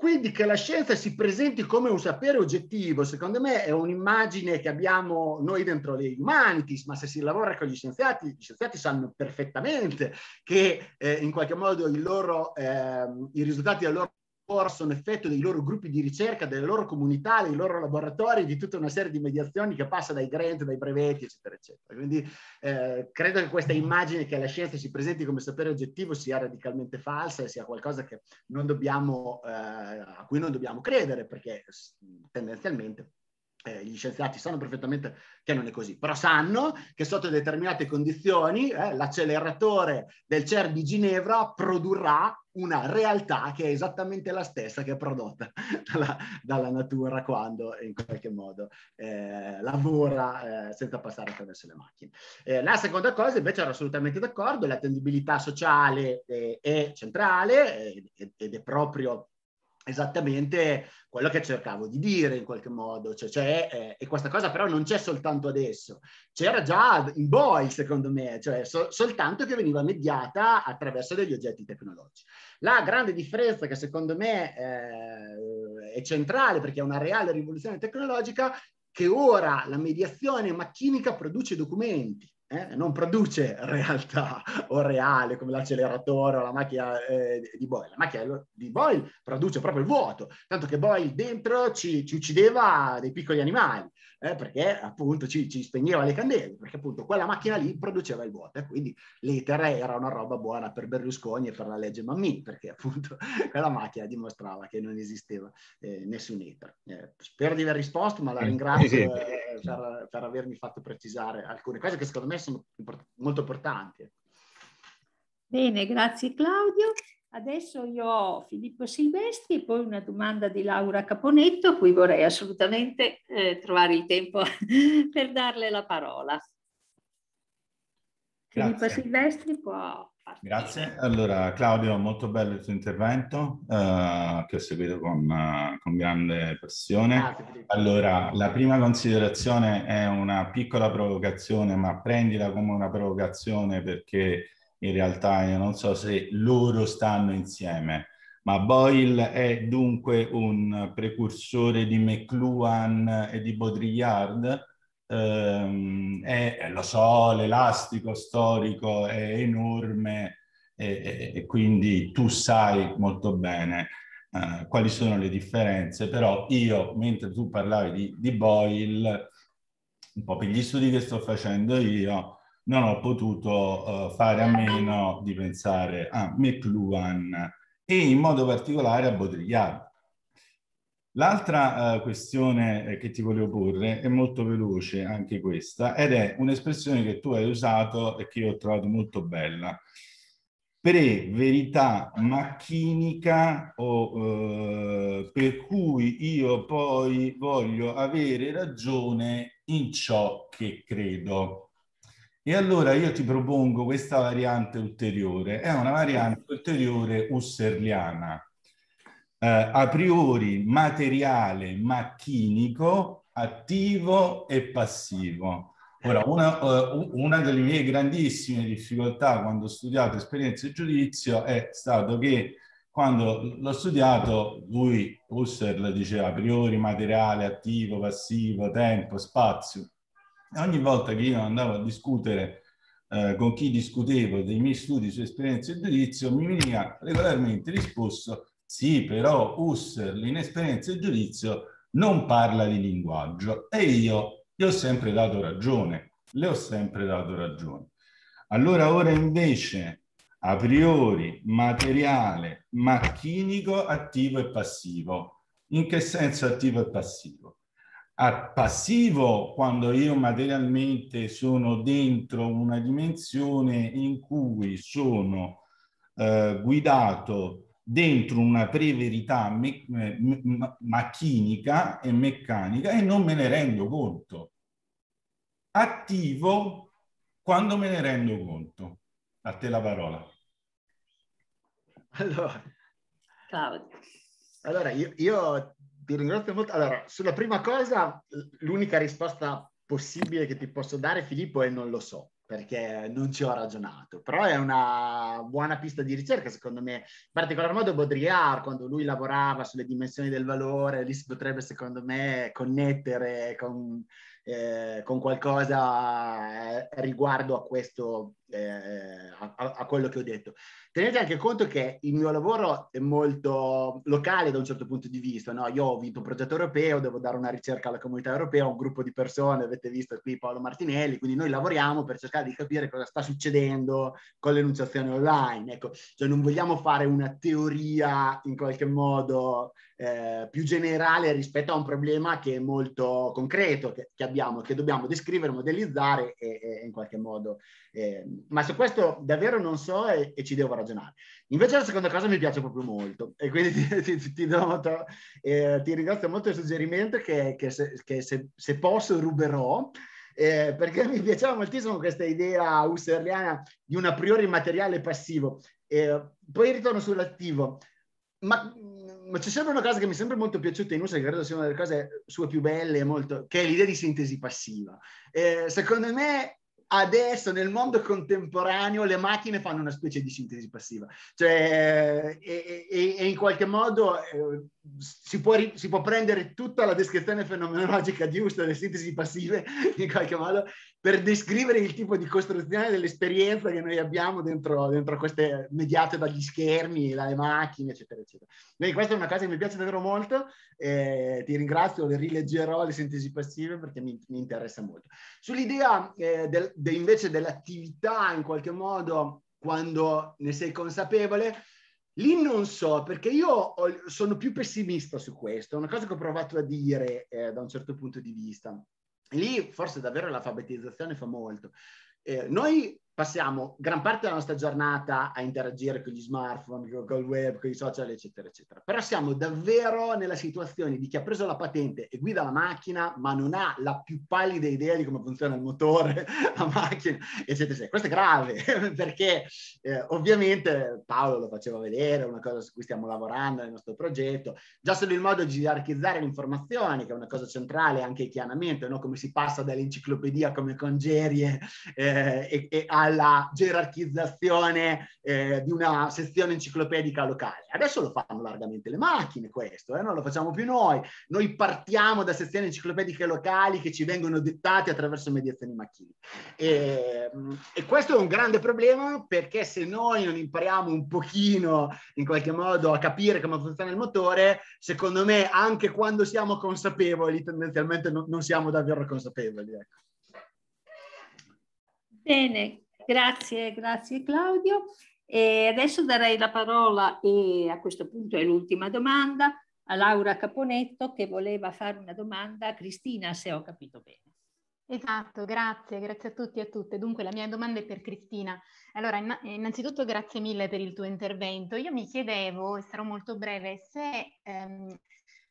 [SPEAKER 1] Quindi che la scienza si presenti come un sapere oggettivo, secondo me è un'immagine che abbiamo noi dentro le humanities, ma se si lavora con gli scienziati, gli scienziati sanno perfettamente che eh, in qualche modo loro, eh, i risultati della loro sono effetto dei loro gruppi di ricerca, delle loro comunità, dei loro laboratori, di tutta una serie di mediazioni che passa dai grant, dai brevetti, eccetera, eccetera. Quindi eh, credo che questa immagine che la scienza si presenti come sapere oggettivo sia radicalmente falsa e sia qualcosa dobbiamo, eh, a cui non dobbiamo credere, perché tendenzialmente eh, gli scienziati sanno perfettamente che non è così, però sanno che sotto determinate condizioni eh, l'acceleratore del CER di Ginevra produrrà una realtà che è esattamente la stessa che è prodotta <laughs> dalla, dalla natura quando in qualche modo eh, lavora eh, senza passare attraverso le macchine. Eh, la seconda cosa invece ero assolutamente d'accordo, l'attendibilità sociale eh, è centrale eh, ed è proprio esattamente quello che cercavo di dire in qualche modo, cioè, cioè, eh, e questa cosa però non c'è soltanto adesso, c'era già in Boyle secondo me, cioè so, soltanto che veniva mediata attraverso degli oggetti tecnologici. La grande differenza che secondo me eh, è centrale perché è una reale rivoluzione tecnologica che ora la mediazione macchinica produce documenti, eh, non produce <laughs> realtà o reale come l'acceleratore o la macchina eh, di Boyle. La macchina di Boyle produce proprio il vuoto, tanto che Boyle dentro ci, ci uccideva dei piccoli animali eh, perché appunto ci, ci, spegneva le candele, perché appunto quella macchina lì produceva il vuoto, e quindi l'iter era una roba buona per Berlusconi e per la legge Mammì, perché <laughs> appunto quella macchina dimostrava che non esisteva eh, nessun iter. Eh, spero di aver risposto, ma la mm. ringrazio eh, per, per, avermi fatto precisare alcune cose che secondo me sono import- molto importanti.
[SPEAKER 3] Bene, grazie Claudio. Adesso io ho Filippo Silvestri e poi una domanda di Laura Caponetto, cui vorrei assolutamente eh, trovare il tempo <laughs> per darle la parola. Grazie. Filippo Silvestri può
[SPEAKER 10] partire. Grazie. Allora Claudio, molto bello il tuo intervento eh, che ho seguito con, eh, con grande passione. Grazie. Ah, allora, la prima considerazione è una piccola provocazione, ma prendila come una provocazione perché in realtà io non so se loro stanno insieme, ma Boyle è dunque un precursore di McLuhan e di Baudrillard, ehm, è, lo so, l'elastico storico è enorme e, e, e quindi tu sai molto bene eh, quali sono le differenze, però io, mentre tu parlavi di, di Boyle, un po' per gli studi che sto facendo io, non ho potuto eh, fare a meno di pensare a McLuhan e in modo particolare a Baudrillard. L'altra eh, questione eh, che ti volevo porre è molto veloce anche questa ed è un'espressione che tu hai usato e che io ho trovato molto bella. Pre-verità macchinica o, eh, per cui io poi voglio avere ragione in ciò che credo. E allora io ti propongo questa variante ulteriore, è una variante ulteriore husserliana, eh, a priori materiale macchinico, attivo e passivo. Ora, una, eh, una, delle mie grandissime difficoltà quando ho studiato esperienza e giudizio è stato che quando l'ho studiato, lui, Husserl, diceva a priori materiale, attivo, passivo, tempo, spazio ogni volta che io andavo a discutere eh, con chi discutevo dei miei studi su esperienza e giudizio, mi veniva regolarmente risposto sì, però Husserl esperienza e giudizio non parla di linguaggio e io gli ho sempre dato ragione, le ho sempre dato ragione. Allora ora invece a priori materiale macchinico attivo e passivo. In che senso attivo e passivo? al passivo quando io materialmente sono dentro una dimensione in cui sono eh, guidato dentro una preverità me- me- macchinica e meccanica e non me ne rendo conto. Attivo quando me ne rendo conto. A te la parola. Allora,
[SPEAKER 1] allora io, io ti ringrazio molto. Allora, sulla prima cosa, l'unica risposta possibile che ti posso dare, Filippo, è non lo so perché non ci ho ragionato, però è una buona pista di ricerca secondo me, in particolar modo Baudrillard quando lui lavorava sulle dimensioni del valore, lì si potrebbe secondo me connettere con eh, con qualcosa eh, riguardo a questo, eh, a, a, quello che ho detto. Tenete anche conto che il mio lavoro è molto locale da un certo punto di vista, no? Io ho vinto un progetto europeo, devo dare una ricerca alla comunità europea, un gruppo di persone, avete visto qui Paolo Martinelli, quindi noi lavoriamo per cercare di capire cosa sta succedendo con l'enunciazione online, ecco, cioè non vogliamo fare una teoria in qualche modo eh, più generale rispetto a un problema che è molto concreto che, che abbiamo, che dobbiamo descrivere, modellizzare e, e in qualche modo. Eh, ma su questo davvero non so e, e, ci devo ragionare. Invece la seconda cosa mi piace proprio molto e quindi ti, ti, ti, molto, eh, ti ringrazio molto il suggerimento che, che, se, che se, se posso ruberò. Eh, perché mi piaceva moltissimo questa idea husserliana di un a priori materiale passivo. Eh, poi ritorno sull'attivo, ma ma c'è sempre una cosa che mi è sempre molto piaciuta in USA, che credo sia una delle cose sue più belle, molto, che è l'idea di sintesi passiva. Eh, secondo me adesso nel mondo contemporaneo le macchine fanno una specie di sintesi passiva, cioè, e, e, e in qualche modo eh, si, può, si, può, prendere tutta la descrizione fenomenologica giusta delle sintesi passive <laughs> in qualche modo per descrivere il tipo di costruzione dell'esperienza che noi abbiamo dentro, dentro queste mediate dagli schermi, dalle macchine, eccetera, eccetera. Quindi questa è una cosa che mi piace davvero molto, eh, ti ringrazio, le rileggerò le sintesi passive perché mi, mi interessa molto. Sull'idea eh, del, de invece dell'attività in qualche modo, quando ne sei consapevole, Lì non so, perché io ho, sono più pessimista su questo, è una cosa che ho provato a dire eh, da un certo punto di vista lì forse davvero l'alfabetizzazione fa molto. Eh, noi passiamo gran parte della nostra giornata a interagire con gli smartphone, con il web, con i social, eccetera, eccetera. Però siamo davvero nella situazione di chi ha preso la patente e guida la macchina, ma non ha la più pallida idea di come funziona il motore, <laughs> la macchina, eccetera, eccetera. Questo è grave, <laughs> perché eh, ovviamente Paolo lo faceva vedere, è una cosa su cui stiamo lavorando nel nostro progetto, già solo il modo di gerarchizzare le informazioni, che è una cosa centrale anche chiaramente, no? come si passa dall'enciclopedia come congerie eh, e, e a alla gerarchizzazione eh, di una sezione enciclopedica locale. Adesso lo fanno largamente le macchine questo, eh? non lo facciamo più noi. Noi partiamo da sezioni enciclopediche locali che ci vengono dettate attraverso mediazioni macchine. E, mm, e questo è un grande problema perché se noi non impariamo un pochino in qualche modo a capire come funziona il motore, secondo me anche quando siamo consapevoli tendenzialmente non, non siamo davvero consapevoli. Ecco.
[SPEAKER 3] Bene, Grazie, grazie Claudio. E adesso darei la parola, e a questo punto è l'ultima domanda, a Laura Caponetto che voleva fare una domanda a Cristina, se ho capito bene.
[SPEAKER 11] Esatto, grazie, grazie a tutti e a tutte. Dunque la mia domanda è per Cristina. Allora, innanzitutto grazie mille per il tuo intervento. Io mi chiedevo, e sarò molto breve, se ehm,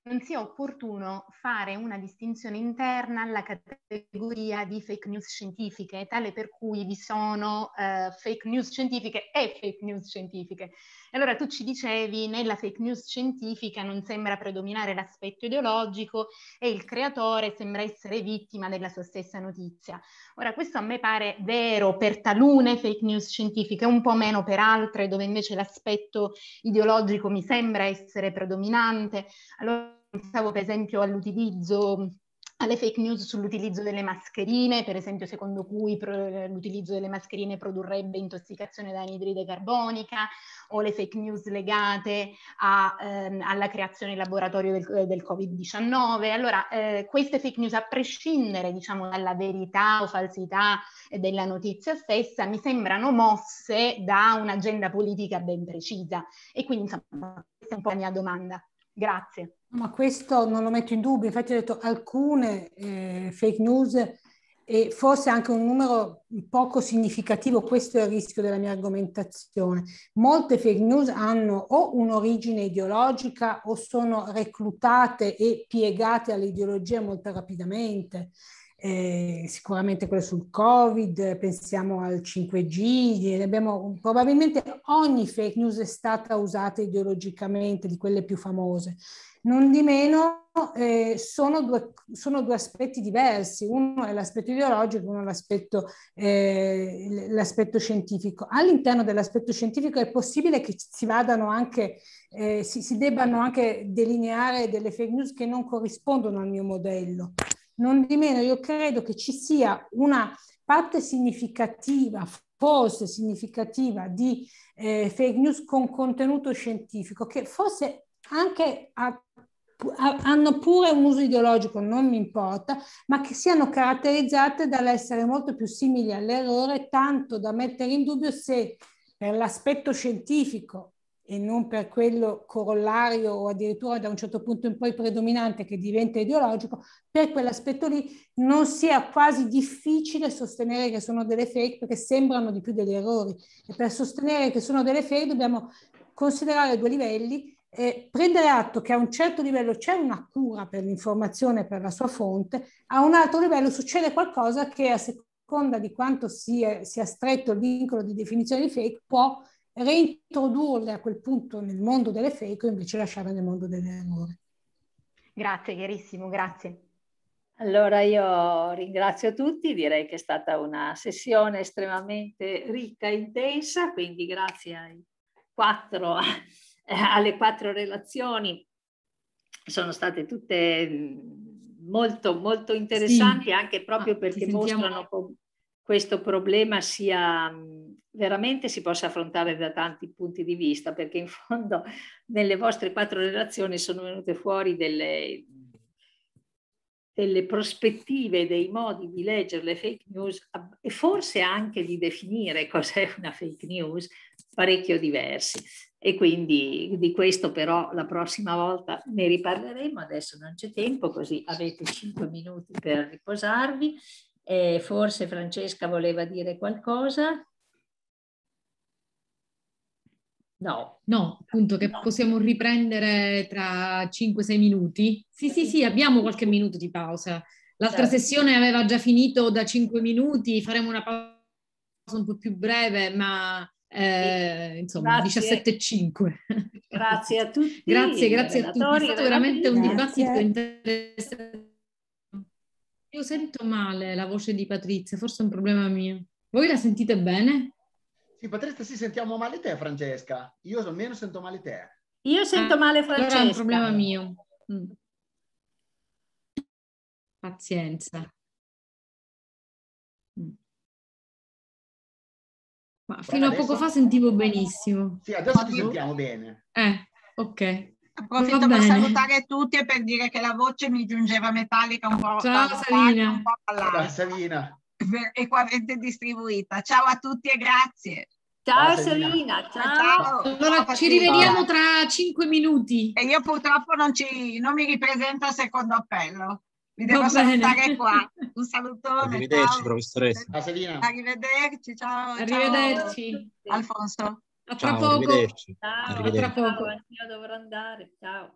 [SPEAKER 11] non sia opportuno fare una distinzione interna alla categoria di fake news scientifiche, tale per cui vi sono eh, fake news scientifiche e fake news scientifiche. Allora tu ci dicevi, nella fake news scientifica non sembra predominare l'aspetto ideologico e il creatore sembra essere vittima della sua stessa notizia. Ora questo a me pare vero per talune fake news scientifiche, un po' meno per altre dove invece l'aspetto ideologico mi sembra essere predominante. Allora pensavo per esempio all'utilizzo alle fake news sull'utilizzo delle mascherine, per esempio secondo cui pro- l'utilizzo delle mascherine produrrebbe intossicazione da anidride carbonica, o le fake news legate a, ehm, alla creazione in laboratorio del, del Covid-19. Allora, eh, queste fake news, a prescindere diciamo, dalla verità o falsità della notizia stessa, mi sembrano mosse da un'agenda politica ben precisa. E quindi, insomma, questa è un po' la mia domanda. Grazie.
[SPEAKER 5] Ma questo non lo metto in dubbio, infatti ho detto alcune eh, fake news e forse anche un numero poco significativo, questo è il rischio della mia argomentazione. Molte fake news hanno o un'origine ideologica o sono reclutate e piegate all'ideologia molto rapidamente eh, sicuramente quelle sul Covid, pensiamo al 5G, abbiamo, probabilmente ogni fake news è stata usata ideologicamente, di quelle più famose. Non di meno eh, sono, due, sono, due, aspetti diversi, uno è l'aspetto ideologico, uno è l'aspetto, eh, l'aspetto scientifico. All'interno dell'aspetto scientifico è possibile che si vadano anche, eh, si, si debbano anche delineare delle fake news che non corrispondono al mio modello. Non di meno io credo che ci sia una parte significativa, forse significativa, di eh, fake news con contenuto scientifico che forse anche a hanno pure un uso ideologico, non mi importa, ma che siano caratterizzate dall'essere molto più simili all'errore, tanto da mettere in dubbio se per l'aspetto scientifico e non per quello corollario o addirittura da un certo punto in poi predominante che diventa ideologico, per quell'aspetto lì non sia quasi difficile sostenere che sono delle fake perché sembrano di più degli errori. E per sostenere che sono delle fake dobbiamo considerare due livelli eh, prendere atto che a un certo livello c'è una cura per l'informazione, per la sua fonte, a un altro livello succede qualcosa che a seconda di quanto sia, sia stretto il vincolo di definizione di fake può reintrodurle a quel punto nel mondo delle fake o invece lasciarle nel mondo delle nuove.
[SPEAKER 3] Grazie, chiarissimo, grazie. Allora io ringrazio tutti, direi che è stata una sessione estremamente ricca e intensa, quindi grazie quattro, <laughs> alle quattro relazioni, sono state tutte mm, molto, molto interessanti sì, anche proprio ah, perché mostrano questo problema sia veramente si possa affrontare da tanti punti di vista, perché in fondo <laughs> nelle vostre quattro relazioni sono venute fuori delle, delle prospettive, dei modi di leggere le fake news e forse anche di definire cos'è una fake news parecchio diversi. E quindi di questo però la prossima volta ne riparleremo, adesso non c'è tempo, così avete cinque minuti per riposarvi eh, forse Francesca voleva dire qualcosa. No.
[SPEAKER 4] No, appunto che no. possiamo riprendere tra 5-6 minuti. Sì, sì, sì, abbiamo qualche minuto di pausa. L'altra certo. sessione aveva già finito da 5 minuti, faremo una pausa un po' più breve, ma eh, insomma, 17.5.
[SPEAKER 3] Grazie a tutti. grazie, grazie a tutti. È stato veramente un dibattito interessante
[SPEAKER 4] io sento male la voce di Patrizia, forse è un problema mio. Voi la sentite bene?
[SPEAKER 1] Sì, Patrizia, sì, sentiamo male te, Francesca. Io almeno sento male te. Io
[SPEAKER 4] sento ah, male Francesca. Allora è un problema mio. Mm. Pazienza. Mm. Ma fino Però a poco fa sentivo benissimo. Sì, adesso ti sentiamo bene. Eh,
[SPEAKER 1] ok. Approfitto per salutare
[SPEAKER 12] tutti e per dire che la voce mi giungeva metallica un po'. Ciao Salina.
[SPEAKER 1] Ciao Salina.
[SPEAKER 12] Equamente distribuita. Ciao a tutti e grazie. Ciao, ciao Selina, ciao. ciao. Allora ciao, ci rivediamo tra cinque
[SPEAKER 4] minuti. E io purtroppo non, ci, non mi ripresento al secondo appello.
[SPEAKER 12] Mi devo Va
[SPEAKER 3] salutare bene. qua. Un salutone. Arrivederci, ciao.
[SPEAKER 9] professoressa. Ciao
[SPEAKER 3] Arrivederci, ciao. Arrivederci.
[SPEAKER 2] Alfonso.
[SPEAKER 9] A tra Ciao, poco. Ciao, a tra poco.
[SPEAKER 3] Anch'io dovrò andare. Ciao.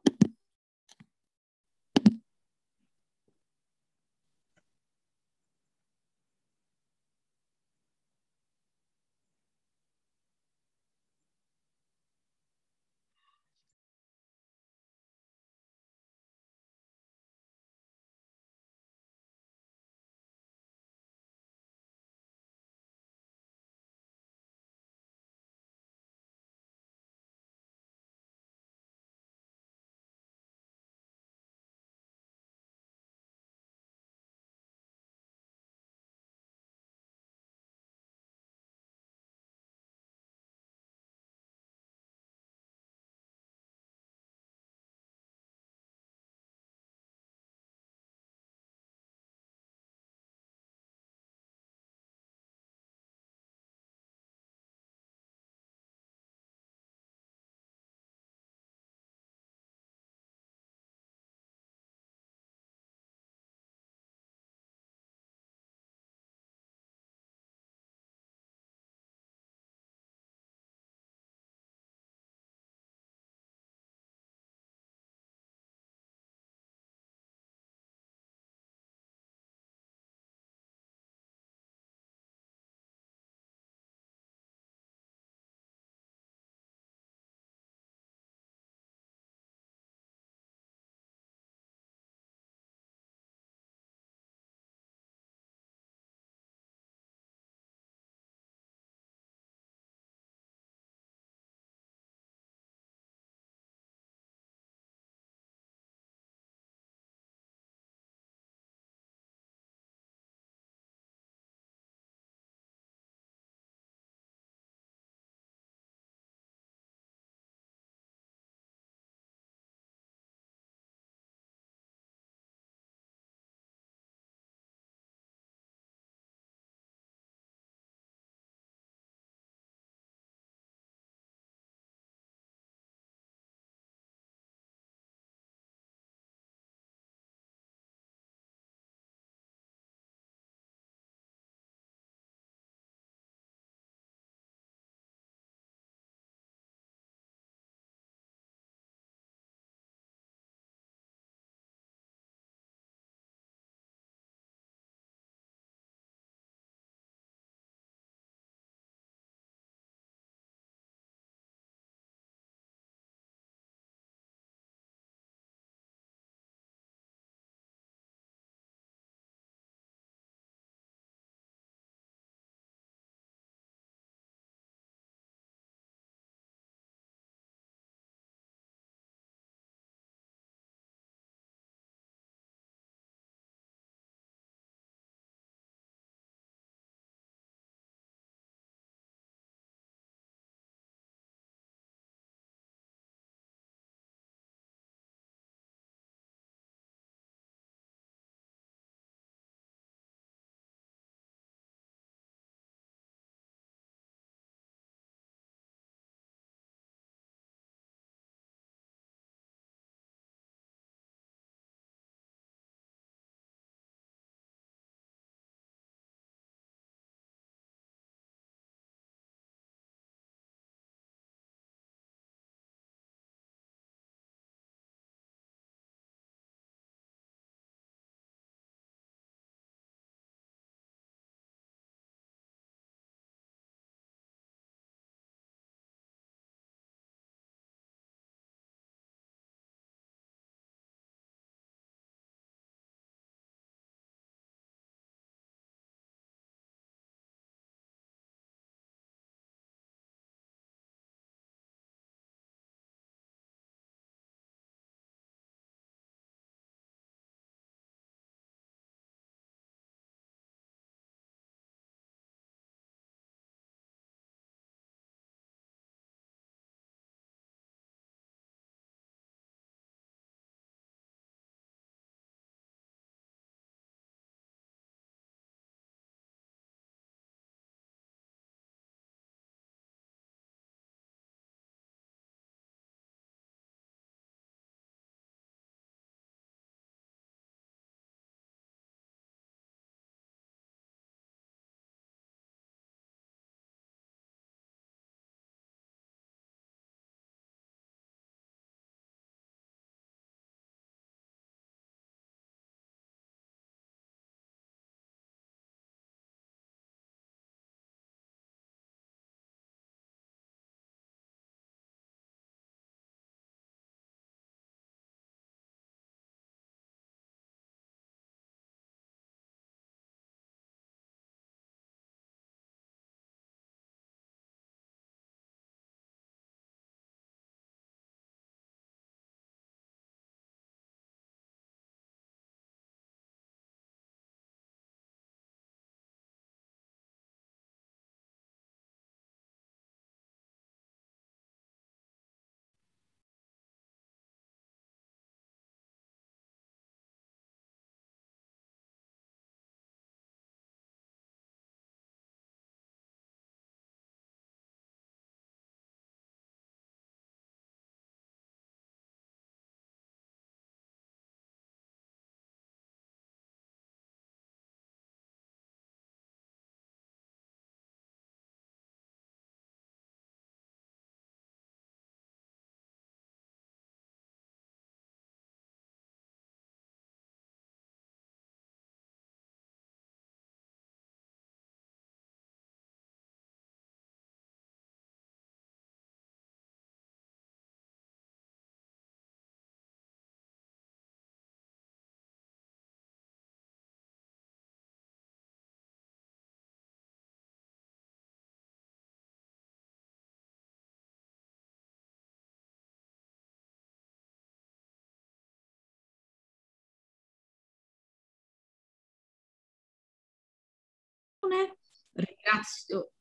[SPEAKER 4] attenzione, ringrazio.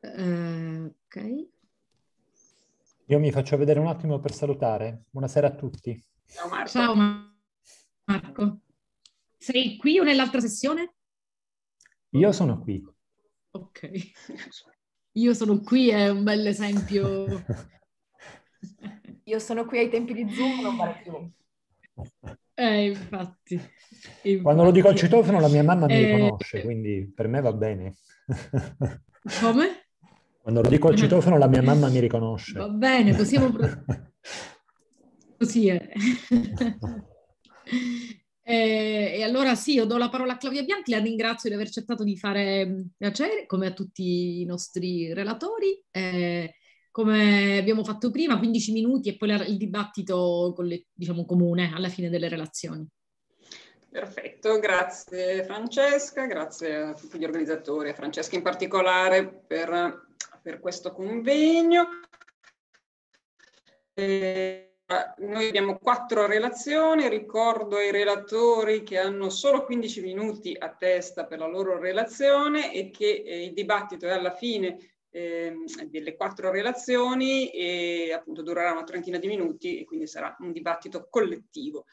[SPEAKER 4] Eh, ok.
[SPEAKER 9] Io mi faccio vedere un attimo per salutare. Buonasera a tutti.
[SPEAKER 4] Ciao Marco. Ciao Marco. Sei qui o nell'altra sessione?
[SPEAKER 9] Io sono qui.
[SPEAKER 4] Ok. Io sono qui è un bel esempio. <laughs>
[SPEAKER 12] Io sono qui ai tempi di Zoom, non vale più. <laughs> Eh, infatti, infatti.
[SPEAKER 8] Quando lo dico al citofono la mia mamma mi eh... riconosce, eh. quindi per me va bene.
[SPEAKER 4] Come?
[SPEAKER 1] Quando lo dico al citofono la mia mamma mi riconosce.
[SPEAKER 4] Va bene, possiamo... <laughs> Così è. <laughs> Eh, e allora sì, io do la parola a Claudia Bianchi, la ringrazio di aver accettato di fare mm, piacere, come a tutti i nostri relatori. Eh, come abbiamo fatto prima, 15 minuti e poi la, il dibattito con le, diciamo, comune alla fine delle relazioni.
[SPEAKER 13] Perfetto, grazie Francesca, grazie a tutti gli organizzatori, a Francesca in particolare per, per questo convegno. Eh, noi abbiamo quattro relazioni, ricordo ai relatori che hanno solo 15 minuti a testa per la loro relazione e che eh, il dibattito è alla fine ehm, delle quattro relazioni e appunto durerà una trentina di minuti e quindi sarà un dibattito collettivo.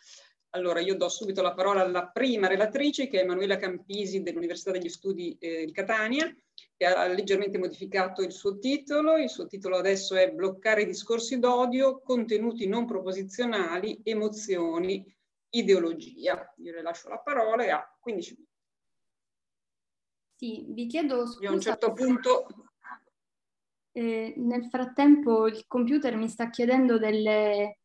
[SPEAKER 13] Allora, io do subito la parola alla prima relatrice, che è Emanuela Campisi dell'Università degli Studi eh, di Catania, che ha leggermente modificato il suo titolo. Il suo titolo adesso è Bloccare i discorsi d'odio, contenuti non proposizionali, emozioni, ideologia. Io le lascio la parola e ha 15 minuti.
[SPEAKER 6] Sì, vi chiedo scusa. Io a un certo
[SPEAKER 13] punto
[SPEAKER 6] nel frattempo il computer mi sta chiedendo delle,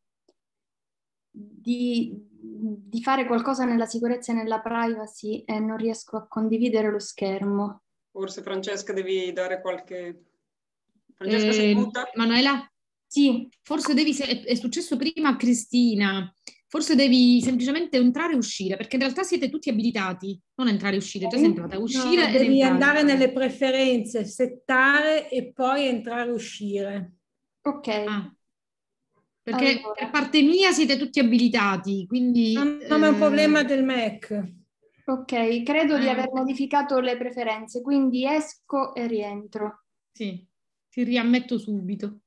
[SPEAKER 6] di, di, fare qualcosa nella sicurezza e nella privacy e non riesco a condividere lo schermo.
[SPEAKER 13] Forse Francesca devi dare qualche...
[SPEAKER 6] Francesca eh, sei ehm, muta? Manuela? Sì. Forse devi... È
[SPEAKER 4] successo prima a Cristina. Forse devi semplicemente entrare e uscire, perché in realtà siete tutti abilitati, non entrare e uscire, tu sei eh, entrata, uscire no, devi entrare. andare
[SPEAKER 5] nelle preferenze, settare e poi entrare e uscire. Ok. Ah. Perché allora.
[SPEAKER 4] per parte mia siete tutti abilitati, quindi... No, ma
[SPEAKER 6] è un ehm... problema
[SPEAKER 4] del Mac.
[SPEAKER 6] Ok, credo ah. di eh. aver modificato le preferenze, quindi esco e rientro. Sì,
[SPEAKER 4] ti riammetto subito.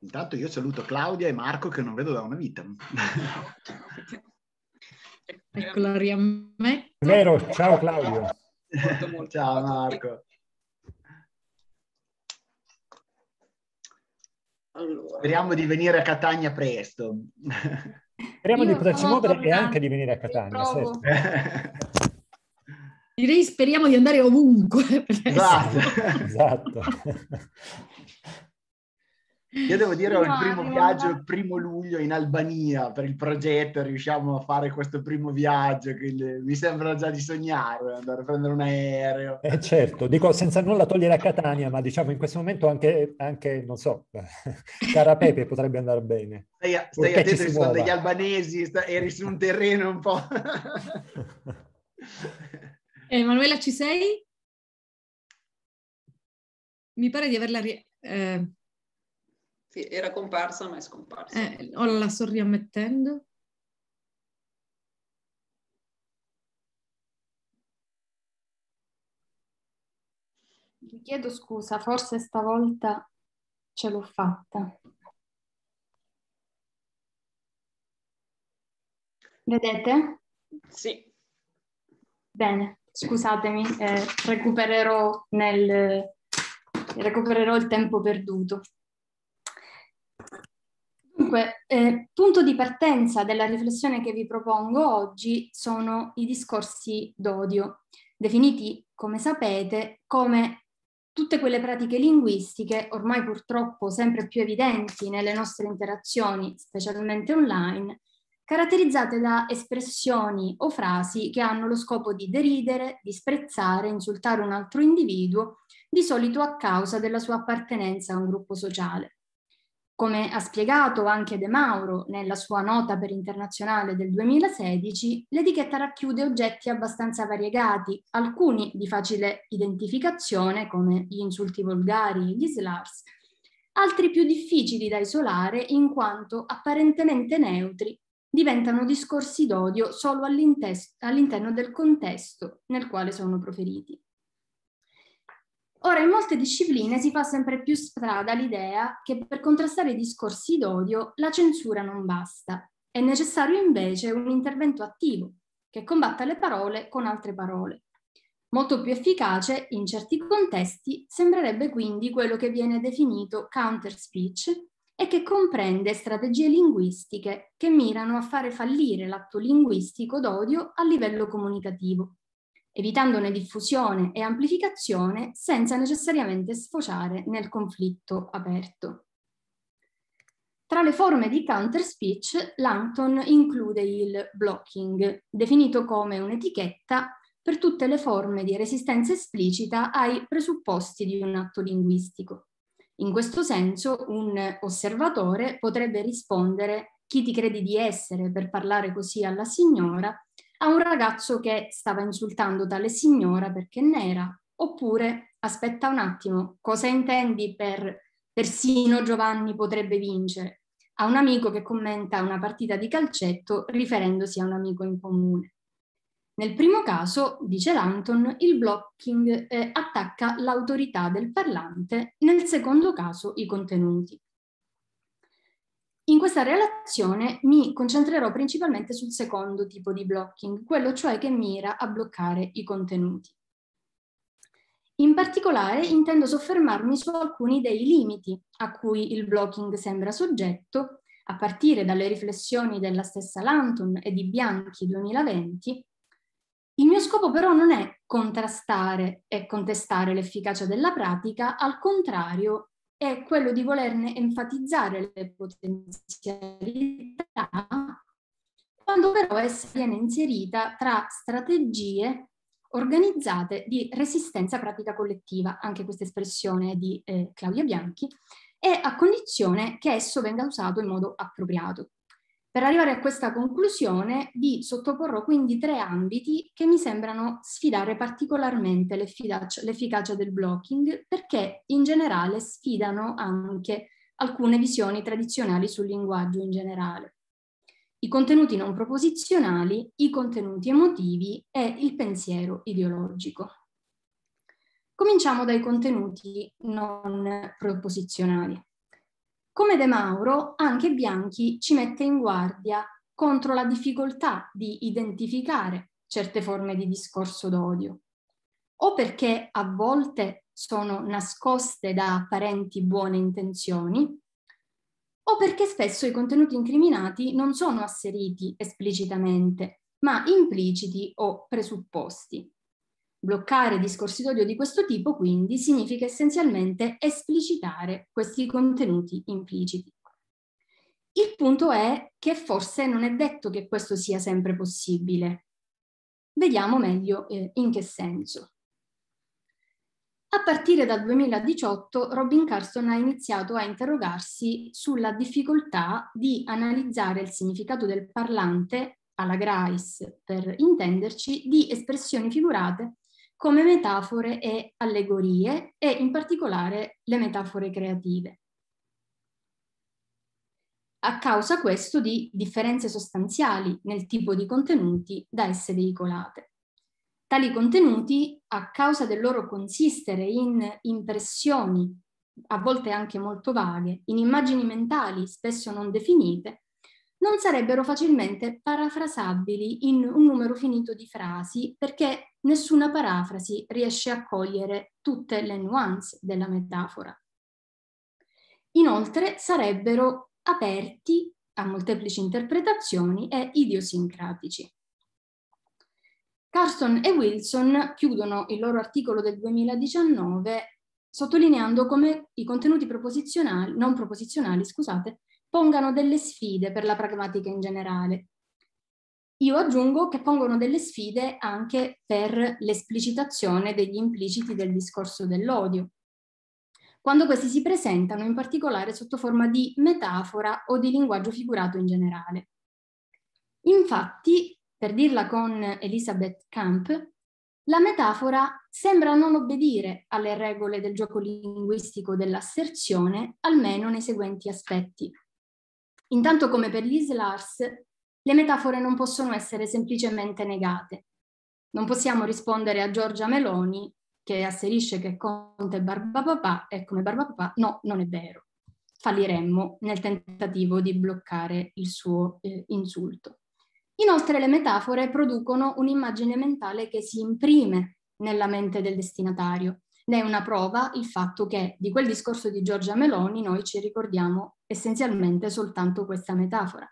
[SPEAKER 1] Intanto io saluto Claudia e Marco che non vedo da una vita. <laughs>
[SPEAKER 4] Eccola riammetto. Vero,
[SPEAKER 1] ciao Claudio. ciao Marco. Allora. Speriamo di venire a Catania presto. Speriamo io di poterci muovere e anche di venire a Catania. Certo. <laughs>
[SPEAKER 4] Direi speriamo di andare ovunque.
[SPEAKER 1] Esatto. <laughs> esatto.
[SPEAKER 4] Io devo dire, ho il
[SPEAKER 1] primo viaggio il primo luglio in Albania per il progetto, riusciamo a fare questo primo viaggio, quindi mi sembra già di sognare, andare a prendere un aereo.
[SPEAKER 8] Eh certo, dico senza nulla togliere a Catania, ma diciamo in questo momento anche,
[SPEAKER 1] anche non so, <laughs> cara Pepe potrebbe andare bene. Stai, stai attento ci sono degli albanesi, sta, eri su un terreno un po'...
[SPEAKER 4] <laughs> Emanuela, ci sei? Mi pare di averla... Ri- eh
[SPEAKER 13] sì, era comparsa ma è scomparsa. Eh, o la
[SPEAKER 4] sto riammettendo?
[SPEAKER 6] Vi chiedo scusa, forse stavolta ce l'ho fatta. Vedete? Sì. Bene, scusatemi, eh, recupererò, nel, recupererò il tempo perduto. Dunque, eh, punto di partenza della riflessione che vi propongo oggi sono i discorsi d'odio, definiti, come sapete, come tutte quelle pratiche linguistiche, ormai purtroppo sempre più evidenti nelle nostre interazioni, specialmente online, caratterizzate da espressioni o frasi che hanno lo scopo di deridere, disprezzare, insultare un altro individuo, di solito a causa della sua appartenenza a un gruppo sociale. Come ha spiegato anche De Mauro nella sua nota per internazionale del 2016, l'etichetta racchiude oggetti abbastanza variegati, alcuni di facile identificazione come gli insulti volgari e gli slurs, altri più difficili da isolare in quanto apparentemente neutri, diventano discorsi d'odio solo all'interno del contesto nel quale sono proferiti. Ora, in molte discipline si fa sempre più strada l'idea che per contrastare i discorsi d'odio la censura non basta. È necessario invece un intervento attivo che combatta le parole con altre parole. Molto più efficace, in certi contesti, sembrerebbe quindi quello che viene definito counter speech e che comprende strategie linguistiche che mirano a fare fallire l'atto linguistico d'odio a livello comunicativo evitandone diffusione e amplificazione senza necessariamente sfociare nel conflitto aperto. Tra le forme di counter speech, Langton include il blocking, definito come un'etichetta per tutte le forme di resistenza esplicita ai presupposti di un atto linguistico. In questo senso, un osservatore potrebbe rispondere chi ti credi di essere per parlare così alla signora a un ragazzo che stava insultando tale signora perché nera, oppure aspetta un attimo, cosa intendi per persino Giovanni potrebbe vincere? A un amico che commenta una partita di calcetto riferendosi a un amico in comune. Nel primo caso, dice Lanton, il blocking eh, attacca l'autorità del parlante, nel secondo caso i contenuti. In questa relazione mi concentrerò principalmente sul secondo tipo di blocking, quello cioè che mira a bloccare i contenuti. In particolare intendo soffermarmi su alcuni dei limiti a cui il blocking sembra soggetto, a partire dalle riflessioni della stessa Lanton e di Bianchi 2020. Il mio scopo però non è contrastare e contestare l'efficacia della pratica, al contrario è quello di volerne enfatizzare le potenzialità quando però essa viene inserita tra strategie organizzate di resistenza pratica collettiva, anche questa espressione di eh, Claudia Bianchi, e a condizione che esso venga usato in modo appropriato. Per arrivare a questa conclusione vi sottoporrò quindi tre ambiti che mi sembrano sfidare particolarmente l'efficacia, del blocking perché in generale sfidano anche alcune visioni tradizionali sul linguaggio in generale. I contenuti non proposizionali, i contenuti emotivi e il pensiero ideologico. Cominciamo dai contenuti non proposizionali. Come De Mauro, anche Bianchi ci mette in guardia contro la difficoltà di identificare certe forme di discorso d'odio, o perché a volte sono nascoste da apparenti buone intenzioni, o perché spesso i contenuti incriminati non sono asseriti esplicitamente, ma impliciti o presupposti. Bloccare discorsi d'odio di questo tipo, quindi, significa essenzialmente esplicitare questi contenuti impliciti. Il punto è che forse non è detto che questo sia sempre possibile. Vediamo meglio eh, in che senso. A partire dal 2018 Robin Carson ha iniziato a interrogarsi sulla difficoltà di analizzare il significato del parlante, alla Grais per intenderci, di espressioni figurate come metafore e allegorie e in particolare le metafore creative. A causa questo di differenze sostanziali nel tipo di contenuti da esse veicolate. Tali contenuti, a causa del loro consistere in impressioni, a volte anche molto vaghe, in immagini mentali spesso non definite, non sarebbero facilmente parafrasabili in un numero finito di frasi perché nessuna parafrasi riesce a cogliere tutte le nuance della metafora. Inoltre sarebbero aperti a molteplici interpretazioni e idiosincratici. Carson e Wilson chiudono il loro articolo del 2019 sottolineando come i contenuti proposizionali, non proposizionali scusate, pongano delle sfide per la pragmatica in generale. Io aggiungo che pongono delle sfide anche per l'esplicitazione degli impliciti del discorso dell'odio, quando questi si presentano in particolare sotto forma di metafora o di linguaggio figurato in generale. Infatti, per dirla con Elisabeth Camp, la metafora sembra non obbedire alle regole del gioco linguistico dell'asserzione, almeno nei seguenti aspetti. Intanto come per gli slars, le metafore non possono essere semplicemente negate. Non possiamo rispondere a Giorgia Meloni che asserisce che Conte è barbapapà e come barbapapà no, non è vero. Falliremmo nel tentativo di bloccare il suo eh, insulto. Inoltre le metafore producono un'immagine mentale che si imprime nella mente del destinatario. Ne è una prova il fatto che di quel discorso di Giorgia Meloni noi ci ricordiamo essenzialmente soltanto questa metafora.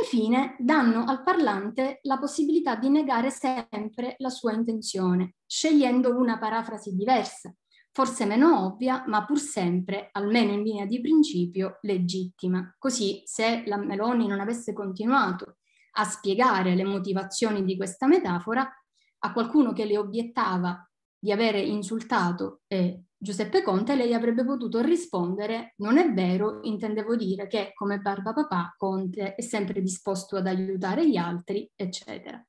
[SPEAKER 6] Infine, danno al parlante la possibilità di negare sempre la sua intenzione, scegliendo una parafrasi diversa, forse meno ovvia, ma pur sempre, almeno in linea di principio, legittima. Così, se la Meloni non avesse continuato a spiegare le motivazioni di questa metafora, a qualcuno che le obiettava di avere insultato e Giuseppe Conte, lei avrebbe potuto rispondere non è vero, intendevo dire che come Barba Papà Conte è sempre disposto ad aiutare gli altri, eccetera.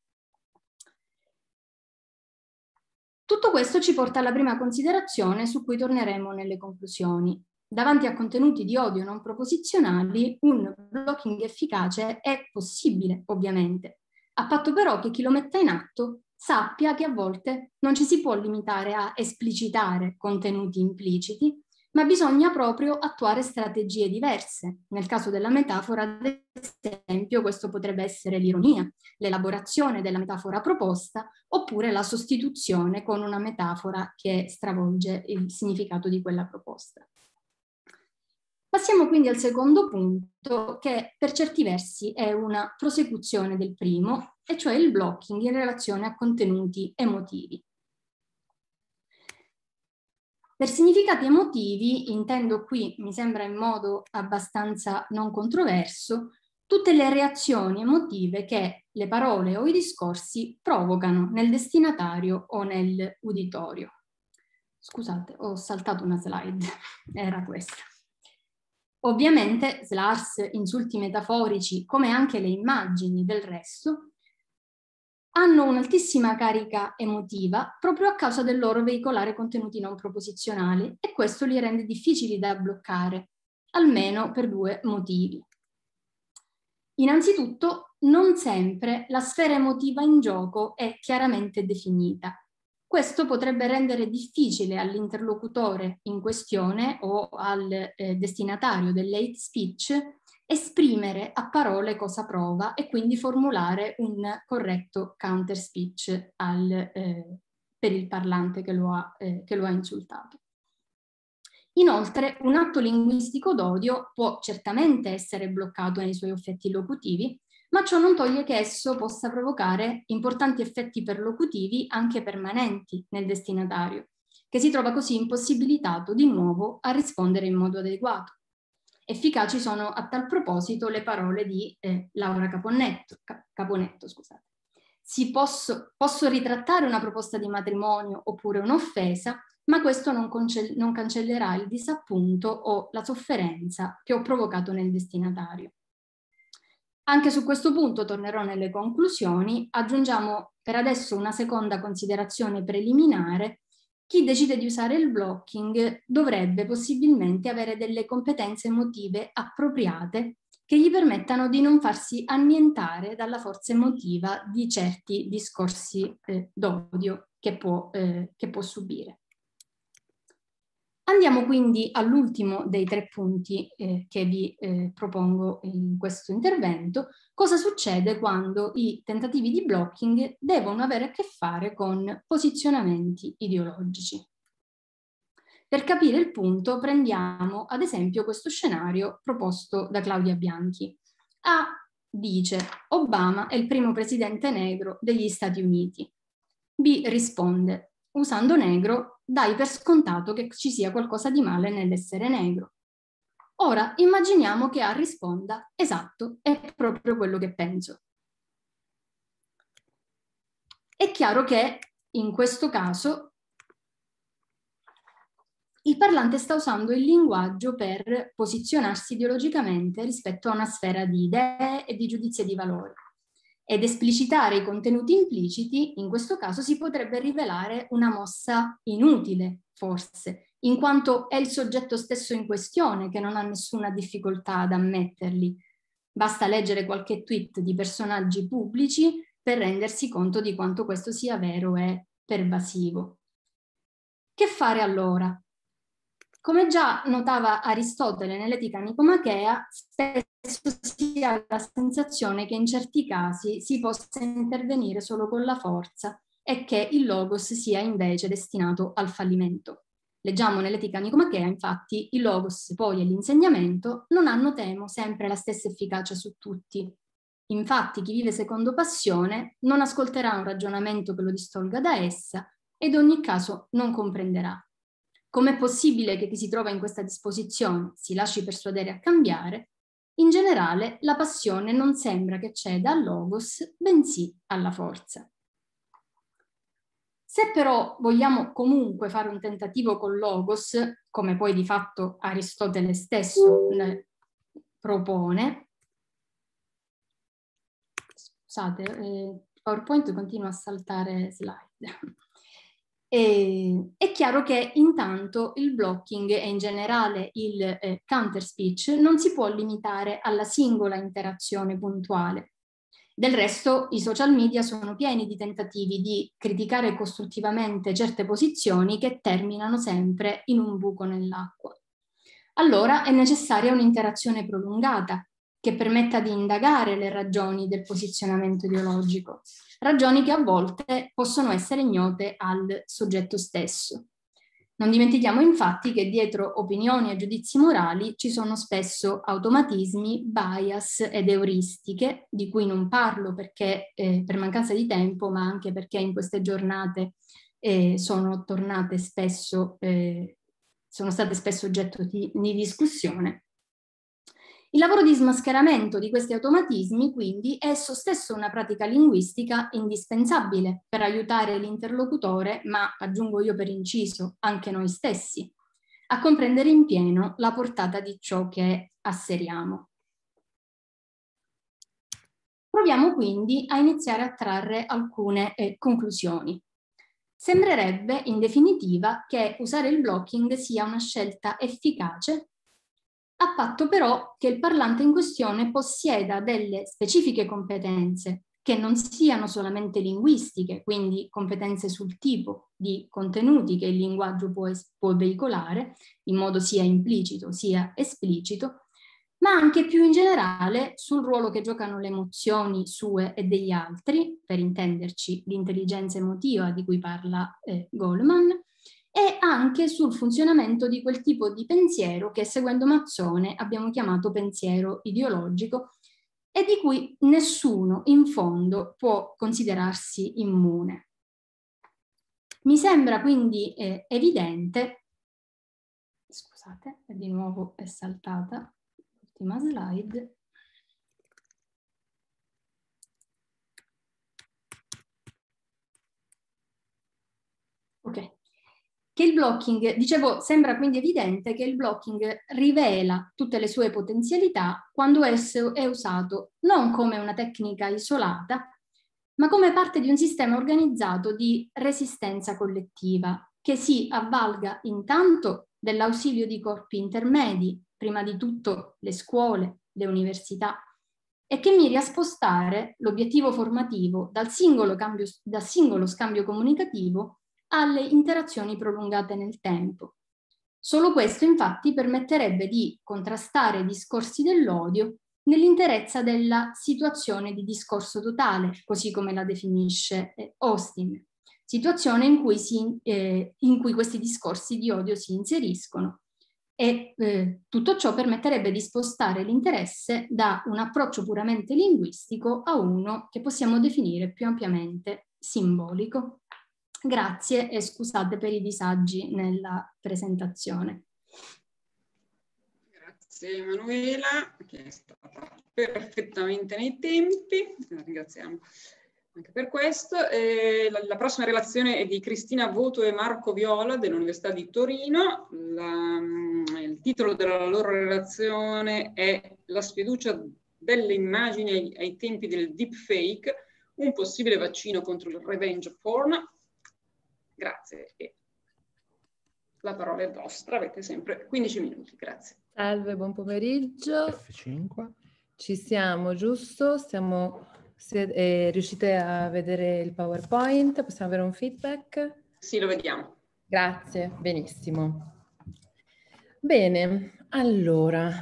[SPEAKER 6] Tutto questo ci porta alla prima considerazione su cui torneremo nelle conclusioni. Davanti a contenuti di odio non proposizionali, un blocking efficace è possibile, ovviamente, a patto però che chi lo metta in atto sappia che a volte non ci si può limitare a esplicitare contenuti impliciti, ma bisogna proprio attuare strategie diverse. Nel caso della metafora, ad esempio, questo potrebbe essere l'ironia, l'elaborazione della metafora proposta, oppure la sostituzione con una metafora che stravolge il significato di quella proposta. Passiamo quindi al secondo punto che per certi versi è una prosecuzione del primo, e cioè il blocking in relazione a contenuti emotivi. Per significati emotivi intendo qui, mi sembra in modo abbastanza non controverso, tutte le reazioni emotive che le parole o i discorsi provocano nel destinatario o nell'uditorio. Scusate, ho saltato una slide, <laughs> era questa. Ovviamente slars, insulti metaforici, come anche le immagini del resto, hanno un'altissima carica emotiva proprio a causa del loro veicolare contenuti non proposizionali e questo li rende difficili da bloccare, almeno per due motivi. Innanzitutto, non sempre la sfera emotiva in gioco è chiaramente definita questo potrebbe rendere difficile all'interlocutore in questione o al eh, destinatario dell'hate speech esprimere a parole cosa prova e quindi formulare un corretto counter speech al, eh, per il parlante che lo ha, eh, che lo ha insultato. Inoltre, un atto linguistico d'odio può certamente essere bloccato nei suoi effetti locutivi, ma ciò non toglie che esso possa provocare importanti effetti perlocutivi anche permanenti nel destinatario, che si trova così impossibilitato di nuovo a rispondere in modo adeguato. Efficaci sono a tal proposito le parole di eh, Laura Caponetto, Caponetto scusate. Si posso, posso, ritrattare una proposta di matrimonio oppure un'offesa, ma questo non, conce- non cancellerà il disappunto o la sofferenza che ho provocato nel destinatario. Anche su questo punto tornerò nelle conclusioni, aggiungiamo per adesso una seconda considerazione preliminare. Chi decide di usare il blocking dovrebbe possibilmente avere delle competenze emotive appropriate che gli permettano di non farsi annientare dalla forza emotiva di certi discorsi eh, d'odio che, eh, che può subire. Andiamo quindi all'ultimo dei tre punti eh, che vi eh, propongo in questo intervento. Cosa succede quando i tentativi di blocking devono avere a che fare con posizionamenti ideologici? Per capire il punto prendiamo ad esempio questo scenario proposto da Claudia Bianchi. A dice Obama è il primo presidente negro degli Stati Uniti. B risponde usando negro dai per scontato che ci sia qualcosa di male nell'essere negro. Ora immaginiamo che A risponda esatto, è proprio quello che penso. È chiaro che in questo caso il parlante sta usando il linguaggio per posizionarsi ideologicamente rispetto a una sfera di idee e di giudizi e di valori ed esplicitare i contenuti impliciti, in questo caso si potrebbe rivelare una mossa inutile, forse, in quanto è il soggetto stesso in questione che non ha nessuna difficoltà ad ammetterli. Basta leggere qualche tweet di personaggi pubblici per rendersi conto di quanto questo sia vero e pervasivo. Che fare allora? Come già notava Aristotele nell'Etica Nicomachea, spesso si ha la sensazione che in certi casi si possa intervenire solo con la forza e che il logos sia invece destinato al fallimento. Leggiamo nell'Etica Nicomachea, infatti, il logos poi e l'insegnamento non hanno, temo, sempre la stessa efficacia su tutti. Infatti, chi vive secondo passione non ascolterà un ragionamento che lo distolga da essa ed ogni caso non comprenderà. Com'è possibile che chi si trova in questa disposizione si lasci persuadere a cambiare? In generale, la passione non sembra che ceda al logos, bensì alla forza. Se però vogliamo comunque fare un tentativo col logos, come poi di fatto Aristotele stesso propone, scusate, eh, PowerPoint continua a saltare slide. E, ehm, è chiaro che intanto il blocking e in generale il eh, counter speech non si può limitare alla singola interazione puntuale. Del resto i social media sono pieni di tentativi di criticare costruttivamente certe posizioni che terminano sempre in un buco nell'acqua. Allora è necessaria un'interazione prolungata, che permetta di indagare le ragioni del posizionamento ideologico, ragioni che a volte possono essere ignote al soggetto stesso. Non dimentichiamo infatti che dietro opinioni e giudizi morali ci sono spesso automatismi, bias ed euristiche, di cui non parlo perché, eh, per mancanza di tempo, ma anche perché in queste giornate eh, sono tornate spesso, eh, sono state spesso oggetto di, di discussione il lavoro di smascheramento di questi automatismi, quindi, è esso stesso una pratica linguistica indispensabile per aiutare l'interlocutore, ma aggiungo io per inciso, anche noi stessi, a comprendere in pieno la portata di ciò che asseriamo. Proviamo quindi a iniziare a trarre alcune eh, conclusioni. Sembrerebbe, in definitiva, che usare il blocking sia una scelta efficace a patto però che il parlante in questione possieda delle specifiche competenze che non siano solamente linguistiche, quindi competenze sul tipo di contenuti che il linguaggio può, può veicolare in modo sia implicito sia esplicito, ma anche più in generale sul ruolo che giocano le emozioni sue e degli altri, per intenderci l'intelligenza emotiva di cui parla eh, Goleman, e anche sul funzionamento di quel tipo di pensiero che, seguendo Mazzone, abbiamo chiamato pensiero ideologico e di cui nessuno in fondo può considerarsi immune. Mi sembra quindi eh, evidente, scusate, di nuovo è saltata l'ultima slide, che il blocking, dicevo, sembra quindi evidente che il blocking rivela tutte le sue potenzialità quando esso è usato non come una tecnica isolata, ma come parte di un sistema organizzato di resistenza collettiva che si avvalga intanto dell'ausilio di corpi intermedi, prima di tutto le scuole, le università, e che miri a spostare l'obiettivo formativo dal singolo, cambio, dal singolo scambio comunicativo alle interazioni prolungate nel tempo. Solo questo infatti permetterebbe di contrastare i discorsi dell'odio nell'interezza della situazione di discorso totale, così come la definisce eh, Austin, situazione in cui, si, eh, in cui questi discorsi di odio si inseriscono e eh, tutto ciò permetterebbe di spostare l'interesse da un approccio puramente linguistico a uno che possiamo definire più ampiamente simbolico. Grazie e scusate per i disagi nella presentazione.
[SPEAKER 13] Grazie Emanuela, che è stata perfettamente nei tempi, la ringraziamo anche per questo. Eh, la, la, prossima relazione è di Cristina Voto e Marco Viola dell'Università di Torino. La, mm, il titolo della loro relazione è La sfiducia delle immagini ai, ai tempi del deepfake, un possibile vaccino contro il revenge porn. Grazie la parola è vostra, avete sempre 15 minuti, grazie.
[SPEAKER 14] Salve, buon pomeriggio.
[SPEAKER 7] F5.
[SPEAKER 14] Ci siamo, giusto? Siamo, se, eh, riuscite a vedere il PowerPoint? Possiamo avere un feedback?
[SPEAKER 13] Sì, lo vediamo.
[SPEAKER 14] Grazie, benissimo. Bene, allora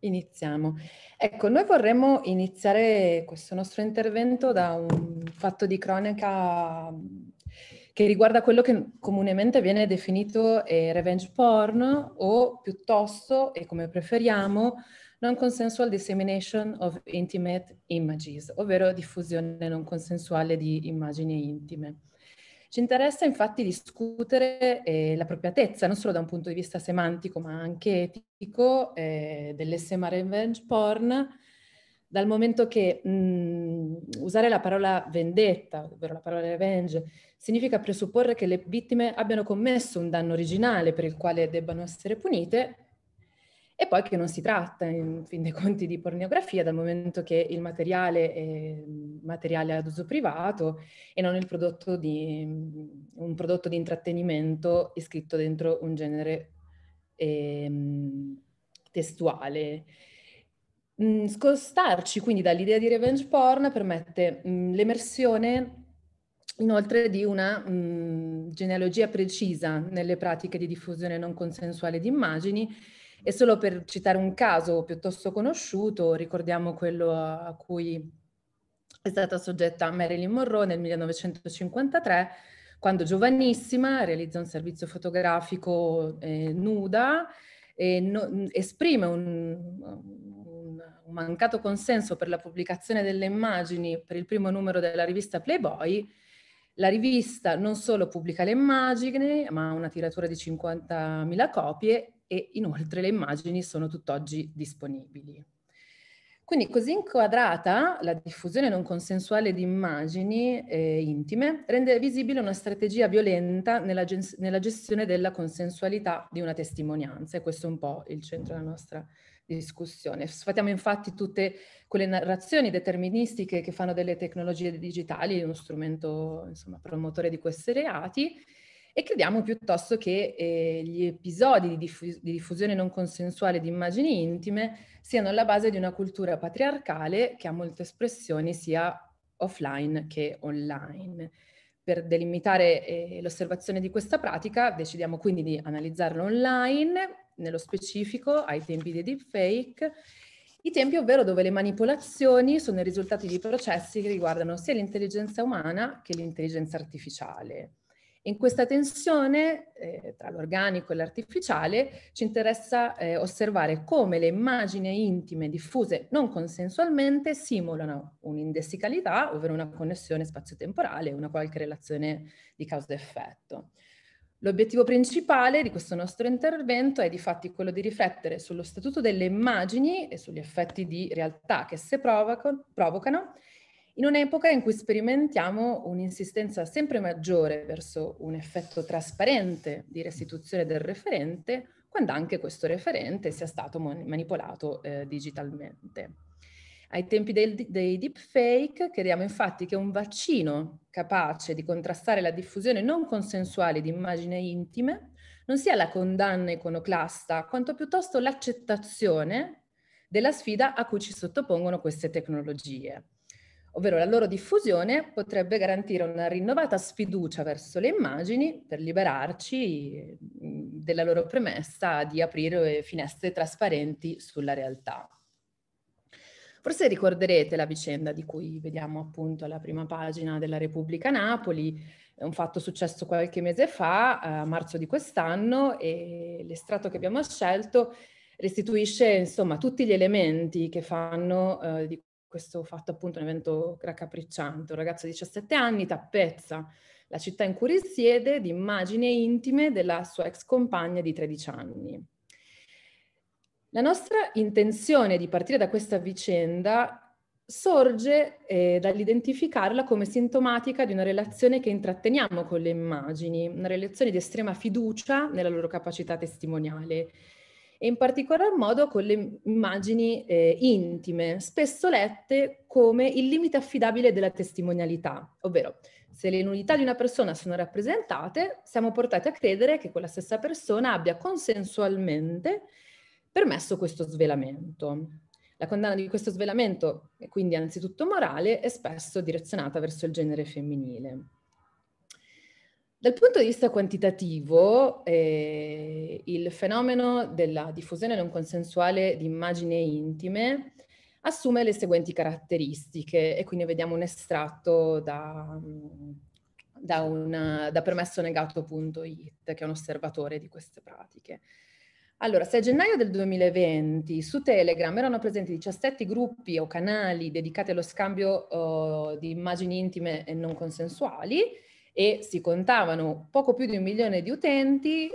[SPEAKER 14] iniziamo. Ecco, noi vorremmo iniziare questo nostro intervento da un fatto di cronaca che riguarda quello che comunemente viene definito eh, revenge porn o piuttosto, e come preferiamo, non consensual dissemination of intimate images, ovvero diffusione non consensuale di immagini intime. Ci interessa infatti discutere eh, l'appropriatezza, non solo da un punto di vista semantico, ma anche etico, eh, dell'SMA revenge porn, dal momento che mh, mm, usare la parola vendetta, ovvero la parola revenge, significa presupporre che le vittime abbiano commesso un danno originale per il quale debbano essere punite e poi che non si tratta in fin dei conti di pornografia dal momento che il materiale è mm, materiale ad uso privato e non il prodotto di, mm, un prodotto di intrattenimento iscritto dentro un genere eh, testuale. Mm, scostarci quindi dall'idea di revenge porn permette l'emersione inoltre di una mh, genealogia precisa nelle pratiche di diffusione non consensuale di immagini e solo per citare un caso piuttosto conosciuto, ricordiamo quello a cui è stata soggetta Marilyn Monroe nel 1953, quando giovanissima realizza un servizio fotografico eh, nuda e no, esprime un, un, un mancato consenso per la pubblicazione delle immagini per il primo numero della rivista Playboy la rivista non solo pubblica le immagini, ma ha una tiratura di 50.000 copie e inoltre le immagini sono tutt'oggi disponibili. Quindi così inquadrata la diffusione non consensuale di immagini eh, intime rende visibile una strategia violenta nella, nella, gestione della consensualità di una testimonianza e questo è un po' il centro della nostra discussione. Sfatiamo infatti tutte quelle narrazioni deterministiche che fanno delle tecnologie digitali uno strumento insomma, promotore di questi reati e crediamo piuttosto che eh, gli episodi di, diffus- di, diffusione non consensuale di immagini intime siano alla base di una cultura patriarcale che ha molte espressioni sia offline che online. Per delimitare eh, l'osservazione di questa pratica decidiamo quindi di analizzarla online nello specifico ai tempi dei deepfake, i tempi ovvero dove le manipolazioni sono i risultati di processi che riguardano sia l'intelligenza umana che l'intelligenza artificiale. In questa tensione eh, tra l'organico e l'artificiale ci interessa eh, osservare come le immagini intime diffuse non consensualmente simulano un'indessicalità, ovvero una connessione spazio-temporale, una qualche relazione di causa-effetto. L'obiettivo principale di questo nostro intervento è di fatti quello di riflettere sullo statuto delle immagini e sugli effetti di realtà che esse provocano in un'epoca in cui sperimentiamo un'insistenza sempre maggiore verso un effetto trasparente di restituzione del referente, quando anche questo referente sia stato manipolato eh, digitalmente. Ai tempi del, dei deepfake crediamo infatti che un vaccino capace di contrastare la diffusione non consensuale di immagini intime non sia la condanna iconoclasta, quanto piuttosto l'accettazione della sfida a cui ci sottopongono queste tecnologie. Ovvero la loro diffusione potrebbe garantire una rinnovata sfiducia verso le immagini per liberarci della loro premessa di aprire finestre trasparenti sulla realtà. Forse ricorderete la vicenda di cui vediamo appunto alla prima pagina della Repubblica Napoli, è un fatto successo qualche mese fa, a marzo di quest'anno, e l'estratto che abbiamo scelto restituisce insomma tutti gli elementi che fanno eh, di questo fatto appunto un evento raccapricciante. Un ragazzo di 17 anni tappezza la città in cui risiede di immagini intime della sua ex compagna di 13 anni. La nostra intenzione di partire da questa vicenda sorge eh, dall'identificarla come sintomatica di una relazione che intratteniamo con le immagini, una relazione di estrema fiducia nella loro capacità testimoniale e in particolar modo con le immagini eh, intime, spesso lette come il limite affidabile della testimonialità, ovvero se le nudità di una persona sono rappresentate, siamo portati a credere che quella stessa persona abbia consensualmente permesso questo svelamento. La condanna di questo svelamento, quindi anzitutto morale, è spesso direzionata verso il genere femminile. Dal punto di vista quantitativo, eh, il fenomeno della diffusione non consensuale di immagini intime assume le seguenti caratteristiche e quindi vediamo un estratto da, da, una, da permessonegato.it, che è un osservatore di queste pratiche. Allora, se a gennaio del 2020 su Telegram erano presenti 17 gruppi o canali dedicati allo scambio uh, di immagini intime e non consensuali e si contavano poco più di un milione di utenti,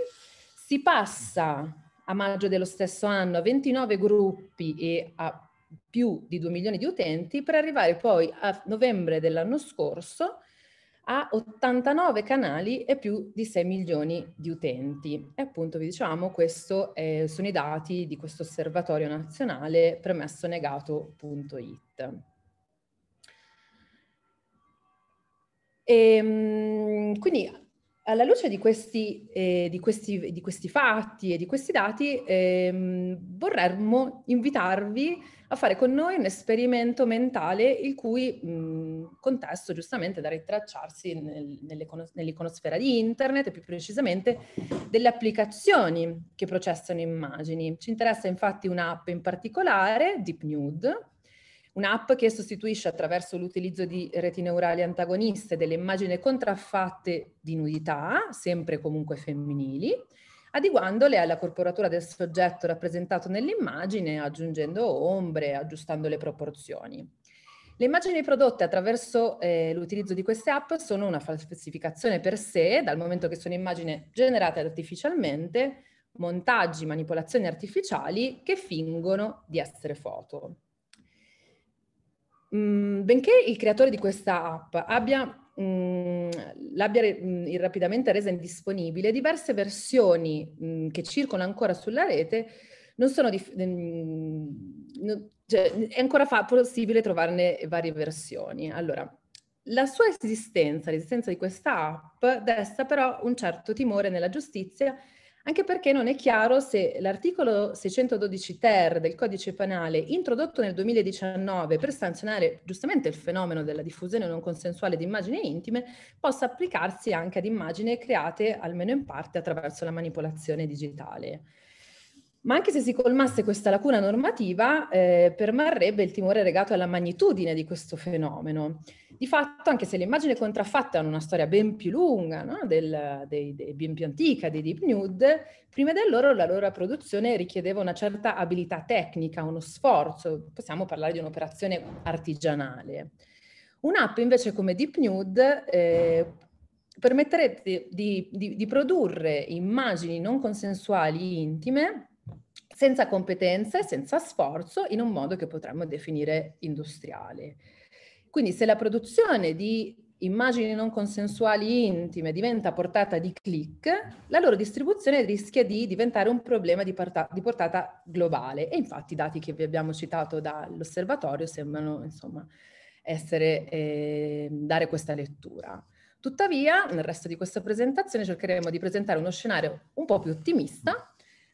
[SPEAKER 14] si passa a maggio dello stesso anno a 29 gruppi e a più di 2 milioni di utenti per arrivare poi a novembre dell'anno scorso ha 89 canali e più di 6 milioni di utenti. E appunto vi diciamo, questi eh, sono i dati di questo osservatorio nazionale premessonegato.it. E, ehm, quindi alla luce di questi, eh, di questi, di questi fatti e di questi dati eh, vorremmo invitarvi a fare con noi un esperimento mentale il cui mh, contesto giustamente è da ritracciarsi nel, nell'icono, nell'iconosfera di internet e più precisamente delle applicazioni che processano immagini. Ci interessa infatti un'app in particolare, Deep Nude, un'app che sostituisce attraverso l'utilizzo di reti neurali antagoniste delle immagini contraffatte di nudità, sempre comunque femminili, adeguandole alla corporatura del soggetto rappresentato nell'immagine, aggiungendo ombre, aggiustando le proporzioni. Le immagini prodotte attraverso eh, l'utilizzo di queste app sono una falsificazione per sé, dal momento che sono immagini generate artificialmente, montaggi, manipolazioni artificiali che fingono di essere foto. Mm, benché il creatore di questa app abbia l'abbia rapidamente resa indisponibile, diverse versioni mh, che circolano ancora sulla rete non sono dif- mh, cioè, è ancora fa- possibile trovarne varie versioni. Allora, la sua esistenza, l'esistenza di questa app, desta però un certo timore nella giustizia anche perché non è chiaro se l'articolo 612 ter del codice penale, introdotto nel 2019 per sanzionare giustamente il fenomeno della diffusione non consensuale di immagini intime, possa applicarsi anche ad immagini create almeno in parte attraverso la manipolazione digitale. Ma anche se si colmasse questa lacuna normativa, eh, permarrebbe il timore legato alla magnitudine di questo fenomeno. Di fatto, anche se le immagini contraffatte hanno una storia ben più lunga, no? Del, dei, dei, ben più antica, dei deep nude, prima di loro la loro produzione richiedeva una certa abilità tecnica, uno sforzo, possiamo parlare di un'operazione artigianale. Un'app invece come Deep Nude eh, permetterete di, di, di, produrre immagini non consensuali intime senza competenze, senza sforzo, in un modo che potremmo definire industriale. Quindi se la produzione di immagini non consensuali intime diventa portata di click, la loro distribuzione rischia di diventare un problema di, portata, di portata globale. E infatti i dati che vi abbiamo citato dall'osservatorio sembrano insomma, essere, eh, dare questa lettura. Tuttavia, nel resto di questa presentazione cercheremo di presentare uno scenario un po' più ottimista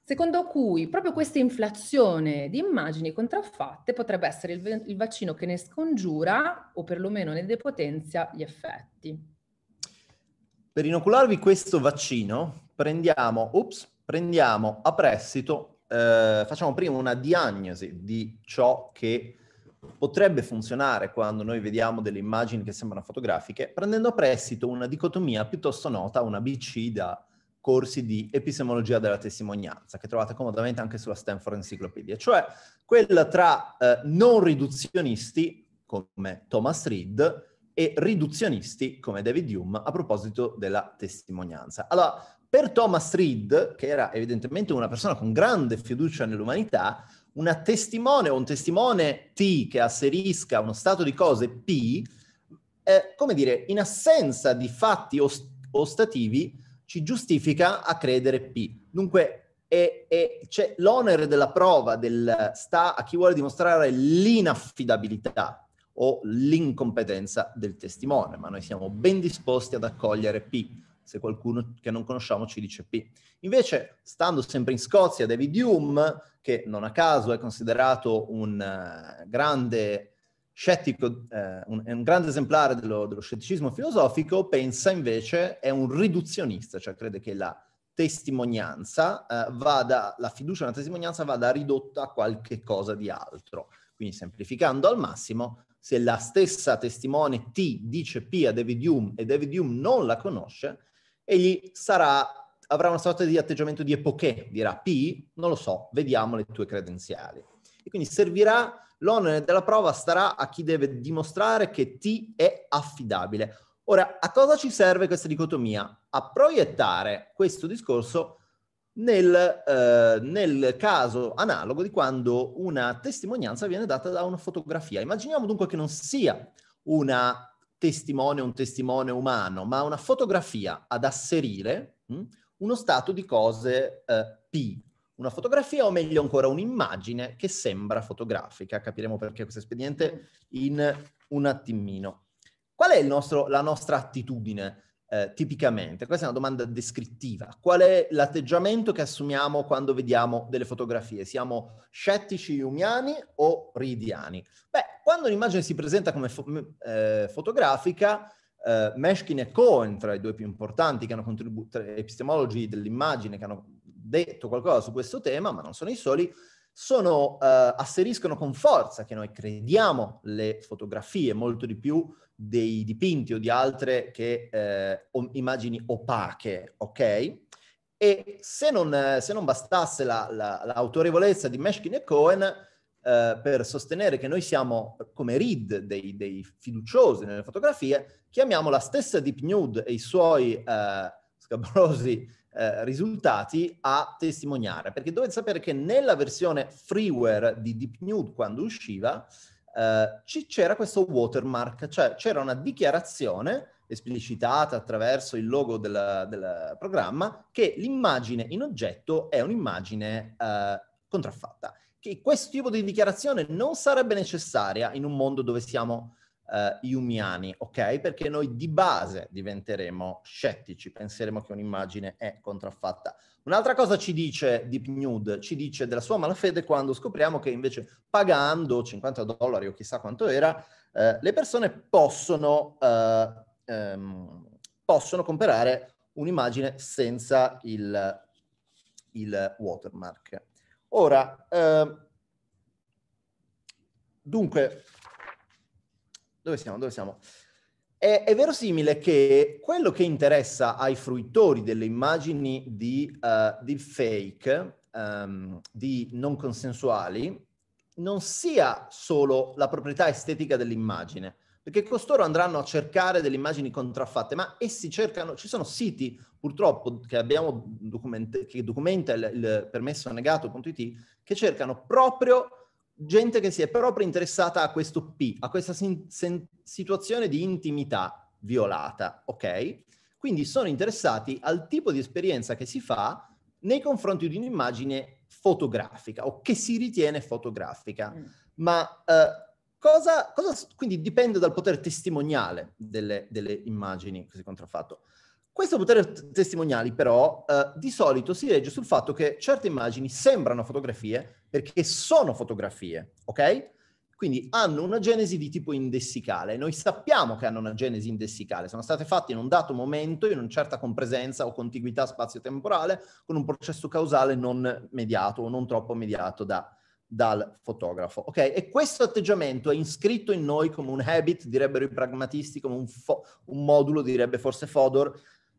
[SPEAKER 14] secondo cui proprio questa inflazione di immagini contraffatte potrebbe essere il, il vaccino che ne scongiura o perlomeno ne depotenzia gli effetti.
[SPEAKER 15] Per inocularvi questo vaccino prendiamo, ups, prendiamo a prestito, eh, facciamo prima una diagnosi di ciò che potrebbe funzionare quando noi vediamo delle immagini che sembrano fotografiche, prendendo a prestito una dicotomia piuttosto nota, una BC da corsi di epistemologia della testimonianza, che trovate comodamente anche sulla Stanford Encyclopedia, cioè quella tra eh, non riduzionisti come Thomas Reed e riduzionisti come David Hume a proposito della testimonianza. Allora, per Thomas Reed, che era evidentemente una persona con grande fiducia nell'umanità, una testimone o un testimone T che asserisca uno stato di cose P, eh, come dire, in assenza di fatti ost- ostativi, ci giustifica a credere P. Dunque è, è, c'è l'onere della prova del, sta a chi vuole dimostrare l'inaffidabilità o l'incompetenza del testimone, ma noi siamo ben disposti ad accogliere P se qualcuno che non conosciamo ci dice P. Invece, stando sempre in Scozia, David Hume, che non a caso è considerato un eh, grande scettico, eh, un, è un grande esemplare dello, dello, scetticismo filosofico, pensa invece, è un riduzionista, cioè crede che la testimonianza eh, vada, la fiducia nella testimonianza vada ridotta a qualche cosa di altro. Quindi semplificando al massimo, se la stessa testimone T dice P a David Hume e David Hume non la conosce, egli sarà, avrà una sorta di atteggiamento di epoché, dirà P, non lo so, vediamo le tue credenziali. E quindi servirà L'onere della prova starà a chi deve dimostrare che T è affidabile. Ora, a cosa ci serve questa dicotomia? A proiettare questo discorso nel, eh, nel, caso analogo di quando una testimonianza viene data da una fotografia. Immaginiamo dunque che non sia una testimone, un testimone umano, ma una fotografia ad asserire mh, hm, uno stato di cose eh, P una fotografia o meglio ancora un'immagine che sembra fotografica. Capiremo perché questo espediente mm. in un attimino. Qual è nostro, la nostra attitudine eh, tipicamente? Questa è una domanda descrittiva. Qual è l'atteggiamento che assumiamo quando vediamo delle fotografie? Siamo scettici umiani o ridiani? Beh, quando un'immagine si presenta come fo- eh, fotografica, eh, Meshkin e Cohen, tra i due più importanti che hanno contribu- epistemologi dell'immagine che hanno detto qualcosa su questo tema, ma non sono i soli, sono, eh, asseriscono con forza che noi crediamo le fotografie molto di più dei dipinti o di altre che, eh, immagini opache, ok? E se non, se non bastasse la, la, l'autorevolezza di Meshkin e Cohen eh, per sostenere che noi siamo come read dei, dei, fiduciosi nelle fotografie, chiamiamo la stessa Deep Nude e i suoi eh, scabrosi eh, risultati a testimoniare, perché dovete sapere che nella versione freeware di DeepNude quando usciva eh, c'era questo watermark, cioè c'era una dichiarazione esplicitata attraverso il logo del, del programma che l'immagine in oggetto è un'immagine eh, contraffatta. Che questo tipo di dichiarazione non sarebbe necessaria in un mondo dove siamo iumiani, eh, Yumiani, ok? Perché noi di base diventeremo scettici, penseremo che un'immagine è contraffatta. Un'altra cosa ci dice Deep Nude, ci dice della sua malafede quando scopriamo che invece pagando 50 dollari o chissà quanto era, eh, le persone possono, eh, ehm, possono comprare un'immagine senza il, il watermark. Ora, eh, dunque, dove siamo? Dove siamo? È, è verosimile che quello che interessa ai fruitori delle immagini di uh, eh, deepfake, um, ehm, di non consensuali, non sia solo la proprietà estetica dell'immagine, perché costoro andranno a cercare delle immagini contraffatte, ma essi cercano, ci sono siti purtroppo che abbiamo document- che documenta il, il permesso negato.it che cercano proprio gente che si è proprio interessata a questo P, a questa sin- sen- situazione di intimità violata, ok? Quindi sono interessati al tipo di esperienza che si fa nei confronti di un'immagine fotografica o che si ritiene fotografica. Mm. Ma eh, cosa, cosa, quindi dipende dal potere testimoniale delle, delle immagini così si è questo potere t- testimoniali però eh, di solito si legge sul fatto che certe immagini sembrano fotografie perché sono fotografie, ok? Quindi hanno una genesi di tipo indessicale. Noi sappiamo che hanno una genesi indessicale, sono state fatte in un dato momento, in una certa compresenza o contiguità spazio-temporale, con un processo causale non mediato o non troppo mediato da, dal fotografo. Ok? E questo atteggiamento è iscritto in noi come un habit, direbbero i pragmatisti, come un, fo- un modulo, direbbe forse Fodor,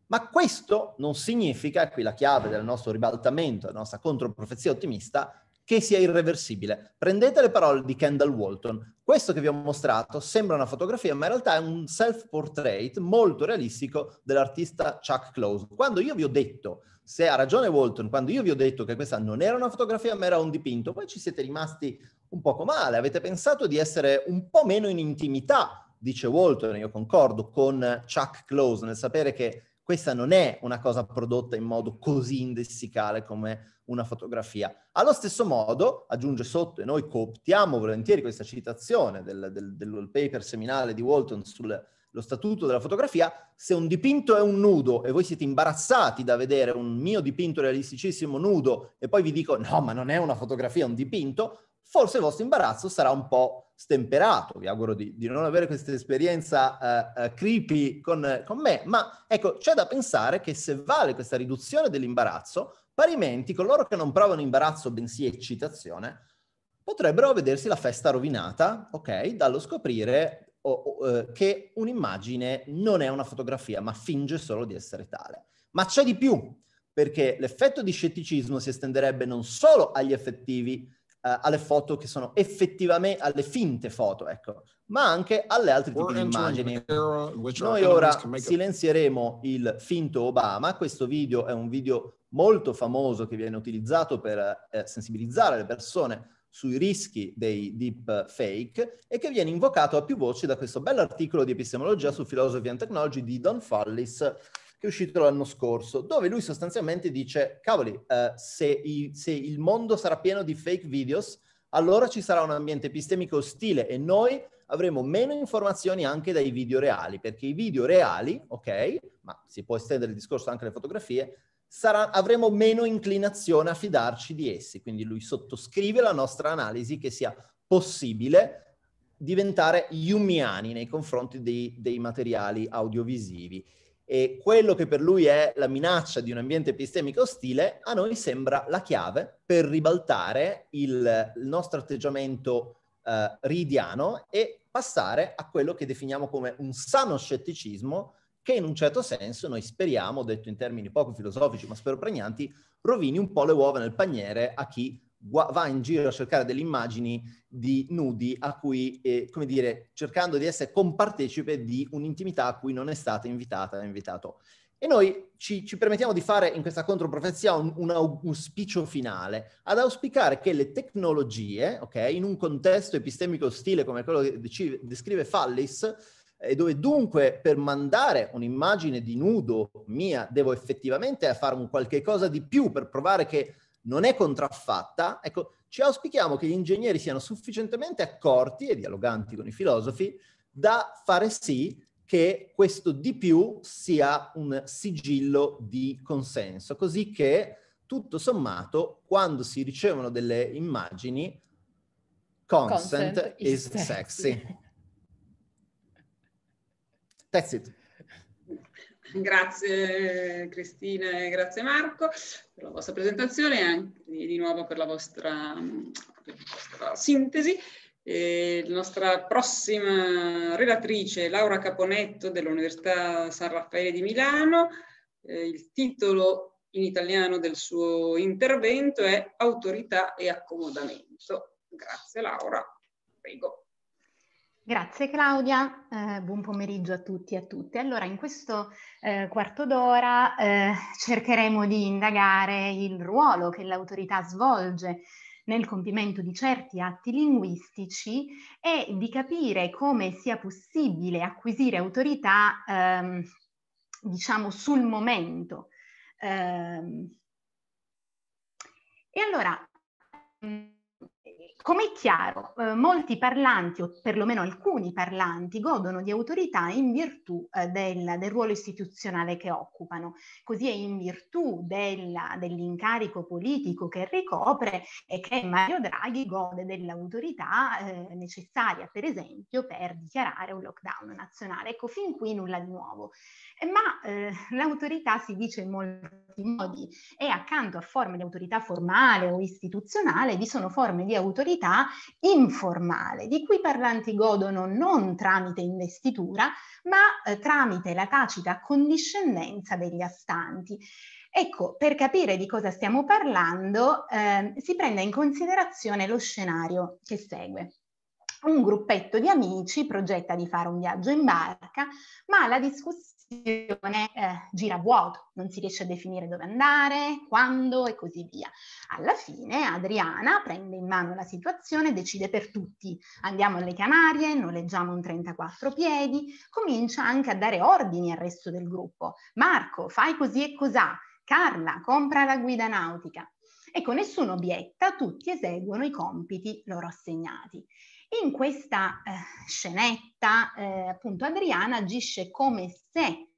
[SPEAKER 15] ma questo non significa, e qui la chiave del nostro ribaltamento, della nostra controprofezia ottimista, che sia irreversibile. Prendete le parole di Kendall Walton. Questo che vi ho mostrato sembra una fotografia, ma in realtà è un self-portrait molto realistico dell'artista Chuck Close. Quando io vi ho detto, se ha ragione Walton, quando io vi ho detto che questa non era una fotografia, ma era un dipinto, voi ci siete rimasti un poco male, avete pensato di essere un po' meno in intimità, dice Walton, io concordo con Chuck Close, nel sapere che questa non è una cosa prodotta in modo così indessicale come una fotografia. Allo stesso modo, aggiunge sotto, e noi cooptiamo volentieri questa citazione del, del, del paper seminale di Walton sullo statuto della fotografia, se un dipinto è un nudo e voi siete imbarazzati da vedere un mio dipinto realisticissimo nudo e poi vi dico no, ma non è una fotografia, è un dipinto, forse il vostro imbarazzo sarà un po' stemperato. Vi auguro di, di non avere questa esperienza uh, uh, creepy con, con, me, ma ecco, c'è da pensare che se vale questa riduzione dell'imbarazzo, parimenti coloro che non provano imbarazzo bensì eccitazione, potrebbero vedersi la festa rovinata, ok, dallo scoprire o, o, uh, che un'immagine non è una fotografia, ma finge solo di essere tale. Ma c'è di più, perché l'effetto di scetticismo si estenderebbe non solo agli effettivi eh, alle foto che sono effettivamente, alle finte foto, ecco, ma anche alle altre tipi di immagini. Noi ora silenzieremo il finto Obama, questo video è un video molto famoso che viene utilizzato per eh, sensibilizzare le persone sui rischi dei deep fake e che viene invocato a più voci da questo bell'articolo di epistemologia su Philosophy and Technology di Don Fallis che è uscito l'anno scorso, dove lui sostanzialmente dice, cavoli, eh, se, i, se il mondo sarà pieno di fake videos, allora ci sarà un ambiente epistemico ostile e noi avremo meno informazioni anche dai video reali, perché i video reali, ok, ma si può estendere il discorso anche alle fotografie, sarà, avremo meno inclinazione a fidarci di essi. Quindi lui sottoscrive la nostra analisi che sia possibile diventare yumiani nei confronti dei, dei materiali audiovisivi e quello che per lui è la minaccia di un ambiente epistemico ostile, a noi sembra la chiave per ribaltare il, il nostro atteggiamento eh, ridiano e passare a quello che definiamo come un sano scetticismo che in un certo senso noi speriamo, detto in termini poco filosofici ma spero pregnanti, rovini un po' le uova nel paniere a chi va in giro a cercare delle immagini di nudi a cui, eh, come dire, cercando di essere compartecipe di un'intimità a cui non è stata invitata, invitato. E noi ci, ci, permettiamo di fare in questa controprofezia un, un, auspicio finale, ad auspicare che le tecnologie, okay, in un contesto epistemico ostile come quello che dec- descrive Fallis, e eh, dove dunque per mandare un'immagine di nudo mia devo effettivamente fare un qualche cosa di più per provare che non è contraffatta, ecco, ci auspichiamo che gli ingegneri siano sufficientemente accorti e dialoganti con i filosofi da fare sì che questo di più sia un sigillo di consenso, così che tutto sommato quando si ricevono delle immagini consent, consent is, sexy. sexy. That's it.
[SPEAKER 13] Grazie Cristina e grazie Marco
[SPEAKER 15] per la vostra presentazione
[SPEAKER 13] e anche di nuovo per la vostra, per la vostra sintesi. E la nostra prossima relatrice Laura Caponetto dell'Università San Raffaele di Milano. Eh, il titolo in italiano del suo intervento è Autorità e accomodamento. Grazie Laura, prego.
[SPEAKER 11] Grazie Claudia, eh, buon pomeriggio a tutti e a tutte. Allora, in questo eh, quarto d'ora eh, cercheremo di indagare il ruolo che l'autorità svolge nel compimento di certi atti linguistici e di capire come sia possibile acquisire autorità, ehm, diciamo, sul momento. Ehm, e allora, mh, come è chiaro, eh, molti parlanti, o perlomeno alcuni parlanti, godono di autorità in virtù eh, del, del, ruolo istituzionale che occupano. Così è in virtù della, dell'incarico politico che ricopre e che Mario Draghi gode dell'autorità eh, necessaria, per esempio, per dichiarare un lockdown nazionale. Ecco, fin qui nulla di nuovo. Eh, ma eh, l'autorità si dice in molti modi e accanto a forme di autorità formale o istituzionale vi sono forme di autorità attività informale, di cui i parlanti godono non tramite investitura, ma eh, tramite la tacita condiscendenza degli astanti. Ecco, per capire di cosa stiamo parlando, eh, si prende in considerazione lo scenario che segue. Un gruppetto di amici progetta di fare un viaggio in barca, ma la discussione discussione eh, gira a vuoto, non si riesce a definire dove andare, quando e così via. Alla fine Adriana prende in mano la situazione, decide per tutti, andiamo alle Canarie, noleggiamo un 34 piedi, comincia anche a dare ordini al resto del gruppo. Marco, fai così e cos'ha. Carla, compra la guida nautica. Ecco, nessuno obietta, tutti eseguono i compiti loro assegnati. In questa eh, scenetta, eh, appunto, Adriana agisce come se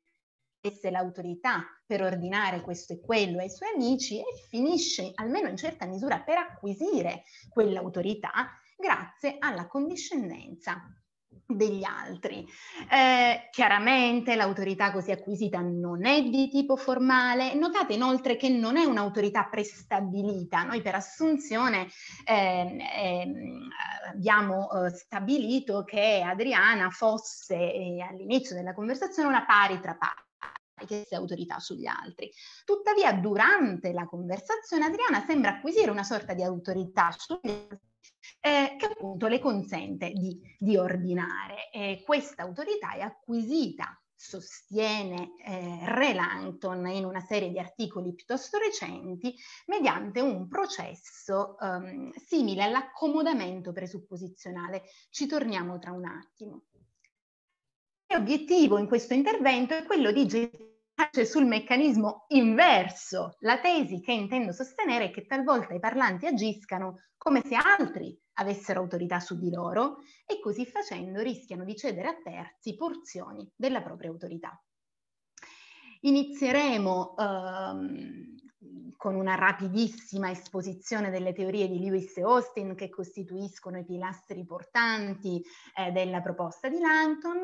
[SPEAKER 11] fosse l'autorità per ordinare questo e quello ai suoi amici e finisce, almeno in certa misura, per acquisire quell'autorità grazie alla condiscendenza degli altri. Eh, chiaramente l'autorità così acquisita non è di tipo formale, notate inoltre che non è un'autorità prestabilita, noi per assunzione ehm, ehm, eh, eh, abbiamo stabilito che Adriana fosse eh, all'inizio della conversazione una pari tra pari che sia autorità sugli altri. Tuttavia, durante la conversazione, Adriana sembra acquisire una sorta di autorità sugli altri eh, che appunto le consente di, di ordinare. Eh, questa autorità è acquisita sostiene eh, Langton in una serie di articoli piuttosto recenti, mediante un processo ehm, simile all'accomodamento presupposizionale. Ci torniamo tra un attimo. L'obiettivo in questo intervento è quello di gestire sul meccanismo inverso. La tesi che intendo sostenere è che talvolta i parlanti agiscano come se altri avessero autorità su di loro e così facendo rischiano di cedere a terzi porzioni della propria autorità. Inizieremo ehm, con una rapidissima esposizione delle teorie di Lewis e Austin che costituiscono i pilastri portanti eh, della proposta di Langton,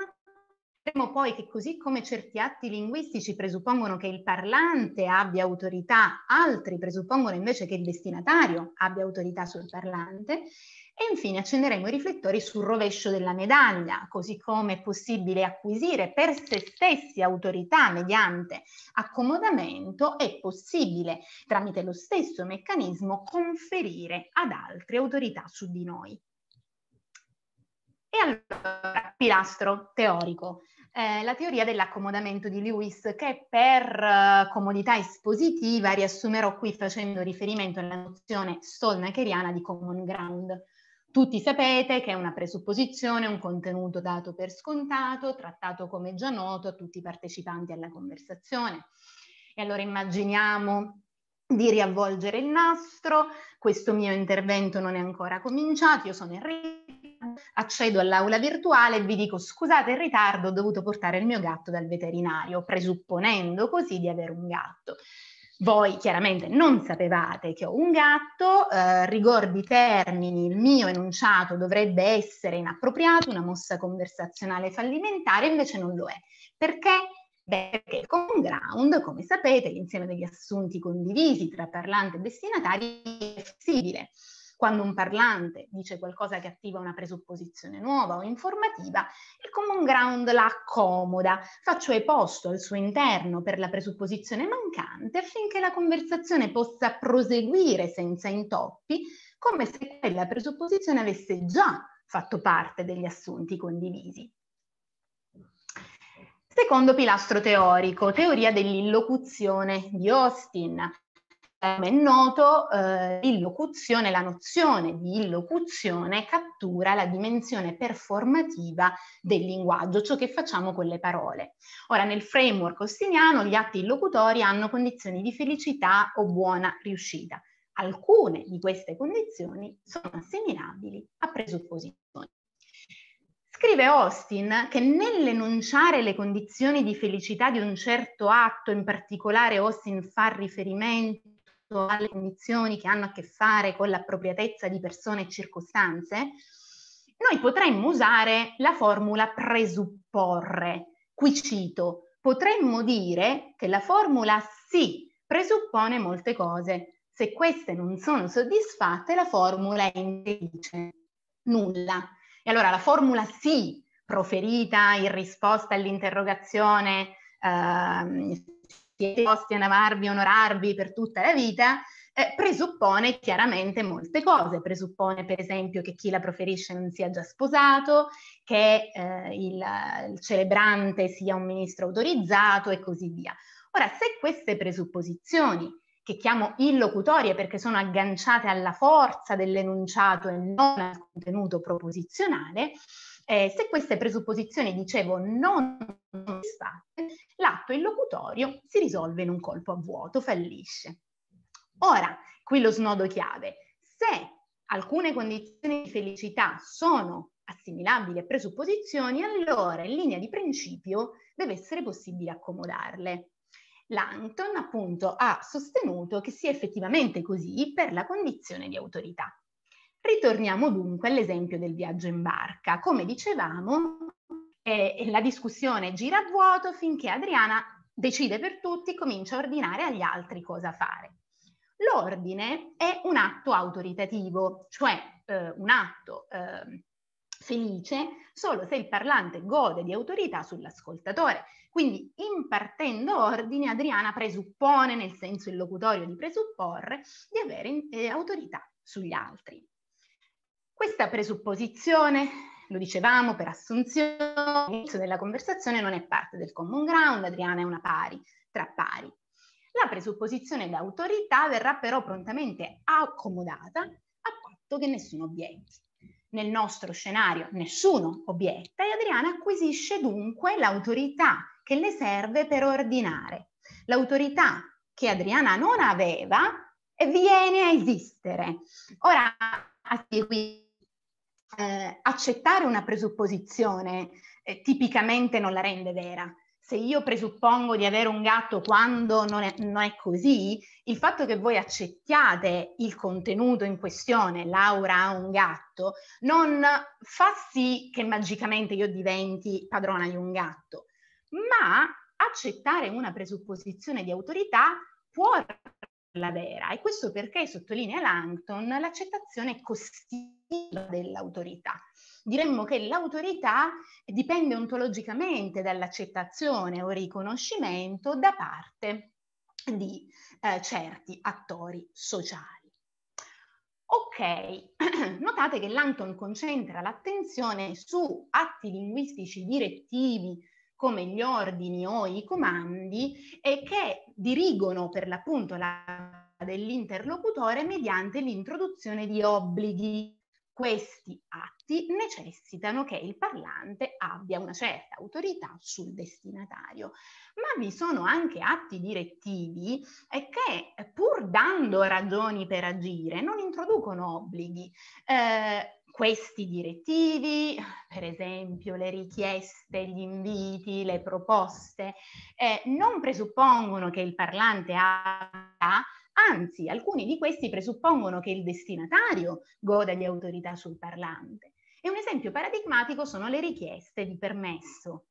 [SPEAKER 11] Vedremo poi che così come certi atti linguistici presuppongono che il parlante abbia autorità, altri presuppongono invece che il destinatario abbia autorità sul parlante. E infine accenderemo i riflettori sul rovescio della medaglia, così come è possibile acquisire per se stessi autorità mediante accomodamento, è possibile tramite lo stesso meccanismo conferire ad altri autorità su di noi. E allora, pilastro teorico. Eh, la teoria dell'accomodamento di Lewis che per uh, comodità espositiva riassumerò qui facendo riferimento alla nozione stolnakeriana di common ground. Tutti sapete che è una presupposizione, un contenuto dato per scontato, trattato come già noto a tutti i partecipanti alla conversazione. E allora immaginiamo di riavvolgere il nastro, questo mio intervento non è ancora cominciato, io sono Enrico, accedo all'aula virtuale e vi dico scusate il ritardo, ho dovuto portare il mio gatto dal veterinario, presupponendo così di avere un gatto. Voi chiaramente non sapevate che ho un gatto, eh, rigor di termini, il mio enunciato dovrebbe essere inappropriato, una mossa conversazionale fallimentare, invece non lo è. Perché? Beh, perché il common ground, come sapete, l'insieme degli assunti condivisi tra parlante e destinatari è flessibile quando un parlante dice qualcosa che attiva una presupposizione nuova o informativa, il common ground la accomoda, fa cioè posto al suo interno per la presupposizione mancante affinché la conversazione possa proseguire senza intoppi, come se quella presupposizione avesse già fatto parte degli assunti condivisi. Secondo pilastro teorico, teoria dell'illocuzione di Austin come è noto, eh, l'illocuzione, la nozione di illocuzione cattura la dimensione performativa del linguaggio, ciò che facciamo con le parole. Ora, nel framework ostiniano, gli atti illocutori hanno condizioni di felicità o buona riuscita. Alcune di queste condizioni sono assimilabili a presupposizioni. Scrive Austin che nell'enunciare le condizioni di felicità di un certo atto, in particolare Austin fa riferimento rispetto alle condizioni che hanno a che fare con l'appropriatezza di persone e circostanze, noi potremmo usare la formula presupporre. Qui cito, potremmo dire che la formula sì presuppone molte cose. Se queste non sono soddisfatte, la formula è infelice. Nulla. E allora la formula sì, proferita in risposta all'interrogazione eh, siete posti ad amarvi, onorarvi per tutta la vita, eh, presuppone chiaramente molte cose, presuppone per esempio che chi la proferisce non sia già sposato, che eh, il, il celebrante sia un ministro autorizzato e così via. Ora, se queste presupposizioni che chiamo illocutorie perché sono agganciate alla forza dell'enunciato e non al contenuto proposizionale, eh, se queste presupposizioni, dicevo, non sono state, l'atto illocutorio si risolve in un colpo a vuoto, fallisce. Ora, qui lo snodo chiave. Se alcune condizioni di felicità sono assimilabili a presupposizioni, allora in linea di principio deve essere possibile accomodarle. Langton appunto ha sostenuto che sia effettivamente così per la condizione di autorità. Ritorniamo dunque all'esempio del viaggio in barca. Come dicevamo, eh, la discussione gira a vuoto finché Adriana decide per tutti, e comincia a ordinare agli altri cosa fare. L'ordine è un atto autoritativo, cioè eh, un atto eh, felice solo se il parlante gode di autorità sull'ascoltatore. Quindi impartendo ordine Adriana presuppone, nel senso illocutorio di presupporre, di avere eh, autorità sugli altri. Questa presupposizione, lo dicevamo per assunzione, all'inizio della conversazione non è parte del common ground, Adriana è una pari, tra pari. La presupposizione d'autorità verrà però prontamente accomodata a patto che nessuno obietti. Nel nostro scenario nessuno obietta e Adriana acquisisce dunque l'autorità che le serve per ordinare. L'autorità che Adriana non aveva viene a esistere. Ora, a seguire eh, accettare una presupposizione eh, tipicamente non la rende vera. Se io presuppongo di avere un gatto quando non è, non è così, il fatto che voi accettiate il contenuto in questione, Laura ha un gatto, non fa sì che magicamente io diventi padrona di un gatto, ma accettare una presupposizione di autorità può la vera. E questo perché, sottolinea Langton, l'accettazione costiva dell'autorità. Diremmo che l'autorità dipende ontologicamente dall'accettazione o riconoscimento da parte di eh, certi attori sociali. Ok, <clears throat> notate che Langton concentra l'attenzione su atti linguistici direttivi come gli ordini o i comandi e che dirigono per l'appunto la dell'interlocutore mediante l'introduzione di obblighi. Questi atti necessitano che il parlante abbia una certa autorità sul destinatario, ma vi sono anche atti direttivi che pur dando ragioni per agire non introducono obblighi. Eh, questi direttivi, per esempio le richieste, gli inviti, le proposte, eh, non presuppongono che il parlante abbia, anzi alcuni di questi presuppongono che il destinatario goda di autorità sul parlante. E un esempio paradigmatico sono le richieste di permesso.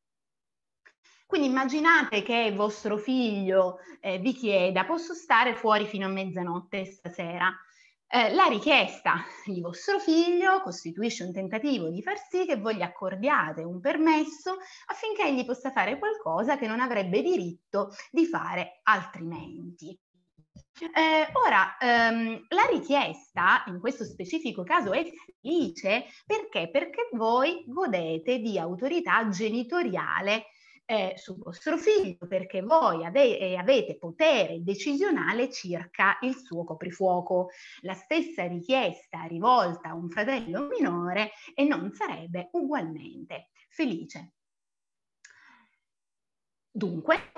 [SPEAKER 11] Quindi immaginate che vostro figlio eh, vi chieda posso stare fuori fino a mezzanotte stasera eh, la richiesta di vostro figlio costituisce un tentativo di far sì che voi gli accordiate un permesso affinché egli possa fare qualcosa che non avrebbe diritto di fare altrimenti. Eh, ora, ehm, la richiesta in questo specifico caso è felice perché? Perché voi godete di autorità genitoriale eh, su vostro figlio perché voi ave- eh, avete potere decisionale circa il suo coprifuoco. La stessa richiesta rivolta a un fratello minore e non sarebbe ugualmente felice. Dunque,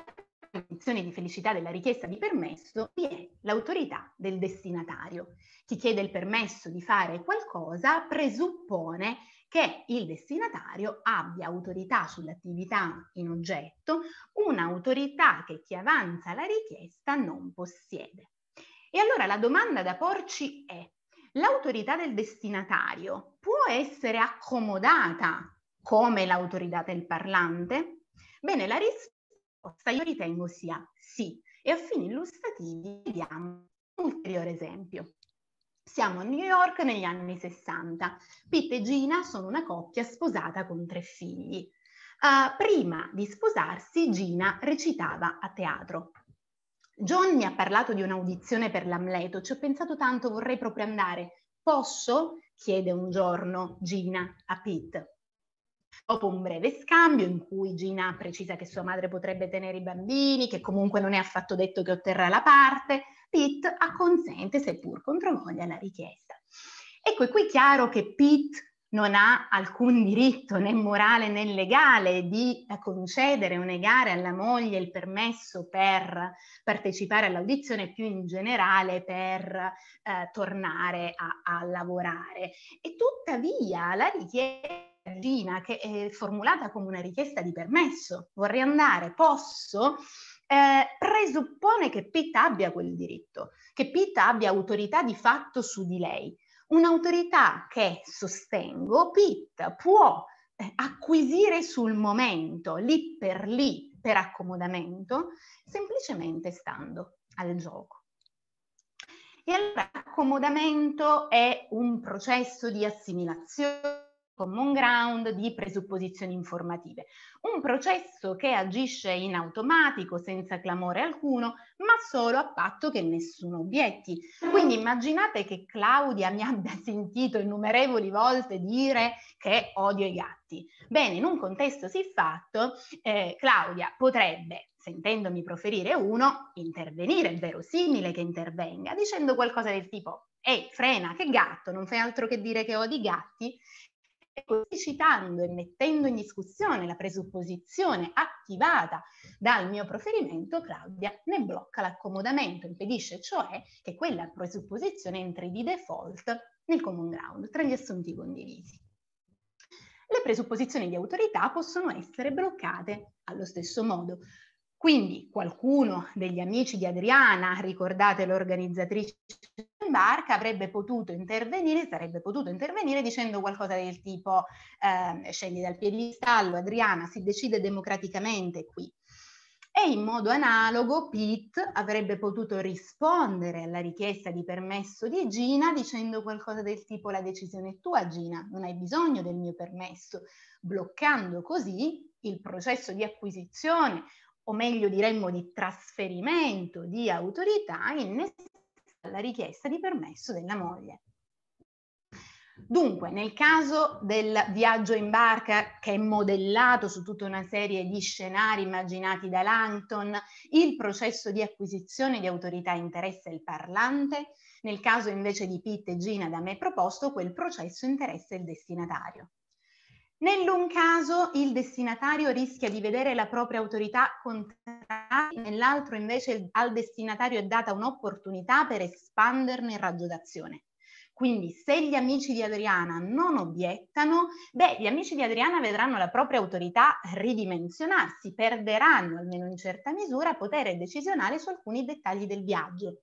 [SPEAKER 11] la condizione di felicità della richiesta di permesso vi è l'autorità del destinatario. Chi chiede il permesso di fare qualcosa presuppone che il destinatario abbia autorità sull'attività in oggetto, un'autorità che chi avanza la richiesta non possiede. E allora la domanda da porci è, l'autorità del destinatario può essere accomodata come l'autorità del parlante? Bene, la risposta io ritengo sia sì. E a fini illustrativi vediamo un ulteriore esempio. Siamo a New York negli anni 60. Pitt e Gina sono una coppia sposata con tre figli. Uh, prima di sposarsi, Gina recitava a teatro. John mi ha parlato di un'audizione per l'Amleto, ci ho pensato tanto, vorrei proprio andare. Posso? chiede un giorno Gina a Pitt. Dopo un breve scambio in cui Gina precisa che sua madre potrebbe tenere i bambini, che comunque non è affatto detto che otterrà la parte, Pitt acconsente, seppur contro controvoglia, alla richiesta. Ecco, è qui chiaro che Pitt non ha alcun diritto né morale né legale di concedere o negare alla moglie il permesso per partecipare all'audizione più in generale per eh, tornare a, a lavorare. E tuttavia la richiesta che è formulata come una richiesta di permesso, vorrei andare, posso, eh, presuppone che Pete abbia quel diritto, che Pete abbia autorità di fatto su di lei. Un'autorità che, sostengo, Pete può eh, acquisire sul momento, lì per lì, per accomodamento, semplicemente stando al gioco. E allora accomodamento è un processo di assimilazione common ground, di presupposizioni informative. Un processo che agisce in automatico, senza clamore alcuno, ma solo a patto che nessuno obietti. Quindi immaginate che Claudia mi abbia <laughs> sentito innumerevoli volte dire che odio i gatti. Bene, in un contesto siffatto, eh, Claudia potrebbe sentendomi proferire uno, intervenire, è verosimile che intervenga, dicendo qualcosa del tipo, ehi, frena, che gatto, non fai altro che dire che odi i gatti, e così citando e mettendo in discussione la presupposizione attivata dal mio proferimento, Claudia ne blocca l'accomodamento, impedisce cioè che quella presupposizione entri di default nel common ground tra gli assunti condivisi. Le presupposizioni di autorità possono essere bloccate allo stesso modo quindi qualcuno degli amici di Adriana, ricordate l'organizzatrice in barca, avrebbe potuto intervenire, sarebbe potuto intervenire dicendo qualcosa del tipo eh, scendi dal piedistallo Adriana, si decide democraticamente qui. E in modo analogo Pete avrebbe potuto rispondere alla richiesta di permesso di Gina dicendo qualcosa del tipo la decisione è tua Gina, non hai bisogno del mio permesso, bloccando così il processo di acquisizione o meglio diremmo di trasferimento di autorità innestata alla richiesta di permesso della moglie. Dunque, nel caso del viaggio in barca che è modellato su tutta una serie di scenari immaginati da Langton, il processo di acquisizione di autorità interessa il parlante, nel caso invece di Pitt e Gina da me proposto, quel processo interessa il destinatario. Nell'un caso il destinatario rischia di vedere la propria autorità contraria, nell'altro invece al destinatario è data un'opportunità per espanderne il raggio d'azione. Quindi se gli amici di Adriana non obiettano, beh, gli amici di Adriana vedranno la propria autorità ridimensionarsi, perderanno almeno in certa misura potere decisionale su alcuni dettagli del viaggio.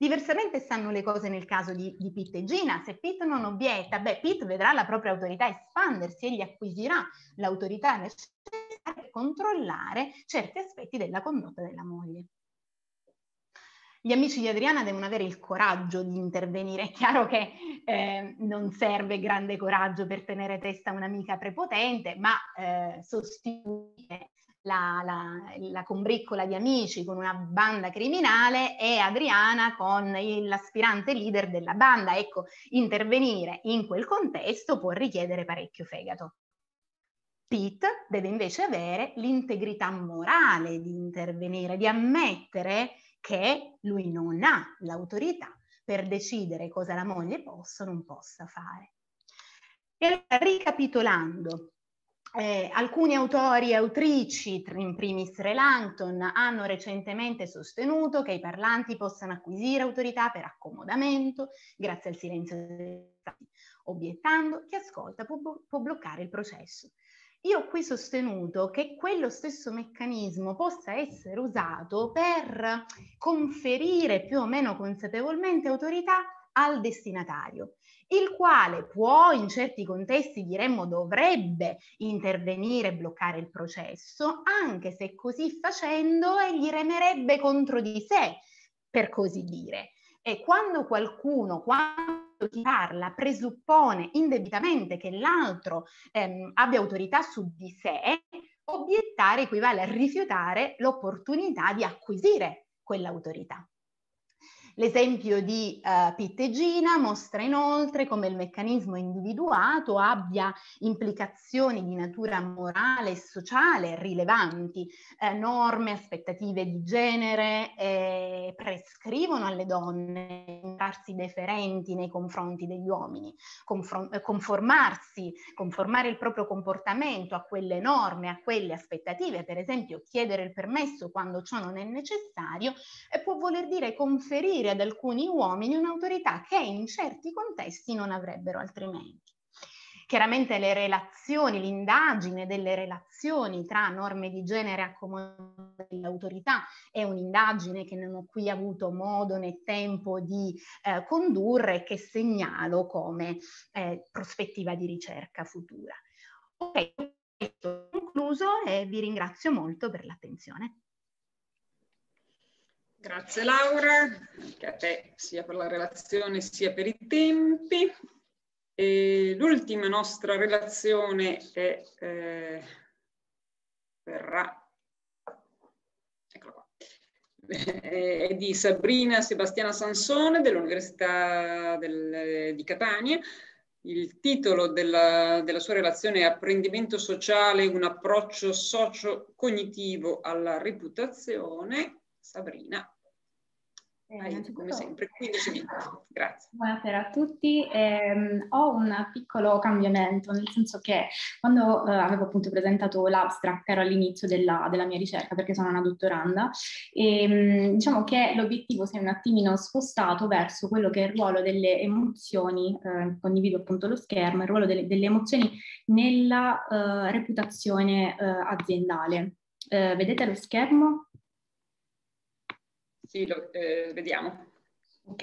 [SPEAKER 11] Diversamente stanno le cose nel caso di, di Pitt e Gina. Se Pitt non obietta, beh, Pitt vedrà la propria autorità espandersi, e gli acquisirà l'autorità necessaria per controllare certi aspetti della condotta della moglie. Gli amici di Adriana devono avere il coraggio di intervenire. È chiaro che eh, non serve grande coraggio per tenere testa un'amica prepotente, ma eh, sostituire la, la, la combriccola di amici con una banda criminale e Adriana con l'aspirante leader della banda. Ecco, intervenire in quel contesto può richiedere parecchio fegato. Pete deve invece avere l'integrità morale di intervenire, di ammettere che lui non ha l'autorità per decidere cosa la moglie possa o non
[SPEAKER 6] possa fare.
[SPEAKER 11] E allora, ricapitolando, eh, alcuni autori e autrici, in primis Relanton, hanno recentemente sostenuto che i parlanti possano acquisire autorità per accomodamento grazie al silenzio degli stati, obiettando chi ascolta può, può bloccare il processo. Io ho qui sostenuto che quello stesso meccanismo possa essere usato per conferire più o meno consapevolmente autorità al destinatario il quale può in certi contesti diremmo dovrebbe intervenire e bloccare il processo, anche se così facendo egli remerebbe contro di sé, per così dire. E quando qualcuno, quando chi parla presuppone indebitamente che l'altro ehm, abbia autorità su di sé, obiettare equivale a rifiutare l'opportunità di acquisire quell'autorità. L'esempio di eh, Pittegina mostra inoltre come il meccanismo individuato abbia implicazioni di natura morale e sociale rilevanti. Eh, norme, aspettative di genere eh, prescrivono alle donne farsi deferenti nei confronti degli uomini, confron- eh, conformarsi, conformare il proprio comportamento a quelle norme, a quelle aspettative, per esempio chiedere il permesso quando ciò non è necessario, e eh, può voler dire conferire attribuire ad alcuni uomini un'autorità che in certi contesti non avrebbero altrimenti. Chiaramente le relazioni, l'indagine delle relazioni tra norme di genere accomodate dell'autorità è un'indagine che non ho qui avuto modo né tempo di eh, condurre che segnalo come eh, prospettiva di ricerca futura. Ok, questo concluso e vi ringrazio molto per l'attenzione.
[SPEAKER 13] Grazie Laura, anche a te sia per la relazione sia per i tempi. l'ultima nostra relazione è, eh, verrà, qua, eh, è di Sabrina Sebastiana Sansone dell'Università del, eh, di Catania. Il titolo della, della, sua relazione è Apprendimento sociale, un approccio socio-cognitivo alla reputazione Sabrina.
[SPEAKER 2] Eh, come sempre, 15 minuti. Grazie. Buonasera a tutti. Eh, ho un piccolo cambiamento, nel senso che quando eh, avevo appunto presentato l'abstract ero all'inizio della, della, mia ricerca perché sono una dottoranda e ehm, diciamo che l'obiettivo si è un attimino spostato verso quello che è il ruolo delle emozioni, eh, condivido appunto lo schermo, il ruolo delle, delle emozioni nella eh, reputazione eh, aziendale. vedete lo schermo? Sì, lo eh, vediamo. Ok,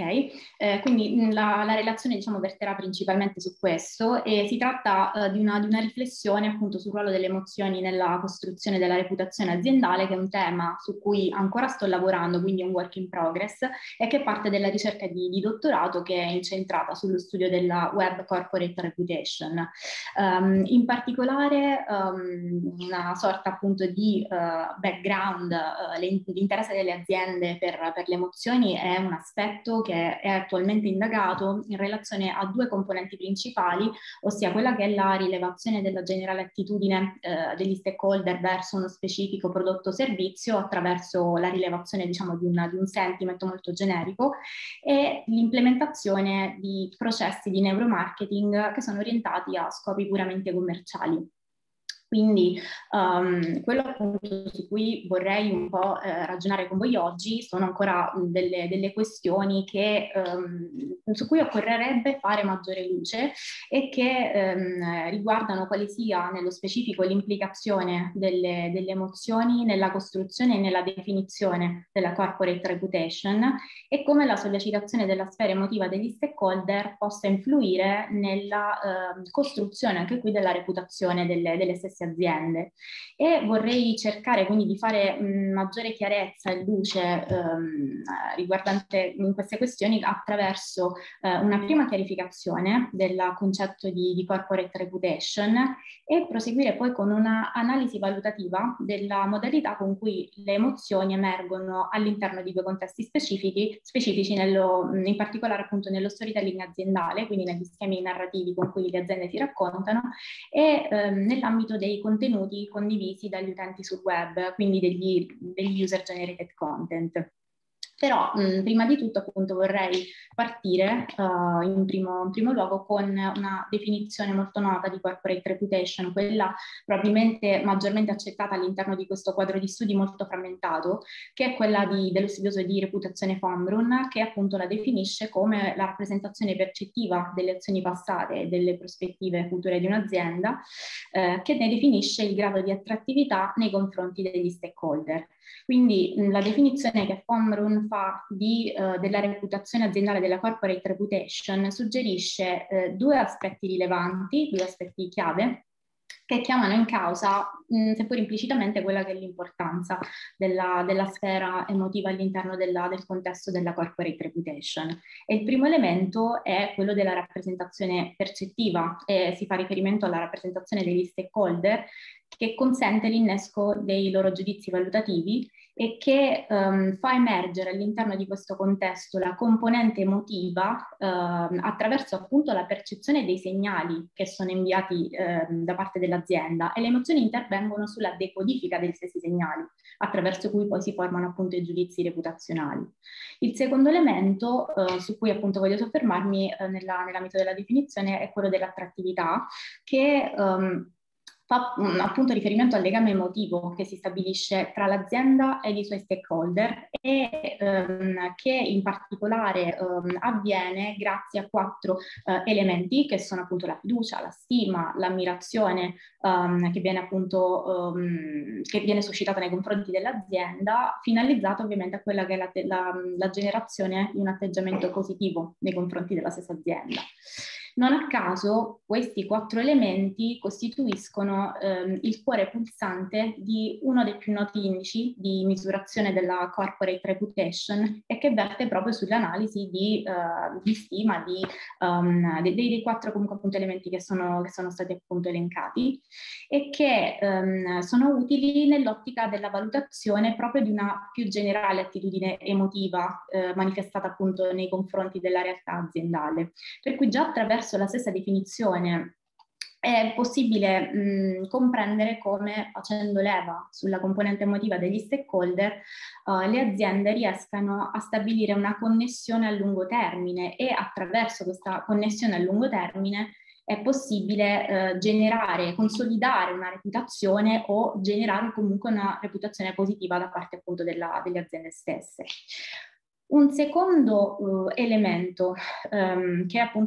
[SPEAKER 2] eh, quindi la, la relazione diciamo, verterà principalmente su questo e si tratta eh, di, una, di, una, riflessione appunto sul ruolo delle emozioni nella costruzione della reputazione aziendale, che è un tema su cui ancora sto lavorando, quindi è un work in progress e che parte della ricerca di, di dottorato che è incentrata sullo studio della web corporate reputation. Um, in particolare um, una sorta appunto di uh, background, uh, l'interesse delle aziende per, per le emozioni è un aspetto che è attualmente indagato in relazione a due componenti principali, ossia quella che è la rilevazione della generale attitudine eh, degli stakeholder verso uno specifico prodotto o servizio attraverso la rilevazione diciamo, di, una, di un sentiment molto generico e l'implementazione di processi di neuromarketing che sono orientati a scopi puramente commerciali. Quindi um, quello appunto su cui vorrei un po' eh, ragionare con voi oggi sono ancora delle, delle questioni che, um, su cui occorrerebbe fare maggiore luce e che um, riguardano quale sia nello specifico l'implicazione delle, delle emozioni nella costruzione e nella definizione della corporate reputation e come la sollecitazione della sfera emotiva degli stakeholder possa influire nella uh, costruzione anche qui della reputazione delle, delle stesse stesse aziende e vorrei cercare quindi di fare mh, maggiore chiarezza e luce ehm, riguardante in queste questioni attraverso eh, una prima chiarificazione del concetto di, di corporate reputation e proseguire poi con un'analisi valutativa della modalità con cui le emozioni emergono all'interno di due contesti specifici, specifici nello, in particolare appunto nello storytelling aziendale, quindi negli schemi narrativi con cui le aziende si raccontano, e ehm, nell'ambito dei contenuti condivisi dagli utenti sul web, quindi degli, degli user generated content. Però mh, prima di tutto appunto vorrei partire uh, in, primo, in, primo, luogo con una definizione molto nota di corporate reputation, quella probabilmente maggiormente accettata all'interno di questo quadro di studi molto frammentato, che è quella di, dello studioso di reputazione Fombrun, che appunto la definisce come la rappresentazione percettiva delle azioni passate e delle prospettive future di un'azienda, eh, che ne definisce il grado di attrattività nei confronti degli stakeholder. Quindi la definizione che Fomrun fa di, eh, della reputazione aziendale della corporate reputation suggerisce eh, due aspetti rilevanti, due aspetti chiave che chiamano in causa, seppur implicitamente, quella che è l'importanza della, della sfera emotiva all'interno della, del contesto della corporate reputation. E il primo elemento è quello della rappresentazione percettiva, e si fa riferimento alla rappresentazione degli stakeholder che consente l'innesco dei loro giudizi valutativi e che ehm, fa emergere all'interno di questo contesto la componente emotiva ehm, attraverso appunto la percezione dei segnali che sono inviati ehm, da parte dell'azienda e le emozioni intervengono sulla decodifica degli stessi segnali attraverso cui poi si formano appunto i giudizi reputazionali. Il secondo elemento eh, su cui appunto voglio soffermarmi eh, nella, nell'ambito della definizione è quello dell'attrattività che ehm, fa appunto riferimento al legame emotivo che si stabilisce tra l'azienda e i suoi stakeholder e ehm, che in particolare ehm, avviene grazie a quattro eh, elementi che sono appunto la fiducia, la stima, l'ammirazione ehm, che viene appunto ehm, che viene suscitata nei confronti dell'azienda, finalizzata ovviamente a quella che è la, la, la generazione di un atteggiamento positivo nei confronti della stessa azienda. Non a caso questi quattro elementi costituiscono ehm, il cuore pulsante di uno dei più noti indici di misurazione della corporate reputation e che verte proprio sull'analisi di, uh, di stima di, um, dei, dei, quattro comunque appunto elementi che sono, che sono stati appunto elencati e che um, sono utili nell'ottica della valutazione proprio di una più generale attitudine emotiva eh, manifestata appunto nei confronti della realtà aziendale. Per cui già attraverso attraverso la stessa definizione è possibile mh, comprendere come facendo leva sulla componente emotiva degli stakeholder uh, le aziende riescano a stabilire una connessione a lungo termine e attraverso questa connessione a lungo termine è possibile eh, generare, consolidare una reputazione o generare comunque una reputazione positiva da parte appunto della, delle aziende stesse. Un secondo uh, elemento um,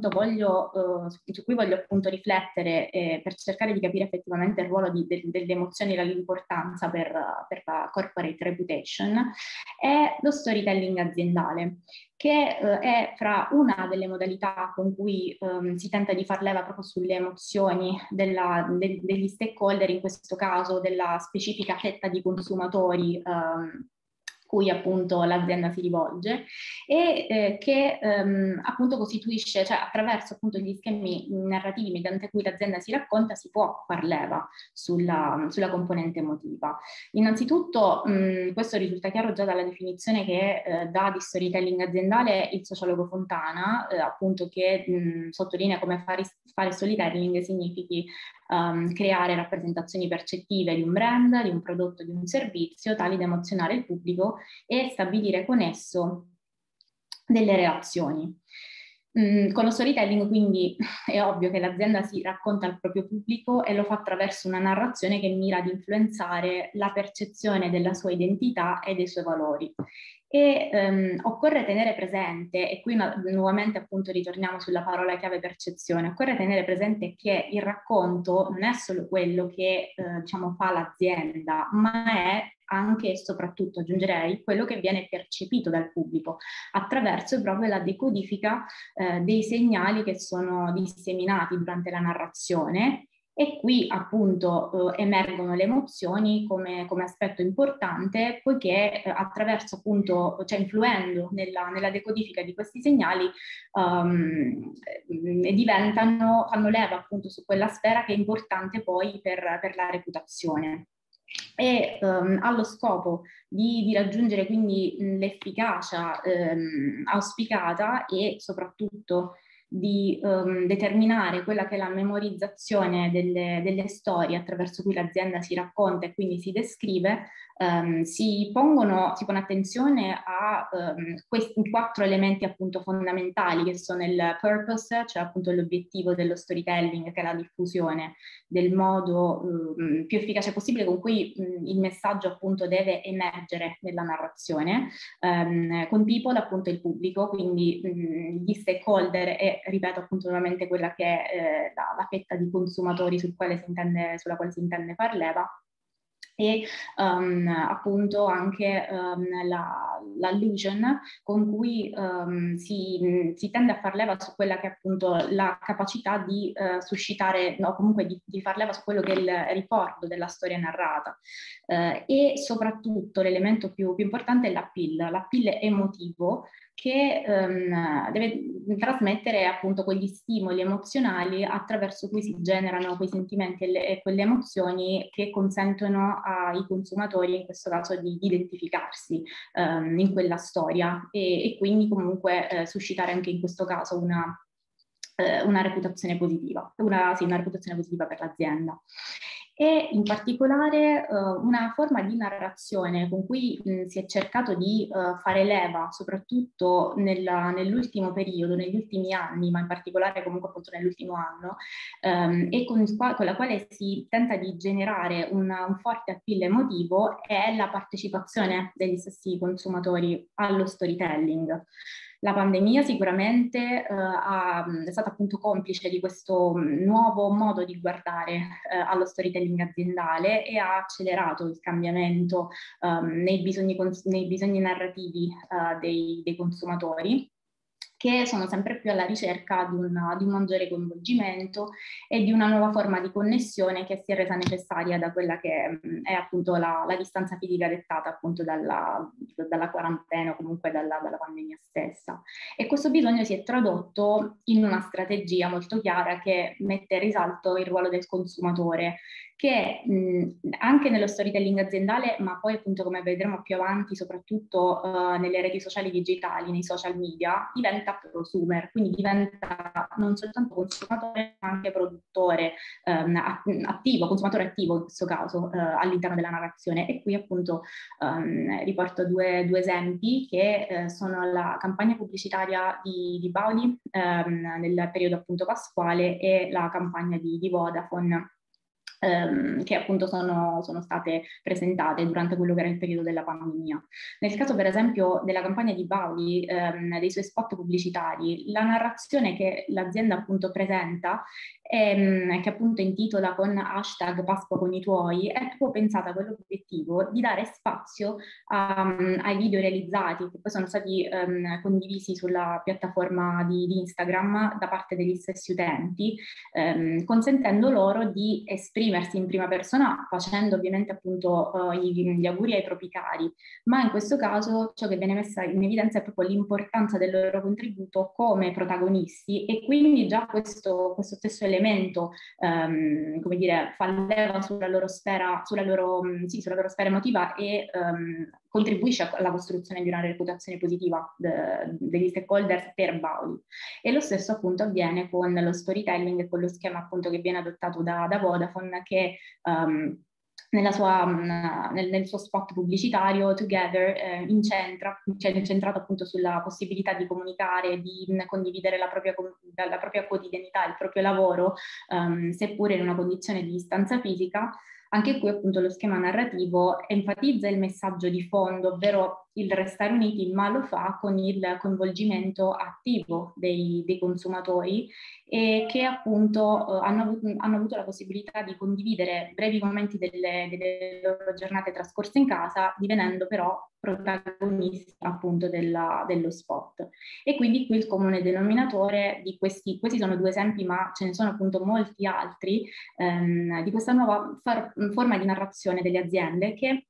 [SPEAKER 2] voglio, uh, su cui voglio appunto riflettere eh, per cercare di capire effettivamente il ruolo di, de, delle emozioni e l'importanza per, per, la corporate reputation è lo storytelling aziendale, che uh, è fra una delle modalità con cui um, si tenta di far leva proprio sulle emozioni della, de, degli stakeholder, in questo caso della specifica fetta di consumatori. Um, cui appunto l'azienda si rivolge e eh, che ehm, appunto costituisce, cioè attraverso appunto gli schemi narrativi mediante cui l'azienda si racconta si può far leva sulla, sulla componente emotiva. Innanzitutto mh, questo risulta chiaro già dalla definizione che eh, dà di storytelling aziendale il sociologo Fontana, eh, appunto che mh, sottolinea come fare, fare storytelling significhi um, creare rappresentazioni percettive di un brand, di un prodotto, di un servizio, tali da emozionare il pubblico e stabilire con esso delle relazioni. Mm, con lo storytelling quindi <laughs> è ovvio che l'azienda si racconta al proprio pubblico e lo fa attraverso una narrazione che mira ad influenzare la percezione della sua identità e dei suoi valori. E ehm, occorre tenere presente, e qui nuovamente appunto ritorniamo sulla parola chiave percezione, occorre tenere presente che il racconto non è solo quello che eh, diciamo, fa l'azienda, ma è anche e soprattutto aggiungerei quello che viene percepito dal pubblico attraverso proprio la decodifica eh, dei segnali che sono disseminati durante la narrazione e qui appunto eh, emergono le emozioni come, come aspetto importante, poiché eh, attraverso appunto, cioè influendo nella, nella decodifica di questi segnali, um, diventano, fanno leva appunto su quella sfera che è importante poi per, per la reputazione e um, allo scopo di, di raggiungere quindi l'efficacia um, auspicata e soprattutto di um, determinare quella che è la memorizzazione delle, delle, storie attraverso cui l'azienda si racconta e quindi si descrive, um, si, pongono, si pone attenzione a um, ehm, questi quattro elementi appunto fondamentali che sono il purpose, cioè appunto l'obiettivo dello storytelling che è la diffusione del modo più efficace possibile con cui il messaggio appunto deve emergere nella narrazione, con people appunto il pubblico, quindi gli stakeholder e ripeto appunto nuovamente quella che è eh, la, la, fetta di consumatori sul quale intende, sulla quale si intende far leva e um, appunto anche um, la, l'allusion con cui um, si, si, tende a far leva su quella che è appunto la capacità di uh, suscitare, no comunque di, di, far leva su quello che è il ricordo della storia narrata uh, e soprattutto l'elemento più, più importante è l'appeal, l'appeal emotivo che um, deve trasmettere appunto quegli stimoli emozionali attraverso cui si generano quei sentimenti e, le, e quelle emozioni che consentono ai consumatori in questo caso di, identificarsi um, in quella storia e, e quindi comunque eh, suscitare anche in questo caso una, eh, una reputazione positiva, una, sì, una reputazione positiva per l'azienda e in particolare uh, una forma di narrazione con cui mh, si è cercato di uh, fare leva, soprattutto nella, nell'ultimo periodo, negli ultimi anni, ma in particolare comunque appunto nell'ultimo anno, um, e con, con, la quale si tenta di generare una, un forte appeal emotivo è la partecipazione degli stessi consumatori allo storytelling. La pandemia sicuramente uh, ha, mm, è stata appunto complice di questo mm, nuovo modo di guardare uh, allo storytelling aziendale e ha accelerato il cambiamento um, nei, bisogni, cons- nei, bisogni, narrativi eh, dei, dei consumatori che sono sempre più alla ricerca di, una, di, un maggiore coinvolgimento e di una nuova forma di connessione che si è resa necessaria da quella che mm, è appunto la, la distanza fisica dettata appunto dalla, dalla quarantena o comunque dalla, dalla, pandemia stessa. E questo bisogno si è tradotto in una strategia molto chiara che mette in risalto il ruolo del consumatore che mh, anche nello storytelling aziendale, ma poi appunto come vedremo più avanti, soprattutto uh, nelle reti sociali digitali, nei social media, diventa prosumer, quindi diventa non soltanto consumatore, ma anche produttore um, attivo, consumatore attivo in questo caso uh, all'interno della narrazione. E qui appunto um, riporto due, due, esempi che uh, sono la campagna pubblicitaria di, di Baudi um, ehm, nel periodo appunto pasquale e la campagna di, di Vodafone ehm, che appunto sono, sono, state presentate durante quello che era il periodo della pandemia. Nel caso per esempio della campagna di Bali, ehm, dei suoi spot pubblicitari, la narrazione che l'azienda appunto presenta, ehm, che appunto intitola con hashtag Pasqua con i tuoi, è proprio pensata con l'obiettivo di dare spazio a, ehm, ai video realizzati che poi sono stati ehm, condivisi sulla piattaforma di, di, Instagram da parte degli stessi utenti, ehm, consentendo loro di esprimere esprimersi in prima persona facendo ovviamente appunto eh, gli, auguri ai propri cari, ma in questo caso ciò che viene messa in evidenza è proprio l'importanza del loro contributo come protagonisti e quindi già questo, questo stesso elemento, ehm, come dire, fa leva sulla loro sfera, sulla loro, mm, sì, sulla loro sfera emotiva e ehm, contribuisce alla costruzione di una reputazione positiva de, degli stakeholder per Bauli. E lo stesso appunto avviene con lo storytelling e con lo schema appunto che viene adottato da, da Vodafone che um, sua, nel, nel, suo spot pubblicitario Together eh, incentra, cioè incentrato appunto sulla possibilità di comunicare, di condividere la propria, la propria quotidianità, il proprio lavoro, um, seppure in una condizione di distanza fisica, anche qui appunto lo schema narrativo enfatizza il messaggio di fondo, ovvero il restare uniti, ma lo fa con il coinvolgimento attivo dei, dei consumatori e che appunto eh, hanno, avuto, hanno, avuto, la possibilità di condividere brevi momenti delle, delle loro giornate trascorse in casa, divenendo però protagonisti appunto della, dello spot. E quindi qui il comune denominatore di questi, questi sono due esempi, ma ce ne sono appunto molti altri, ehm, di questa nuova far, forma di narrazione delle aziende che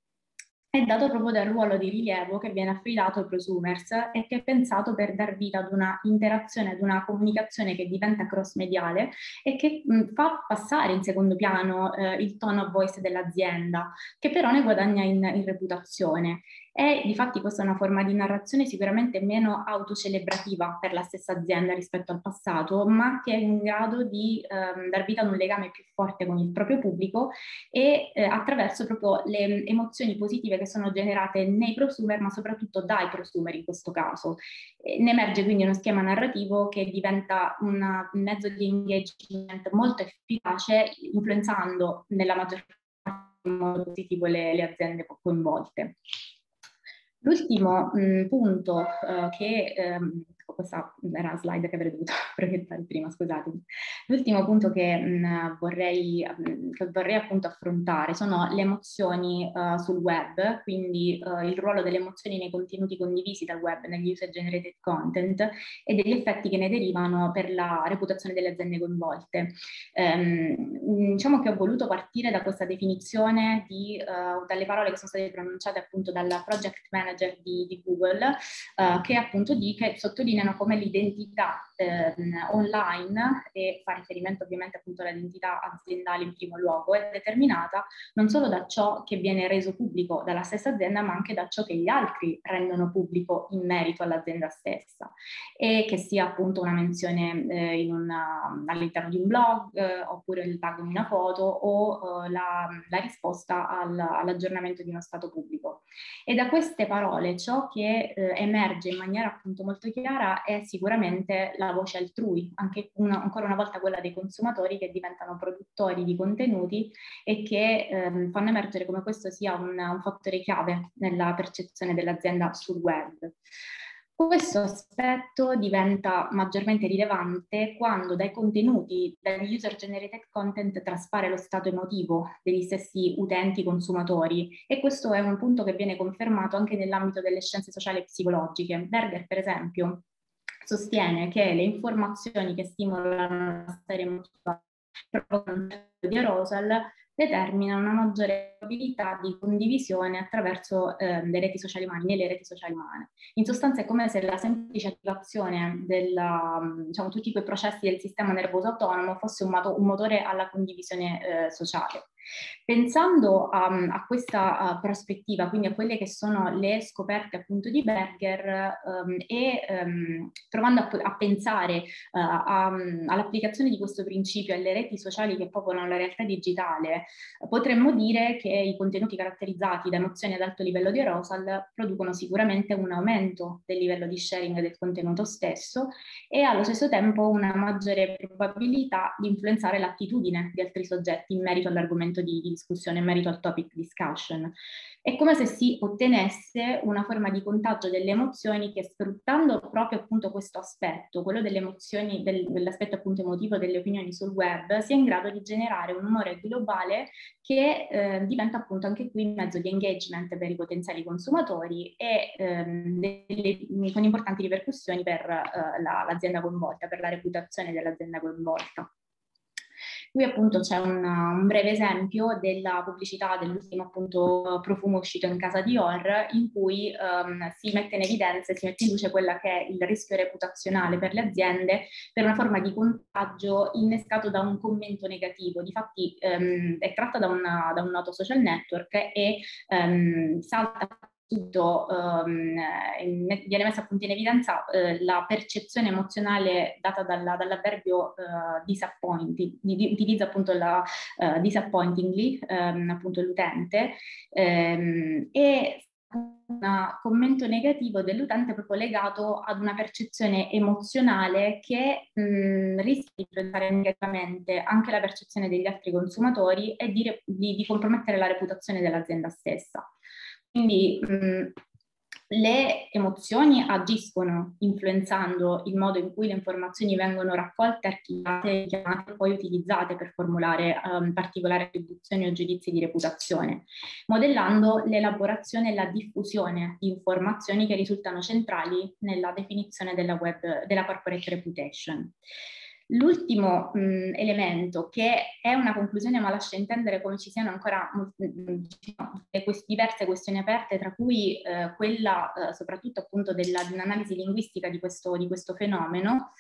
[SPEAKER 2] è dato proprio dal ruolo di rilievo che viene affidato ai prosumers e che è pensato per dar vita ad una interazione, ad una comunicazione che diventa cross-mediale e che mh, fa passare in secondo piano eh, il tono voice dell'azienda, che però ne guadagna in, in reputazione e di fatti questa è una forma di narrazione sicuramente meno autocelebrativa per la stessa azienda rispetto al passato, ma che è in grado di ehm, dar vita ad un legame più forte con il proprio pubblico e eh, attraverso proprio le mm, emozioni positive che sono generate nei prosumer, ma soprattutto dai prosumer in questo caso. Eh, ne emerge quindi uno schema narrativo che diventa una, un mezzo di engagement molto efficace, influenzando nella maggior parte in modo positivo le, le aziende coinvolte. L'ultimo punto eh, che ehm, questa era la slide che avrei dovuto <laughs> proiettare prima, scusatemi. L'ultimo punto che mh, mm, vorrei, mm, che vorrei appunto affrontare sono le emozioni uh, sul web, quindi uh, il ruolo delle emozioni nei contenuti condivisi dal web, negli user generated content e degli effetti che ne derivano per la reputazione delle aziende coinvolte. Um, diciamo che ho voluto partire da questa definizione di, uh, dalle parole che sono state pronunciate appunto dal project manager di, di Google, che appunto dice, che sottolinea determinano come l'identità ehm, online, e fa riferimento ovviamente appunto all'identità aziendale in primo luogo, è determinata non solo da ciò che viene reso pubblico dalla stessa azienda, ma anche da ciò che gli altri rendono pubblico in merito all'azienda stessa, e che sia appunto una menzione eh, una, all'interno di un blog, eh, oppure il tag in una foto, o eh, la, la, risposta al, all'aggiornamento di uno stato pubblico. E da queste parole ciò che eh, emerge in maniera appunto molto chiara vera è sicuramente la voce altrui, anche una, ancora una volta quella dei consumatori che diventano produttori di contenuti e che ehm, fanno emergere come questo sia un, un fattore chiave nella percezione dell'azienda sul web. Questo aspetto diventa maggiormente rilevante quando dai contenuti, dagli user generated content, traspare lo stato emotivo degli stessi utenti consumatori e questo è un punto che viene confermato anche nell'ambito delle scienze sociali e psicologiche. Berger, per esempio, sostiene che le informazioni che stimolano la serie emotiva di arousal determinano una maggiore probabilità di condivisione attraverso eh, le reti sociali umane, nelle reti sociali umane. In sostanza è come se la semplice attivazione di diciamo, tutti quei processi del sistema nervoso autonomo fosse un, moto, un motore alla condivisione eh, sociale. Pensando a, um, a questa uh, prospettiva, quindi a quelle che sono le scoperte appunto di Berger um, e um, provando a, a pensare uh, a, um, all'applicazione di questo principio alle reti sociali che popolano la realtà digitale, potremmo dire che i contenuti caratterizzati da emozioni ad alto livello di arousal producono sicuramente un aumento del livello di sharing del contenuto stesso e allo stesso tempo una maggiore probabilità di influenzare l'attitudine di altri soggetti in merito all'argomento momento di, di discussione in merito al topic discussion. È come se si ottenesse una forma di contagio delle emozioni che sfruttando proprio appunto questo aspetto, quello delle emozioni, del, dell'aspetto appunto emotivo delle opinioni sul web, sia in grado di generare un umore globale che eh, diventa appunto anche qui mezzo di engagement per i potenziali consumatori e ehm, delle, con importanti ripercussioni per eh, la, l'azienda coinvolta, per la reputazione dell'azienda coinvolta. Qui appunto c'è un, un breve esempio della pubblicità dell'ultimo appunto profumo uscito in casa Dior in cui um, si mette in evidenza e si mette in luce quella che è il rischio reputazionale per le aziende per una forma di contagio innescato da un commento negativo. Difatti um, ehm, è tratta da, una, da, un noto social network e um, salta ehm, eh, viene messa appunto in evidenza eh, la percezione emozionale data dalla, dall'avverbio eh, disappointing, di, utilizza appunto la uh, eh, disappointingly, ehm, appunto l'utente, ehm, e un commento negativo dell'utente proprio legato ad una percezione emozionale che mh, mm, rischia di influenzare negativamente anche la percezione degli altri consumatori e di, di, di compromettere la reputazione dell'azienda stessa. Quindi mh, mm, le emozioni agiscono influenzando il modo in cui le informazioni vengono raccolte, archivate, chiamate e poi utilizzate per formulare um, particolari attribuzioni o giudizi di reputazione, modellando l'elaborazione e la diffusione di informazioni che risultano centrali nella definizione della, web, della corporate reputation. L'ultimo mh, elemento, che è una conclusione ma lascia intendere come ci siano ancora diciamo, diverse questioni aperte, tra cui eh, quella eh, soprattutto appunto della, di un'analisi linguistica di questo, di questo fenomeno,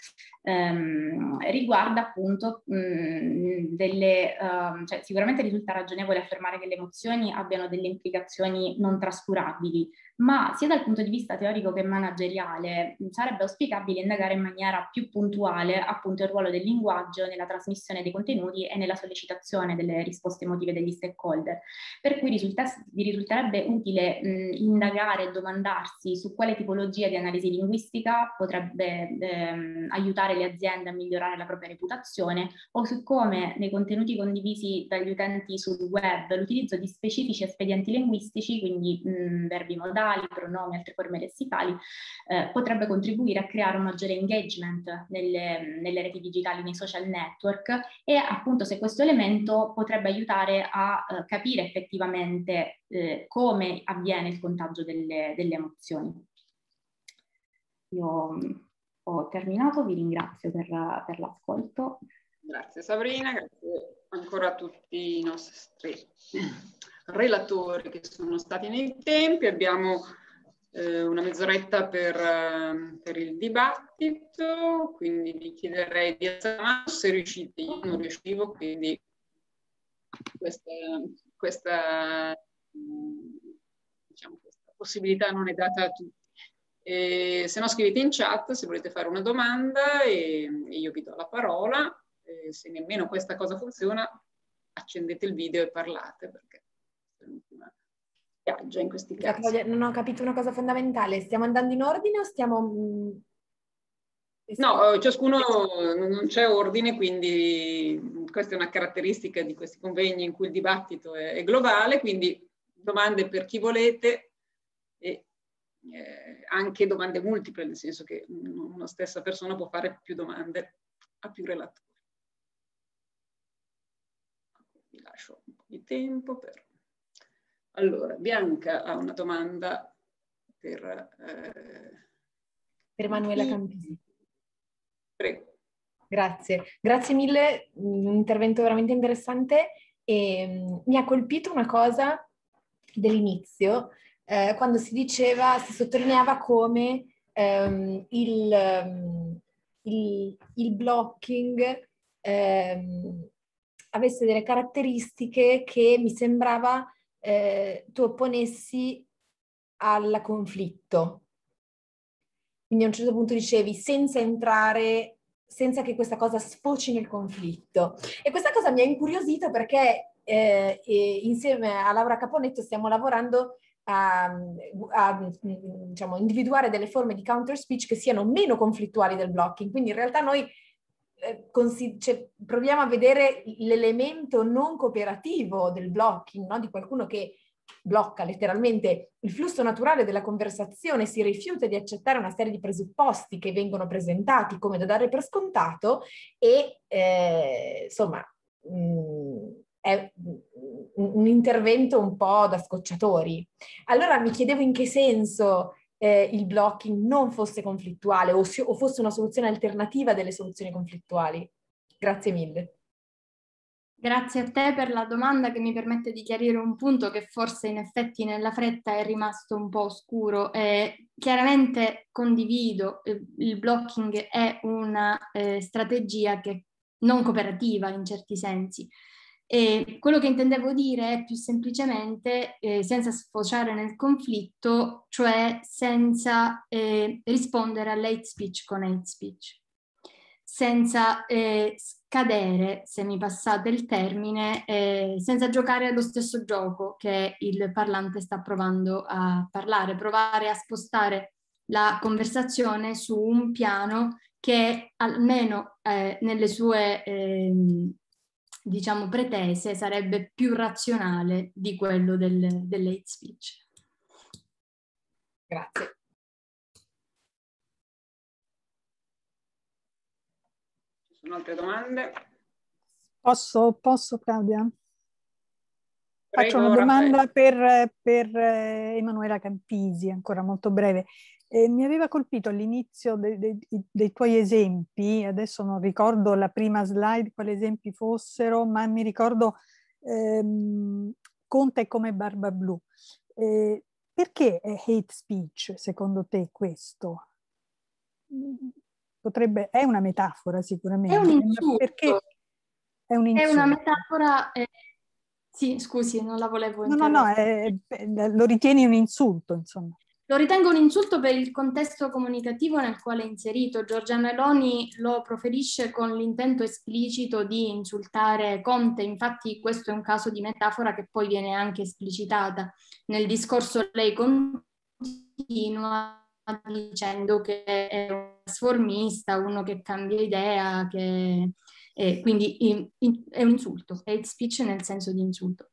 [SPEAKER 2] ehm, riguarda appunto mh, delle, uh, cioè, sicuramente risulta ragionevole affermare che le emozioni abbiano delle implicazioni non trascurabili, ma sia dal punto di vista teorico che manageriale sarebbe auspicabile indagare in maniera più puntuale appunto il ruolo del linguaggio nella trasmissione dei contenuti e nella sollecitazione delle risposte emotive degli stakeholder. Per cui vi risulterebbe utile mh, indagare e domandarsi su quale tipologia di analisi linguistica potrebbe ehm, aiutare le aziende a migliorare la propria reputazione o su come nei contenuti condivisi dagli utenti sul web l'utilizzo di specifici espedienti linguistici, quindi mh, verbi modali, lessicali, pronomi e altre forme lessicali, eh, potrebbe contribuire a creare un maggiore engagement nelle, nelle, reti digitali, nei social network e appunto se questo elemento potrebbe aiutare a eh, capire effettivamente eh, come avviene il contagio delle, delle emozioni. Io mm, ho terminato, vi ringrazio per, per l'ascolto.
[SPEAKER 13] Grazie Sabrina, grazie ancora a tutti i nostri relatori che sono stati nei tempi. Abbiamo eh, una mezz'oretta per, eh, per, il dibattito, quindi vi chiederei di alzare mano se riuscite, io non riuscivo, quindi questa, questa, diciamo, questa possibilità non è data a tutti. E, se no scrivete in chat se volete fare una domanda e io vi do la parola eh, se nemmeno questa cosa funziona, accendete il video e parlate perché è l'ultima viaggia in questi esatto, casi.
[SPEAKER 12] Claudia, non ho capito una cosa fondamentale, stiamo andando in ordine o stiamo... Mm,
[SPEAKER 13] no, eh, ciascuno non c'è ordine, quindi questa è una caratteristica di questi convegni in cui il dibattito è, è globale, quindi domande per chi volete e eh, anche domande multiple, nel senso che una stessa persona può fare più domande a più relatori. di tempo per... Allora, Bianca ha una domanda per... Eh...
[SPEAKER 12] Per Manuela Campisi. Prego. Grazie, grazie mille, mm, un intervento veramente interessante e mm, mi ha colpito una cosa dell'inizio, eh, quando si diceva, si sottolineava come ehm, il, mm, il, il, blocking ehm, avesse delle caratteristiche che mi sembrava eh, tu opponessi al conflitto. Quindi a un certo punto dicevi senza entrare, senza che questa cosa sfoci nel conflitto. E questa cosa mi ha incuriosito perché eh, insieme a Laura Caponetto stiamo lavorando a, a diciamo, individuare delle forme di counter speech che siano meno conflittuali del blocking. Quindi in realtà noi eh, cioè, proviamo a vedere l'elemento non cooperativo del blocking, no? di qualcuno che blocca letteralmente il flusso naturale della conversazione, si rifiuta di accettare una serie di presupposti che vengono presentati come da dare per scontato e eh, insomma mh, mm, è un intervento un po' da scocciatori. Allora mi chiedevo in che senso eh, il blocking non fosse conflittuale o, si- o fosse una soluzione alternativa delle soluzioni conflittuali. Grazie mille.
[SPEAKER 6] Grazie a te per la domanda che mi permette di chiarire un punto che forse in effetti nella fretta è rimasto un po' oscuro. Eh, chiaramente condivido, eh, il blocking è una eh, strategia che non cooperativa in certi sensi, e quello che intendevo dire è più semplicemente, eh, senza sfociare nel conflitto, cioè senza eh, rispondere all'hate speech con hate speech, senza eh, scadere, se mi passate il termine, eh, senza giocare allo stesso gioco che il parlante sta provando a parlare, provare a spostare la conversazione su un piano che almeno eh, nelle sue Eh, diciamo, pretese sarebbe più razionale di quello del, dell'hate speech.
[SPEAKER 3] Grazie.
[SPEAKER 13] Ci sono altre domande?
[SPEAKER 3] Posso, posso Claudia? Prego, Faccio una domanda
[SPEAKER 5] per, per, eh, Emanuela Campisi, ancora molto breve. Eh, mi aveva colpito all'inizio de, de, dei tuoi esempi, adesso non ricordo la prima slide quali esempi fossero, ma mi ricordo ehm, Conte come Barba Blu. Eh, perché è hate speech secondo te questo? Potrebbe, è una metafora sicuramente. È un insulto. Perché
[SPEAKER 6] è, un insulto. è una metafora... Eh, sì, scusi, non la volevo No, no, no, è,
[SPEAKER 3] lo ritieni un insulto, insomma.
[SPEAKER 6] Lo ritengo un insulto per il contesto comunicativo nel quale è inserito. Giorgia Meloni lo proferisce con l'intento esplicito di insultare Conte, infatti questo è un caso di metafora che poi viene anche esplicitata. Nel discorso lei continua dicendo che è un trasformista, uno che cambia idea, che... Eh, quindi in, in, è un insulto, hate speech nel senso di insulto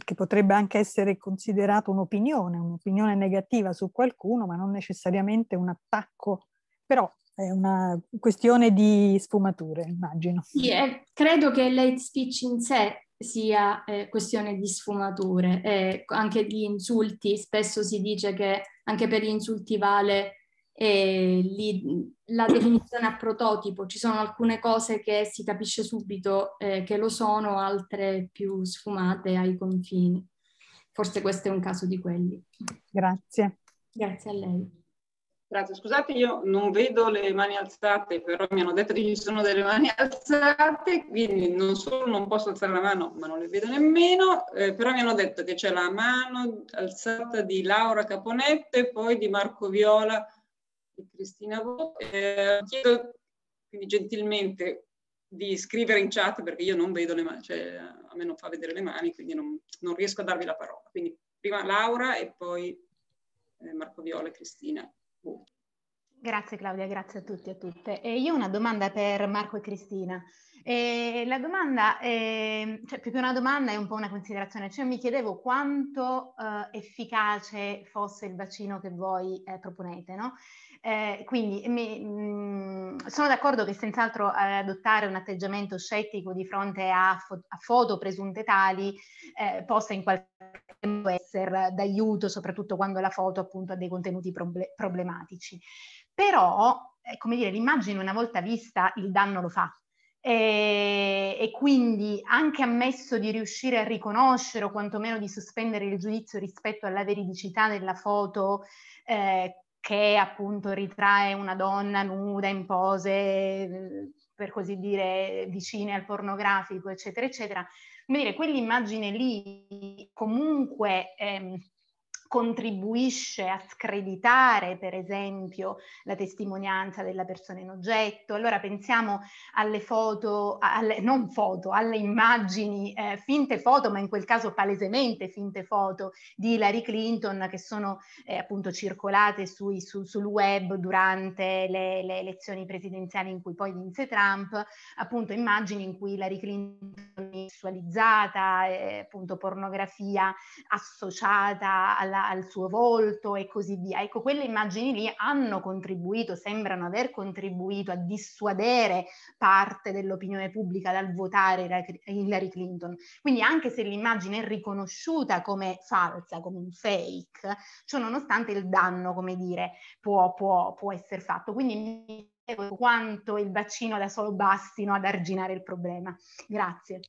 [SPEAKER 6] perché potrebbe anche essere considerato un'opinione, un'opinione negativa su qualcuno, ma non necessariamente
[SPEAKER 5] un attacco, però è una questione di sfumature, immagino.
[SPEAKER 6] Sì, eh, credo che l'hate speech in sé sia eh, questione di sfumature, eh, anche di insulti, spesso si dice che anche per gli insulti vale lì, la definizione a prototipo, ci sono alcune cose che si capisce subito eh, che lo sono, altre più sfumate ai confini. Forse questo è un caso di quelli. Grazie. Grazie a lei.
[SPEAKER 13] Grazie, scusate, io non vedo le mani alzate, però mi hanno detto che ci sono delle mani <laughs> alzate, quindi non solo non posso alzare la mano, ma non le vedo nemmeno, eh, però mi hanno detto che c'è la mano alzata di Laura Caponette, e poi di Marco Viola, e Cristina Vo. Eh, chiedo quindi gentilmente di scrivere in chat perché io non vedo le mani, cioè a me non fa vedere le mani, quindi non, non riesco a darvi la parola. Quindi prima Laura e poi eh, Marco Viola e Cristina. Vo.
[SPEAKER 11] Grazie Claudia, grazie a tutti e a tutte. E io ho una domanda per Marco e Cristina. E la domanda, è, cioè più che una domanda è un po' una considerazione, cioè mi chiedevo quanto eh, efficace fosse il vaccino che voi eh, proponete, no? Eh, quindi mi, mh, mm, sono d'accordo che senz'altro eh, adottare un atteggiamento scettico di fronte a, fo- a foto presunte tali eh, possa in qualche modo essere d'aiuto, soprattutto quando la foto appunto ha dei contenuti proble- problematici. Però, eh, come dire, l'immagine una volta vista il danno lo fa, e, e, quindi anche ammesso di riuscire a riconoscere o quantomeno di sospendere il giudizio rispetto alla veridicità della foto eh, che appunto ritrae una donna nuda in pose, mm, per così dire, vicine al pornografico, eccetera, eccetera. Come dire, quell'immagine lì comunque... Ehm, contribuisce a screditare, per esempio, la testimonianza della persona in oggetto. Allora pensiamo alle foto, alle, non foto, alle immagini, eh, finte foto, ma in quel caso palesemente finte foto di Hillary Clinton che sono eh, appunto circolate sui, su, sul web durante le, le, elezioni presidenziali in cui poi vinse Trump, appunto immagini in cui Hillary Clinton è visualizzata, eh, appunto pornografia associata alla al suo volto e così via. Ecco, quelle immagini lì hanno contribuito, sembrano aver contribuito a dissuadere parte dell'opinione pubblica dal votare Hillary Clinton. Quindi anche se l'immagine è riconosciuta come falsa, come un fake, ciò nonostante il danno, come dire, può, può, può essere fatto. Quindi mi chiedo quanto il vaccino da solo bastino ad arginare il problema. Grazie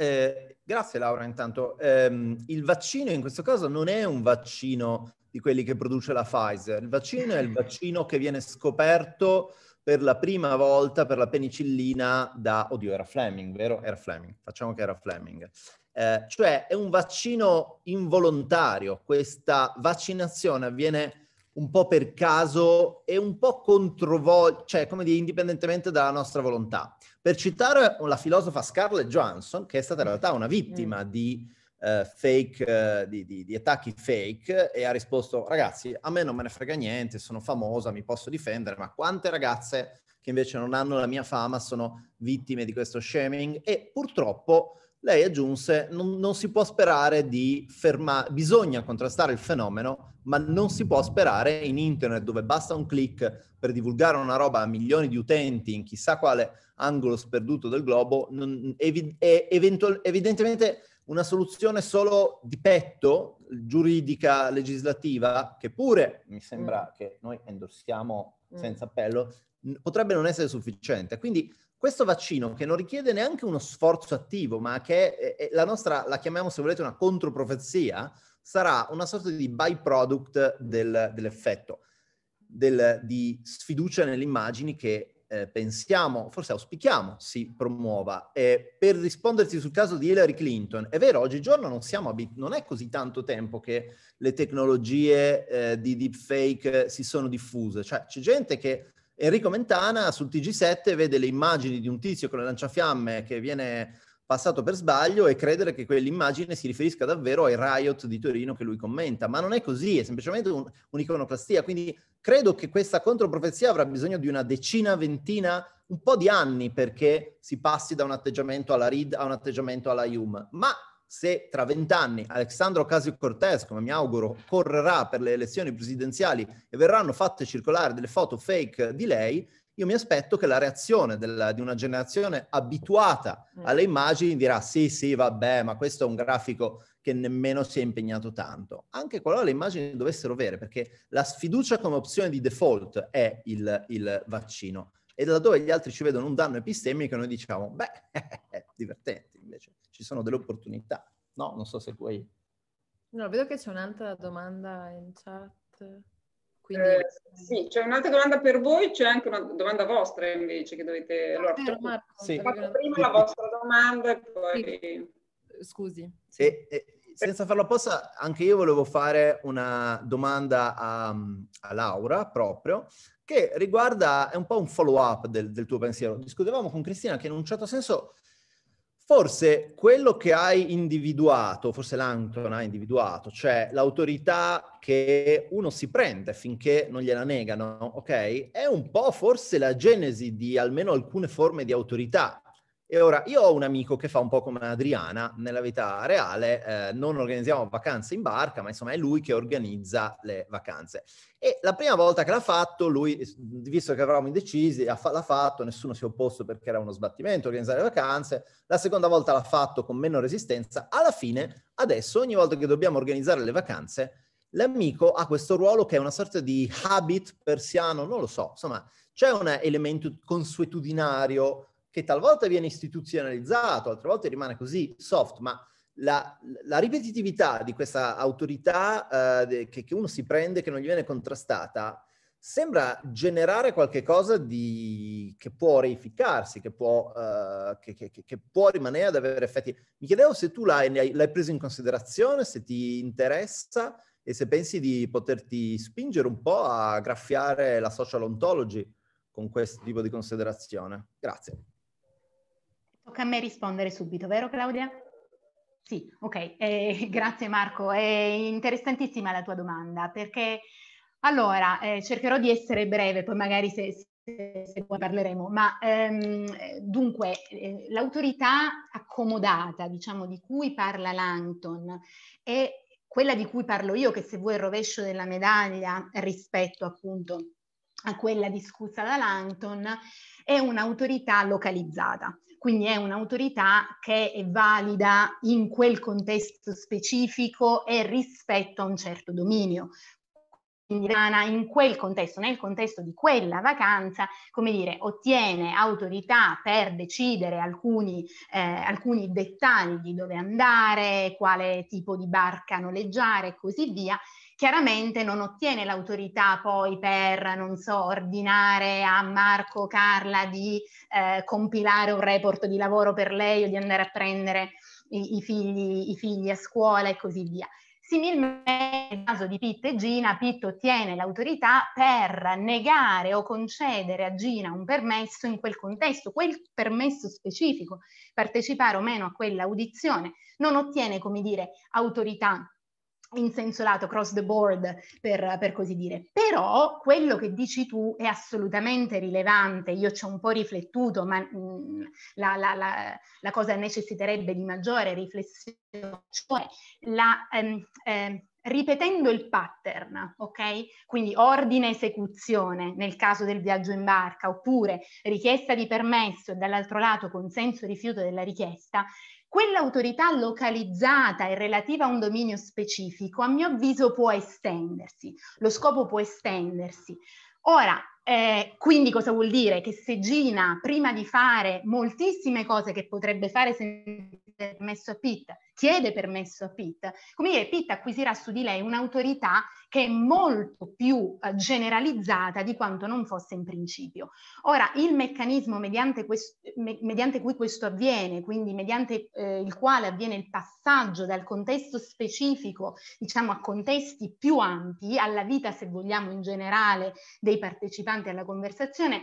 [SPEAKER 15] eh, grazie Laura intanto. Eh, il vaccino in questo caso non è un vaccino di quelli che produce la Pfizer, il vaccino è il <laughs> vaccino che viene scoperto per la prima volta per la penicillina da, oddio era Fleming, vero? Era Fleming, facciamo che era Fleming. Eh, cioè è un vaccino involontario, questa vaccinazione avviene un po' per caso e un po' controvoglia, cioè come dire, indipendentemente dalla nostra volontà per citare la filosofa Scarlett Johansson, che è stata in mm. realtà una mm. vittima di, uh, fake, uh, di, di, di attacchi fake, e ha risposto, ragazzi, a me non me ne frega niente, sono famosa, mi posso difendere, ma quante ragazze che invece non hanno la mia fama sono vittime di questo shaming e purtroppo lei aggiunse non, non si può sperare di fermare, bisogna contrastare il fenomeno, ma non si può sperare in internet dove basta un click per divulgare una roba a milioni di utenti in chissà quale angolo sperduto del globo, non, evi- eventual- evidentemente una soluzione solo di petto, giuridica, legislativa, che pure mi sembra mm. che noi endorsiamo mm. senza appello, potrebbe non essere sufficiente. Quindi questo vaccino che non richiede neanche uno sforzo attivo, ma che è, la nostra, la chiamiamo se volete una controprofezia, sarà una sorta di byproduct del, dell'effetto, del, di sfiducia nelle immagini che eh, pensiamo, forse auspichiamo, si promuova. Eh, per risponderti sul caso di Hillary Clinton, è vero, oggigiorno non, siamo abit- non è così tanto tempo che le tecnologie eh, di deepfake si sono diffuse, cioè c'è gente che Enrico Mentana sul TG7 vede le immagini di un tizio con le lanciafiamme che viene passato per sbaglio e credere che quell'immagine si riferisca davvero ai riot di Torino che lui commenta, ma non è così, è semplicemente un, un'iconoclastia, quindi credo che questa controprofezia avrà bisogno di una decina, ventina, un po' di anni perché si passi da un atteggiamento alla RID a un atteggiamento alla IUM, ma se tra vent'anni Alessandro Casio-Cortez, come mi auguro, correrà per le elezioni presidenziali e verranno fatte circolare delle foto fake di lei, io mi aspetto che la reazione della, di una generazione abituata mm. alle immagini dirà sì, sì, vabbè, ma questo è un grafico che nemmeno si è impegnato tanto. Anche qualora le immagini dovessero vere, perché la sfiducia come opzione di default è il, il vaccino. E da dove gli altri ci vedono un danno epistemico, noi diciamo, beh, <laughs> divertente invece ci sono delle opportunità, no? Non so se puoi...
[SPEAKER 14] No, vedo che c'è un'altra domanda in chat.
[SPEAKER 13] Quindi... Eh, sì, c'è un'altra domanda per voi, c'è anche una domanda vostra invece che dovete... Ah, allora, Marco, sì. prima la vostra domanda e poi... Scusi.
[SPEAKER 15] Sì. E, e, senza farlo apposta, anche io volevo fare una domanda a, a Laura proprio, che riguarda, è un po' un follow up del, del tuo pensiero. Discutevamo con Cristina che in un certo senso Forse quello che hai individuato, forse l'Anton ha individuato, cioè l'autorità che uno si prende finché non gliela negano, ok? È un po' forse la genesi di almeno alcune forme di autorità e ora io ho un amico che fa un po' come Adriana nella vita reale, eh, non organizziamo vacanze in barca, ma insomma è lui che organizza le vacanze. E la prima volta che l'ha fatto, lui, visto che eravamo indecisi, l'ha fatto, nessuno si è opposto perché era uno sbattimento organizzare le vacanze, la seconda volta l'ha fatto con meno resistenza, alla fine adesso ogni volta che dobbiamo organizzare le vacanze, l'amico ha questo ruolo che è una sorta di habit persiano, non lo so, insomma c'è un elemento consuetudinario che talvolta viene istituzionalizzato, altre volte rimane così soft, ma la, la ripetitività di questa autorità eh, che, che, uno si prende, che non gli viene contrastata, sembra generare qualcosa che può reificarsi, che può, eh, che, che, può rimanere ad avere effetti. Mi chiedevo se tu l'hai, l'hai preso in considerazione, se ti interessa e se pensi di poterti spingere un po' a graffiare la social ontology con questo tipo di considerazione. Grazie.
[SPEAKER 11] Tocca a me rispondere subito, vero Claudia? Sì, ok, eh, <laughs> grazie Marco, è interessantissima la tua domanda perché allora eh, cercherò di essere breve, poi magari se, se, se poi parleremo, ma ehm, dunque eh, l'autorità accomodata, diciamo, di cui parla Langton è quella di cui parlo io, che se vuoi è il rovescio della medaglia rispetto appunto a quella discussa da Langton, è un'autorità localizzata, quindi è un'autorità che è valida in quel contesto specifico e rispetto a un certo dominio. Quindi Rana in quel contesto, nel contesto di quella vacanza, come dire, ottiene autorità per decidere alcuni, eh, alcuni dettagli di dove andare, quale tipo di barca noleggiare e così via, chiaramente non ottiene l'autorità poi per, non so, ordinare a Marco, Carla di eh, compilare un report di lavoro per lei o di andare a prendere i, i, figli, i figli a scuola e così via. Similmente nel caso di Pitt e Gina, Pitt ottiene l'autorità per negare o concedere a Gina un permesso in quel contesto, quel permesso specifico, partecipare o meno a quell'audizione, non ottiene, come dire, autorità in senso lato, cross the board, per, per, così dire. Però quello che dici tu è assolutamente rilevante, io ci ho un po' riflettuto, ma mh, mm, la, la, la, la, cosa necessiterebbe di maggiore riflessione, cioè la... Um, eh, ripetendo il pattern, ok? Quindi ordine esecuzione nel caso del viaggio in barca, oppure richiesta di permesso e dall'altro lato consenso rifiuto della richiesta, quell'autorità localizzata e relativa a un dominio specifico, a mio avviso, può estendersi, lo scopo può estendersi. Ora, eh, quindi cosa vuol dire? Che se Gina, prima di fare moltissime cose che potrebbe fare senza permesso a Pitt, chiede permesso a Pitt, come dire, Pitt acquisirà su di lei un'autorità che è molto più eh, generalizzata di quanto non fosse in principio. Ora, il meccanismo mediante, quest- me- mediante cui questo avviene, quindi mediante eh, il quale avviene il passaggio dal contesto specifico, diciamo, a contesti più ampi, alla vita, se vogliamo, in generale dei partecipanti, partecipante alla conversazione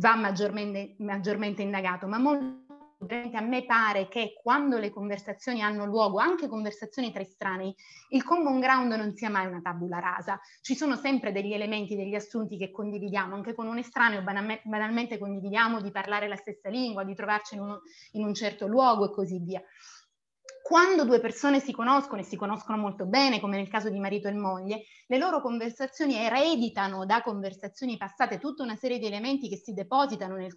[SPEAKER 11] va maggiormente, maggiormente indagato, ma molto a me pare che quando le conversazioni hanno luogo, anche conversazioni tra estranei, il common ground non sia mai una tabula rasa. Ci sono sempre degli elementi, degli assunti che condividiamo, anche con un estraneo banalmente condividiamo di parlare la stessa lingua, di trovarci in, uno, in un certo luogo e così via quando due persone si conoscono e si conoscono molto bene, come nel caso di marito e moglie, le loro conversazioni ereditano da conversazioni passate tutta una serie di elementi che si depositano nel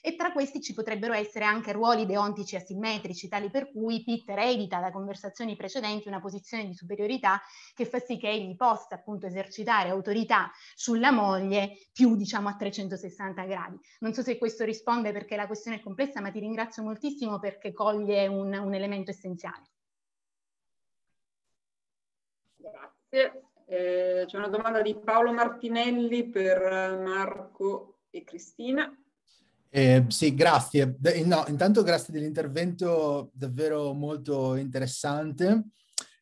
[SPEAKER 11] e tra questi ci potrebbero essere anche ruoli deontici asimmetrici, tali per cui Peter evita da conversazioni precedenti una posizione di superiorità che fa sì che egli possa appunto esercitare autorità sulla moglie più diciamo a 360 gradi. Non so se questo risponde perché la questione è complessa, ma ti ringrazio moltissimo perché coglie un, un elemento essenziale.
[SPEAKER 13] Grazie. Eh, c'è una domanda di Paolo Martinelli per eh, Marco e Cristina.
[SPEAKER 7] Eh, sì, grazie. De- no, intanto grazie dell'intervento davvero molto interessante.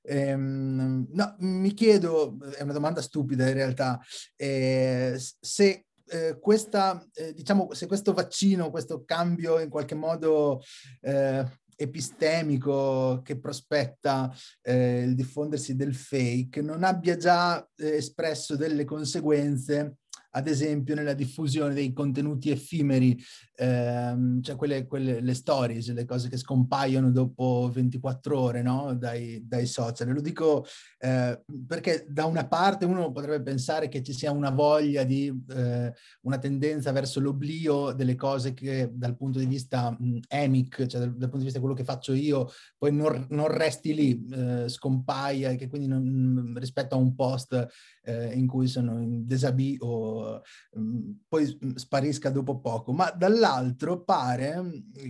[SPEAKER 7] Ehm, no, mi chiedo, è una domanda stupida in realtà, eh, se, eh, questa, eh, diciamo, se questo vaccino, questo cambio in qualche modo eh, epistemico che prospetta eh, il diffondersi del fake non abbia già espresso delle conseguenze ad esempio nella diffusione dei contenuti effimeri ehm, cioè quelle, quelle, le stories, le cose che scompaiono dopo 24 ore no? dai, dai, social. Lo dico eh, perché da una parte uno potrebbe pensare che ci sia una voglia di eh, una tendenza verso l'oblio delle cose che dal punto di vista mh, mm, emic, cioè dal, dal, punto di vista di quello che faccio io, poi non, non resti lì, eh, scompaia e che quindi non, mm, rispetto a un post eh, in cui sono in desabì o mh, mm, poi sparisca dopo poco. Ma dall'altra l'altro pare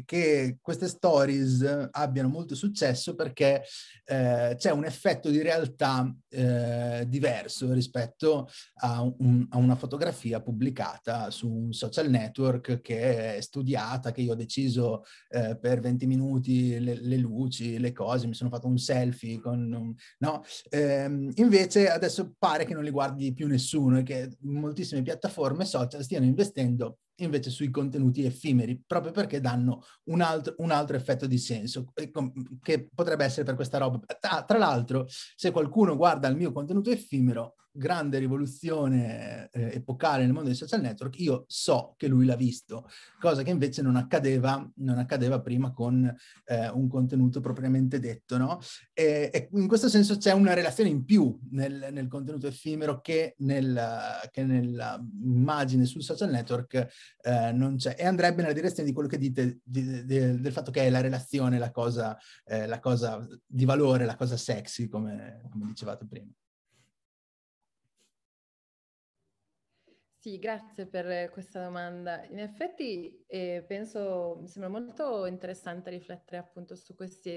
[SPEAKER 7] che queste stories abbiano molto successo perché eh, c'è un effetto di realtà eh, diverso rispetto a, un, a, una fotografia pubblicata su un social network che è studiata, che io ho deciso eh, per 20 minuti le, le, luci, le cose, mi sono fatto un selfie con... No? Ehm, invece adesso pare che non li guardi più nessuno e che moltissime piattaforme social stiano investendo invece sui contenuti effimeri, proprio perché danno un altro, un altro effetto di senso, che potrebbe essere per questa roba. Ah, tra l'altro, se qualcuno guarda il mio contenuto effimero, grande rivoluzione eh, epocale nel mondo dei social network, io so che lui l'ha visto, cosa che invece non accadeva, non accadeva prima con eh, un contenuto propriamente detto, no? E, e, in questo senso c'è una relazione in più nel, nel contenuto effimero che, nel, che nell'immagine sul social network eh, non c'è e andrebbe nella direzione di quello che dite di, di, del fatto che è la relazione la cosa, eh, la cosa di valore, la cosa sexy, come, come dicevate prima.
[SPEAKER 14] Sì, grazie per questa domanda. In effetti eh, penso, mi sembra molto interessante riflettere appunto su questi,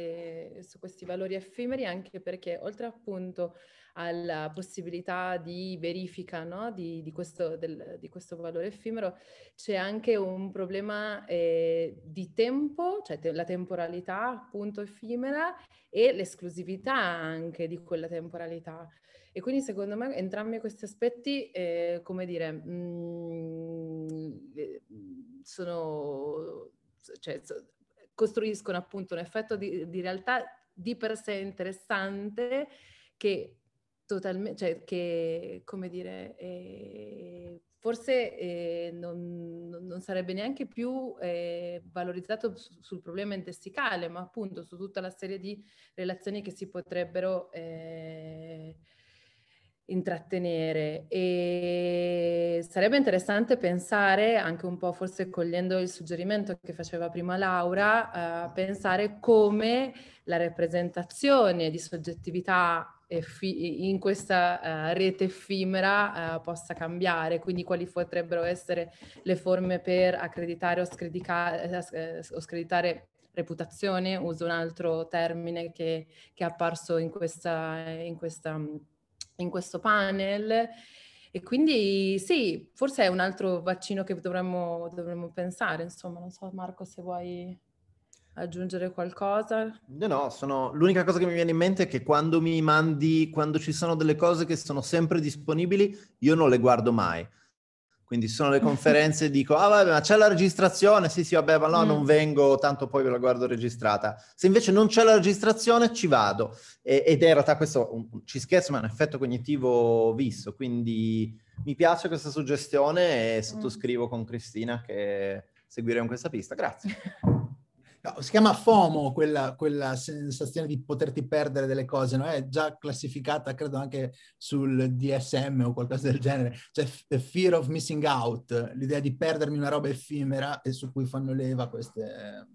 [SPEAKER 14] su questi valori effimeri anche perché oltre appunto alla possibilità di verifica no, di, di, questo, del, di, questo, valore effimero c'è anche un problema eh, di tempo, cioè te- la temporalità appunto effimera e l'esclusività anche di quella temporalità. E quindi secondo me entrambi questi aspetti, eh, come dire, mh, mm, eh, sono, cioè, so, costruiscono appunto un effetto di, di realtà di per sé interessante che totalmente, cioè che come dire, eh, forse eh, non, non, sarebbe neanche più eh, valorizzato su, sul problema intesticale, ma appunto su tutta la serie di relazioni che si potrebbero eh, intrattenere e sarebbe interessante pensare anche un po' forse cogliendo il suggerimento che faceva prima Laura eh, pensare come la rappresentazione di soggettività in questa eh, rete effimera eh, possa cambiare quindi quali potrebbero essere le forme per accreditare o, eh, eh, o screditare reputazione uso un altro termine che, che è apparso in questa, in questa mm, in questo panel. E quindi sì, forse è un altro vaccino che dovremmo, dovremmo pensare, insomma, non so Marco se vuoi aggiungere qualcosa?
[SPEAKER 15] No, no, sono... l'unica cosa che mi viene in mente è che quando mi mandi, quando ci sono delle cose che sono sempre disponibili, io non le guardo mai. Quindi sono le <laughs> conferenze e dico, ah vabbè, ma c'è la registrazione? Sì, sì, vabbè, ma no, mm. non vengo, tanto poi ve la guardo registrata. Se invece non c'è la registrazione, ci vado. E, ed è in realtà questo, un, ci scherzo, ma è un effetto cognitivo visto. Quindi mi piace questa suggestione e sottoscrivo mm. con Cristina che seguiremo questa pista. Grazie. <laughs>
[SPEAKER 7] No, si chiama FOMO quella, quella, sensazione di poterti perdere delle cose, no? è già classificata credo anche sul DSM o qualcosa del genere, cioè the fear of missing out, l'idea di perdermi una roba effimera e su cui fanno leva queste,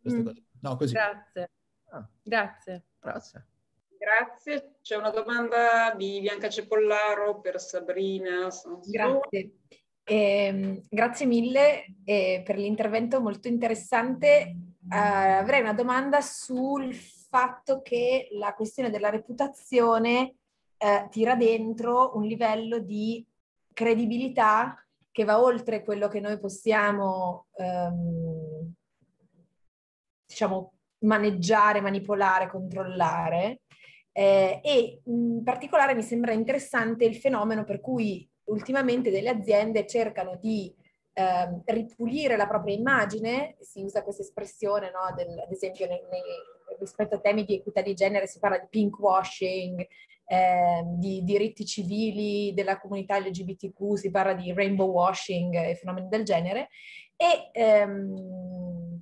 [SPEAKER 7] queste mm. cose. No, così.
[SPEAKER 14] Grazie. Ah. Grazie.
[SPEAKER 7] Grazie.
[SPEAKER 13] Grazie. C'è una domanda di Bianca Cepollaro per Sabrina. Sanso.
[SPEAKER 12] Grazie. Eh, grazie mille eh, per l'intervento molto interessante eh, avrei una domanda sul fatto che la questione della reputazione eh, tira dentro un livello di credibilità che va oltre quello che noi possiamo, ehm, diciamo, maneggiare, manipolare, controllare. Eh, e in particolare mi sembra interessante il fenomeno per cui ultimamente delle aziende cercano di ehm, ripulire la propria immagine, si usa questa espressione, no, del, ad esempio nei, nei, rispetto a temi di equità di genere si parla di pink washing, eh, di diritti civili della comunità LGBTQ, si parla di rainbow washing e fenomeni del genere. E ehm,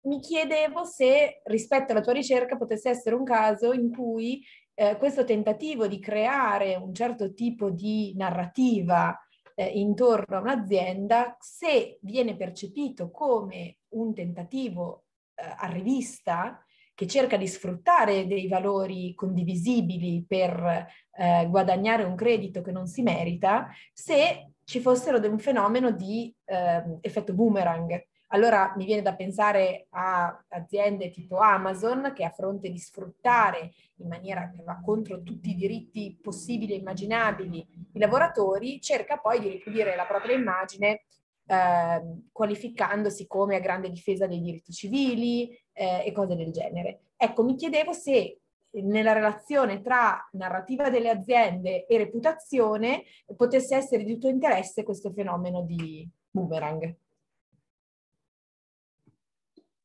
[SPEAKER 12] mi chiedevo se rispetto alla tua ricerca potesse essere un caso in cui eh, questo tentativo di creare un certo tipo di narrativa eh, intorno a un'azienda, se viene percepito come un tentativo eh, rivista che cerca di sfruttare dei valori condivisibili per eh, guadagnare un credito che non si merita, se ci fossero un fenomeno di eh, effetto boomerang, allora mi viene da pensare a aziende tipo Amazon che a fronte di sfruttare in maniera che va contro tutti i diritti possibili e immaginabili i lavoratori, cerca poi di ripulire la propria immagine eh, qualificandosi come a grande difesa dei diritti civili eh, e cose del genere. Ecco, mi chiedevo se nella relazione tra narrativa delle aziende e reputazione
[SPEAKER 2] potesse essere di tuo interesse questo fenomeno di boomerang.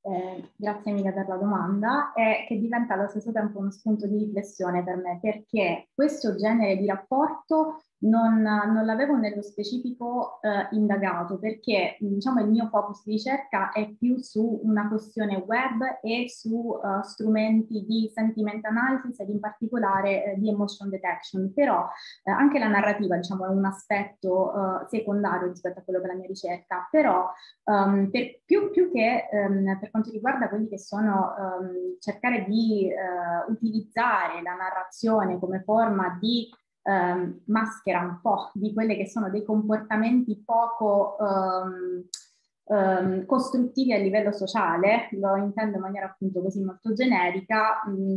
[SPEAKER 2] Eh, grazie mille per la domanda, è che diventa allo stesso tempo uno spunto di riflessione per me, perché questo genere di rapporto non, non l'avevo nello specifico eh, indagato perché diciamo, il mio focus di ricerca è più su una questione web e su uh, strumenti di sentiment analysis ed in particolare eh, di emotion detection, però eh, anche la narrativa diciamo, è un aspetto uh, secondario rispetto a quello della mia ricerca, però um, per, più, più, che um, per quanto riguarda quelli che sono um, cercare di uh, utilizzare la narrazione come forma di ehm, maschera un po' di quelli che sono dei comportamenti poco ehm, ehm, costruttivi a livello sociale, lo intendo in maniera appunto così molto generica, mh, mm,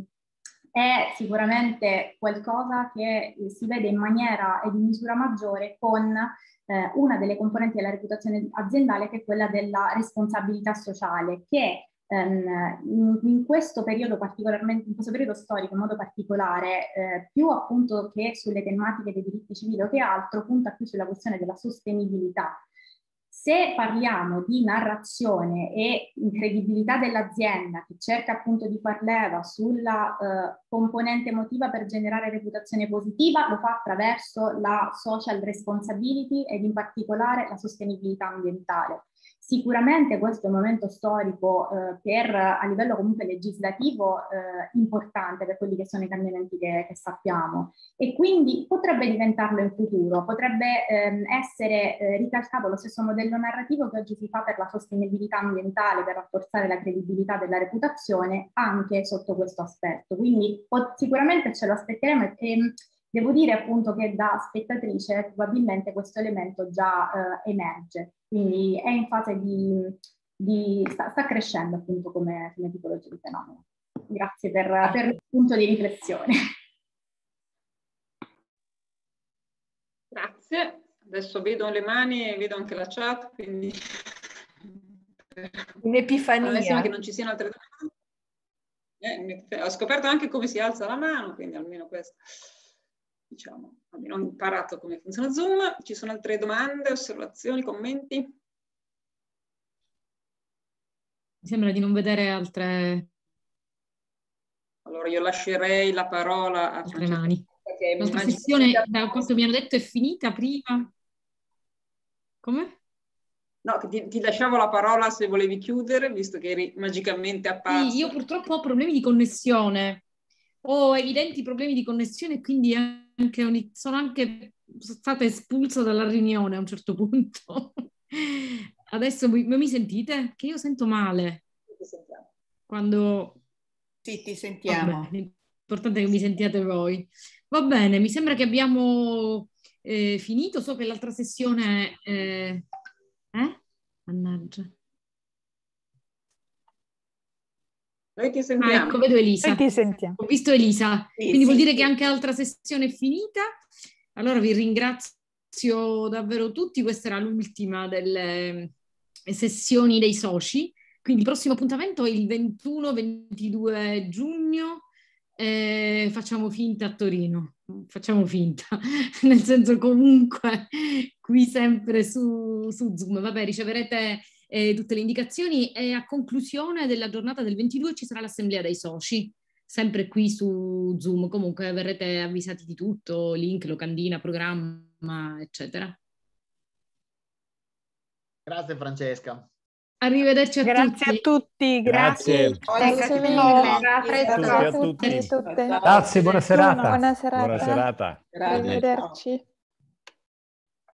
[SPEAKER 2] è sicuramente qualcosa che si vede in maniera e in misura maggiore con eh, una delle componenti della reputazione aziendale che è quella della responsabilità sociale, che Ehm, in, questo periodo particolarmente, in questo periodo storico in modo particolare, eh, più appunto che sulle tematiche dei diritti civili o che altro, punta più sulla questione della sostenibilità. Se parliamo di narrazione e incredibilità dell'azienda che cerca appunto di far leva sulla eh, componente emotiva per generare reputazione positiva, lo fa attraverso la social responsibility ed in particolare la sostenibilità ambientale. Sicuramente questo è un momento storico eh, per, a livello comunque legislativo eh, importante per quelli che sono i cambiamenti che, che, sappiamo e quindi potrebbe diventarlo in futuro, potrebbe ehm, essere eh, ricalcato lo stesso modello narrativo che oggi si fa per la sostenibilità ambientale, per rafforzare la credibilità della reputazione anche sotto questo aspetto. Quindi pot- sicuramente ce lo aspetteremo e, e ehm, Devo dire appunto che da spettatrice probabilmente questo elemento già eh, emerge, quindi è in fase di, di sta, sta, crescendo appunto come, come, tipologia di fenomeno. Grazie per, per il punto di riflessione.
[SPEAKER 13] Grazie, adesso vedo le mani e vedo anche la chat, quindi...
[SPEAKER 12] Un'epifania. che non
[SPEAKER 13] ci siano altre domande. Eh, ho scoperto anche come si alza la mano, quindi almeno questo diciamo, almeno ho imparato come funziona Zoom. Ci sono altre domande, osservazioni, commenti?
[SPEAKER 4] Mi sembra di non vedere altre...
[SPEAKER 13] Allora io lascerei la parola a altre mani.
[SPEAKER 4] La sessione, da quanto mi hanno detto, è finita prima.
[SPEAKER 13] Come? No, ti, ti, lasciavo la parola se volevi chiudere, visto che eri magicamente apparso. Sì,
[SPEAKER 4] io purtroppo ho problemi di connessione. Ho evidenti problemi di connessione, quindi anche, ogni, sono anche stata espulsa dalla riunione a un certo punto. <laughs> Adesso mi, mi sentite? Che io sento male. Quando... Sì, ti sentiamo. Vabbè, l'importante è che mi sentiate voi. Va bene, mi sembra che abbiamo eh, finito. So che l'altra sessione... Eh, eh?
[SPEAKER 12] Mannaggia. Noi ti ah, sentiamo. Ah, ecco, vedo Elisa. Noi ti sentiamo. Ho
[SPEAKER 4] visto Elisa. Sì, Quindi sì, vuol dire sì. che anche l'altra sessione è finita. Allora vi ringrazio davvero tutti. Questa era l'ultima delle eh, sessioni dei soci. Quindi il prossimo appuntamento è il 21-22 giugno. Eh, facciamo finta a Torino, facciamo finta, <laughs> nel senso comunque qui sempre su, su Zoom. Vabbè, riceverete eh, tutte le indicazioni e a conclusione della giornata del 22 ci sarà l'assemblea dei soci, sempre qui su Zoom, comunque verrete avvisati di tutto, link, locandina, programma,
[SPEAKER 1] eccetera. Grazie Francesca.
[SPEAKER 4] Arrivederci a grazie tutti.
[SPEAKER 8] Grazie a tutti,
[SPEAKER 1] grazie. Grazie,
[SPEAKER 8] grazie
[SPEAKER 4] Grazie, buona serata. Buona serata. Buona serata.